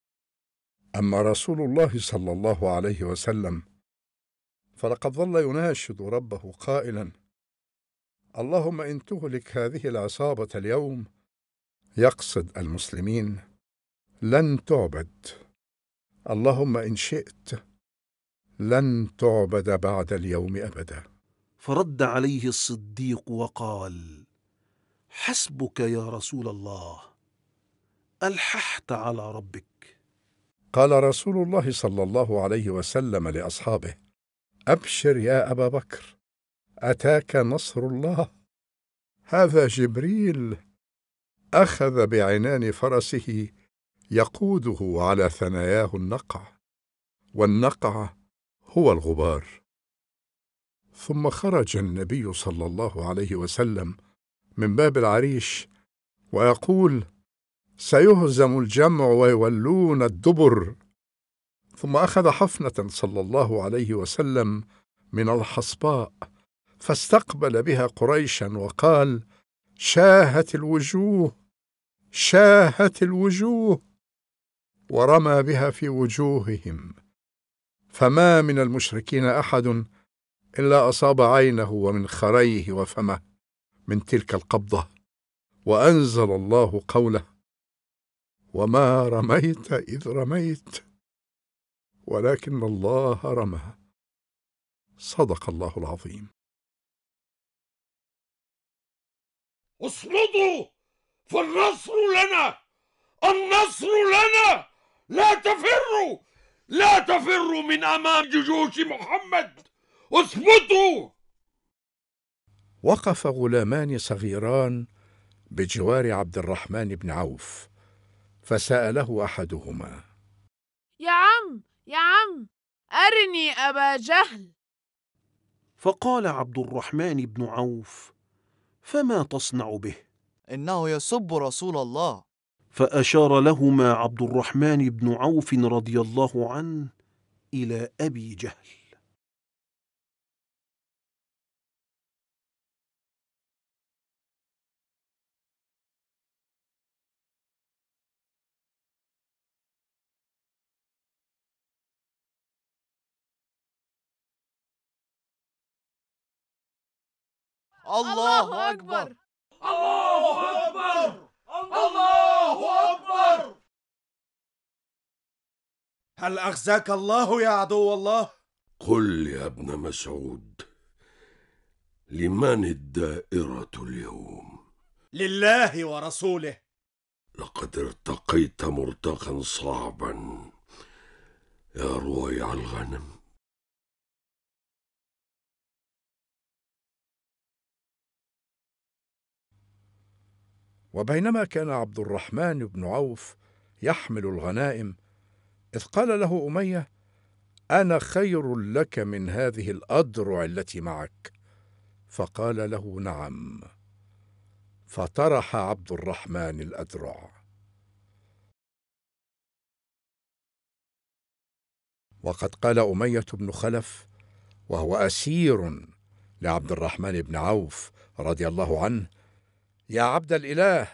اما رسول الله صلى الله عليه وسلم فلقد ظل يناشد ربه قائلا اللهم ان تهلك هذه العصابه اليوم يقصد المسلمين لن تعبد اللهم ان شئت لن تعبد بعد اليوم ابدا فرد عليه الصديق وقال حسبك يا رسول الله الححت على ربك قال رسول الله صلى الله عليه وسلم لاصحابه ابشر يا ابا بكر اتاك نصر الله هذا جبريل اخذ بعنان فرسه يقوده على ثناياه النقع والنقع هو الغبار ثم خرج النبي صلى الله عليه وسلم من باب العريش ويقول سيهزم الجمع ويولون الدبر ثم أخذ حفنة صلى الله عليه وسلم من الحصباء فاستقبل بها قريشا وقال شاهت الوجوه شاهت الوجوه ورمى بها في وجوههم فما من المشركين احد الا اصاب عينه ومن خريه وفمه من تلك القبضه وانزل الله قوله وما رميت اذ رميت ولكن الله رمى صدق الله العظيم اصمدوا فالنصر لنا النصر لنا لا تفروا لا تفروا من امام جيوش محمد اصمتوا وقف غلامان صغيران بجوار عبد الرحمن بن عوف فساله احدهما يا عم يا عم أرني أبا جهل فقال عبد الرحمن بن عوف فما تصنع به إنه يسب رسول الله فأشار لهما عبد الرحمن بن عوف رضي الله عنه إلى أبي جهل الله أكبر الله أكبر الله أكبر هل أخزاك الله يا عدو الله؟ قل يا ابن مسعود لمن الدائرة اليوم؟ لله ورسوله لقد ارتقيت مرتقا صعبا يا رويع الغنم وبينما كان عبد الرحمن بن عوف يحمل الغنائم إذ قال له أمية أنا خير لك من هذه الادرع التي معك فقال له نعم فطرح عبد الرحمن الأدرع وقد قال أمية بن خلف وهو أسير لعبد الرحمن بن عوف رضي الله عنه يا عبد الإله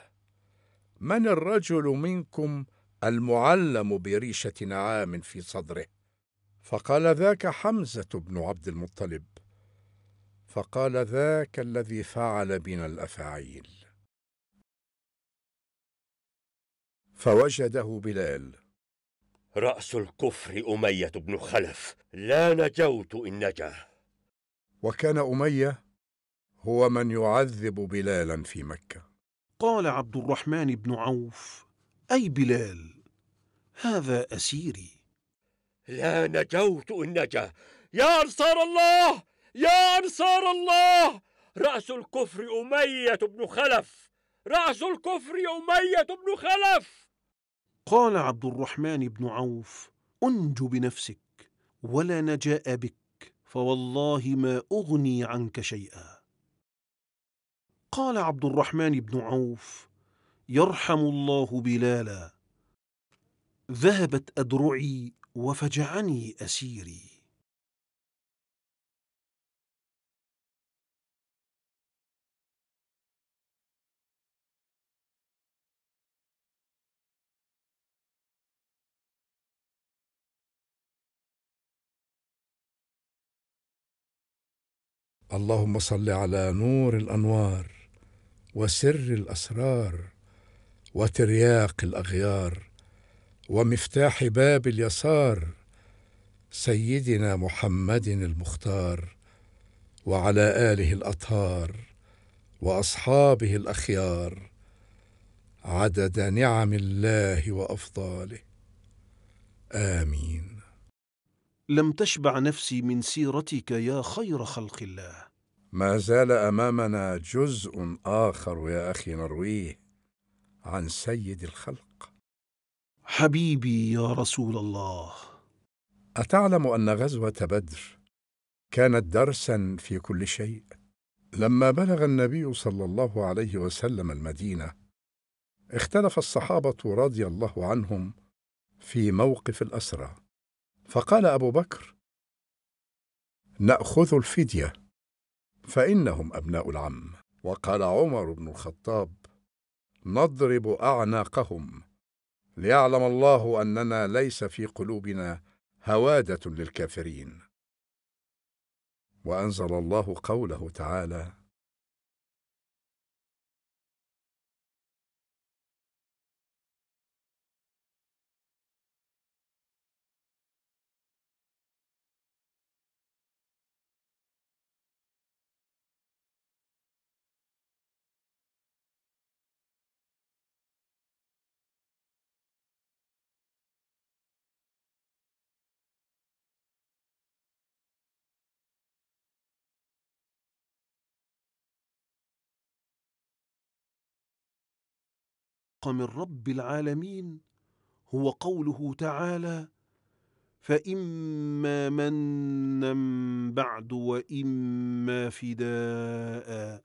من الرجل منكم المعلم بريشة نعام في صدره فقال ذاك حمزة بن عبد المطلب فقال ذاك الذي فعل بنا الأفاعيل فوجده بلال رأس الكفر أمية بن خلف لا نجوت إن نجا وكان أمية هو من يعذب بلالا في مكة قال عبد الرحمن بن عوف أي بلال هذا أسيري لا نجوت إن نجا يا أنصار الله يا أنصار الله رأس الكفر أمية بن خلف رأس الكفر أمية بن خلف قال عبد الرحمن بن عوف أنج بنفسك ولا نجاء بك فوالله ما أغني عنك شيئا قال عبد الرحمن بن عوف يرحم الله بلالا ذهبت أدرعي وفجعني أسيري اللهم صل على نور الانوار وسر الاسرار وترياق الاغيار ومفتاح باب اليسار سيدنا محمد المختار وعلى اله الاطهار واصحابه الاخيار عدد نعم الله وافضاله امين لم تشبع نفسي من سيرتك يا خير خلق الله ما زال امامنا جزء اخر يا اخي نرويه عن سيد الخلق حبيبي يا رسول الله اتعلم ان غزوه بدر كانت درسا في كل شيء لما بلغ النبي صلى الله عليه وسلم المدينه اختلف الصحابه رضي الله عنهم في موقف الاسرى فقال ابو بكر ناخذ الفديه فإنهم أبناء العم وقال عمر بن الخطاب نضرب أعناقهم ليعلم الله أننا ليس في قلوبنا هوادة للكافرين وأنزل الله قوله تعالى الحق من رب العالمين هو قوله تعالى فإما منا بعد وإما فداء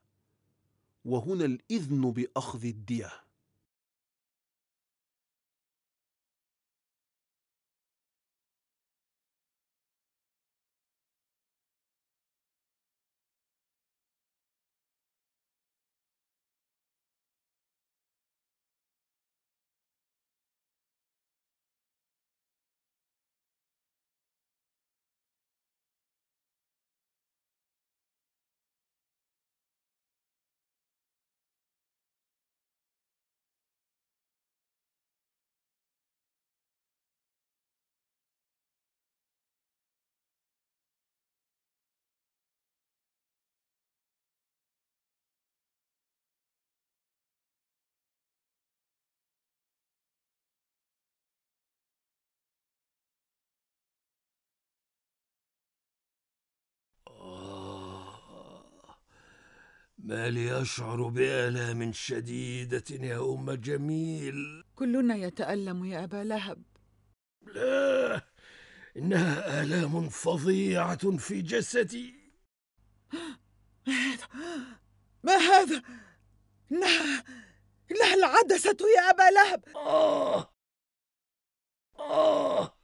وهنا الإذن بأخذ الدية ما لي أشعر بآلام شديدة يا أم جميل كلنا يتألم يا أبا لهب لا إنها آلام فظيعة في جسدي ما هذا؟ ما هذا؟ إنها إنها العدسة يا أبا لهب آه آه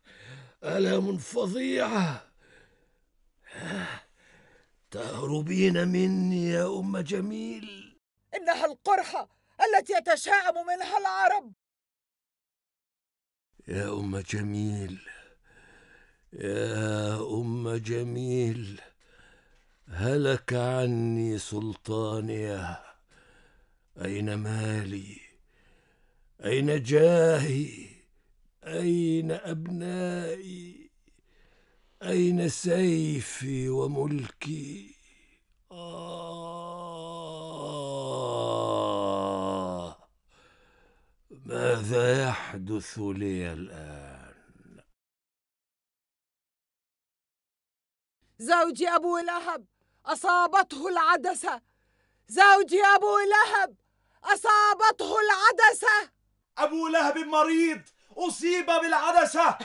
آلام فظيعة آه. تهربين مني يا أم جميل إنها القرحة التي يتشاءم منها العرب يا أم جميل يا أم جميل هلك عني سلطانيه أين مالي أين جاهي أين أبنائي أين سيفي وملكي آه ماذا يحدث لي الآن زوجي أبو لهب أصابته العدسة زوجي أبو لهب أصابته العدسة أبو لهب مريض أصيب بالعدسة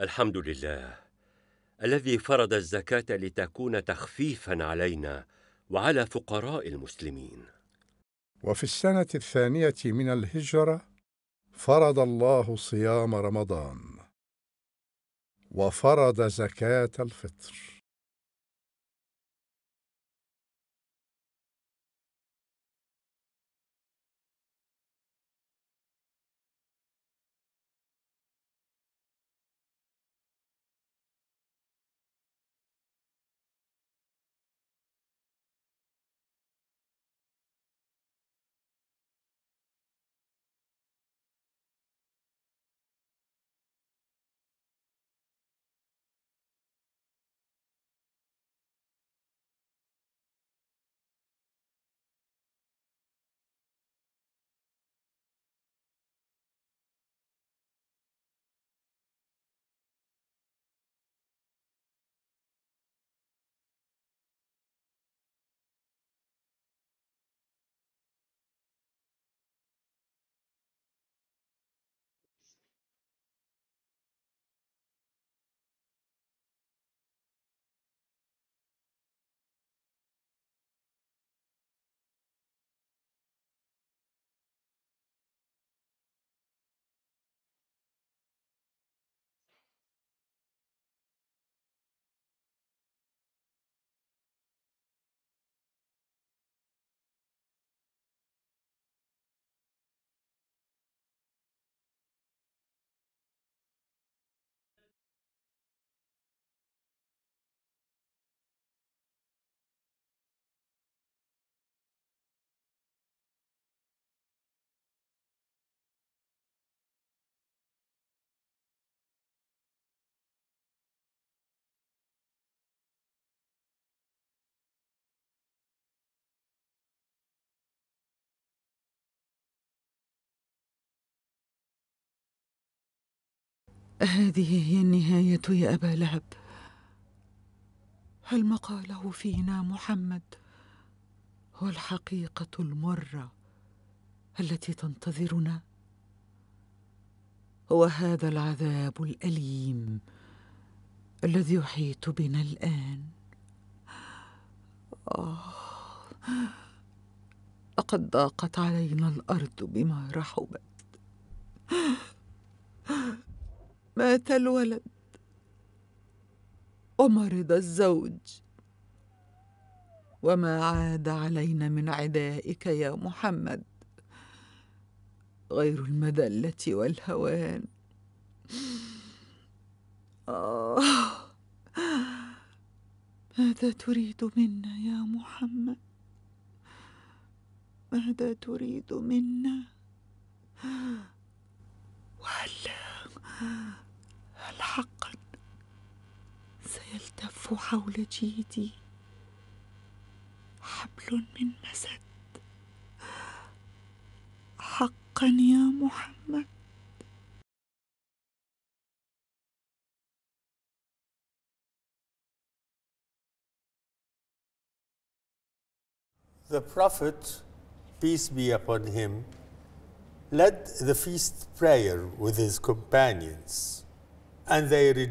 الحمد لله الذي فرض الزكاة لتكون تخفيفا علينا وعلى فقراء المسلمين. وفي السنة الثانية من الهجرة فرض الله صيام رمضان وفرض زكاة الفطر. هذه هي النهاية يا أبا لهب هل ما قاله فينا محمد هو الحقيقة المرة التي تنتظرنا هو هذا العذاب الأليم الذي يحيط بنا الآن آه لقد ضاقت علينا الأرض بما رحبت مات الولد ومرض الزوج وما عاد علينا من عدائك يا محمد غير المذله والهوان آه ماذا تريد منا يا محمد ماذا تريد منا وهلا هل حقا سيلتف حول جيدي حبل من مسد حقا يا محمد The Prophet, peace be upon him, led the feast prayer with his companions. Le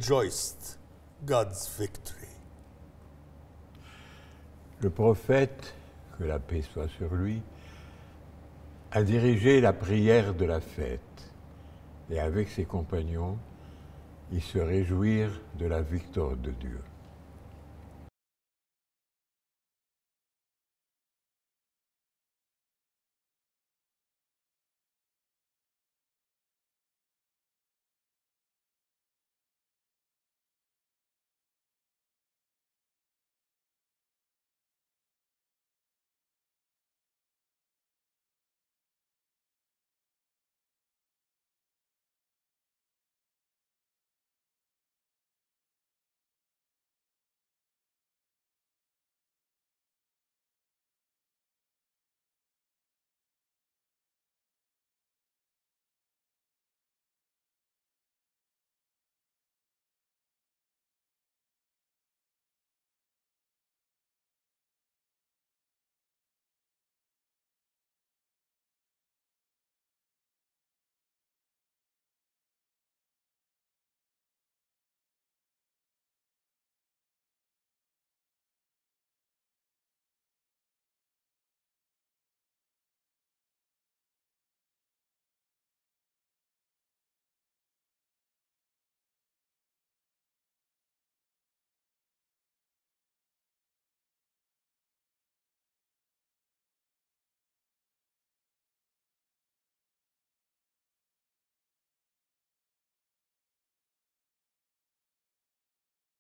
prophète, que la paix soit sur lui, a dirigé la prière de la fête et avec ses compagnons, ils se réjouirent de la victoire de Dieu.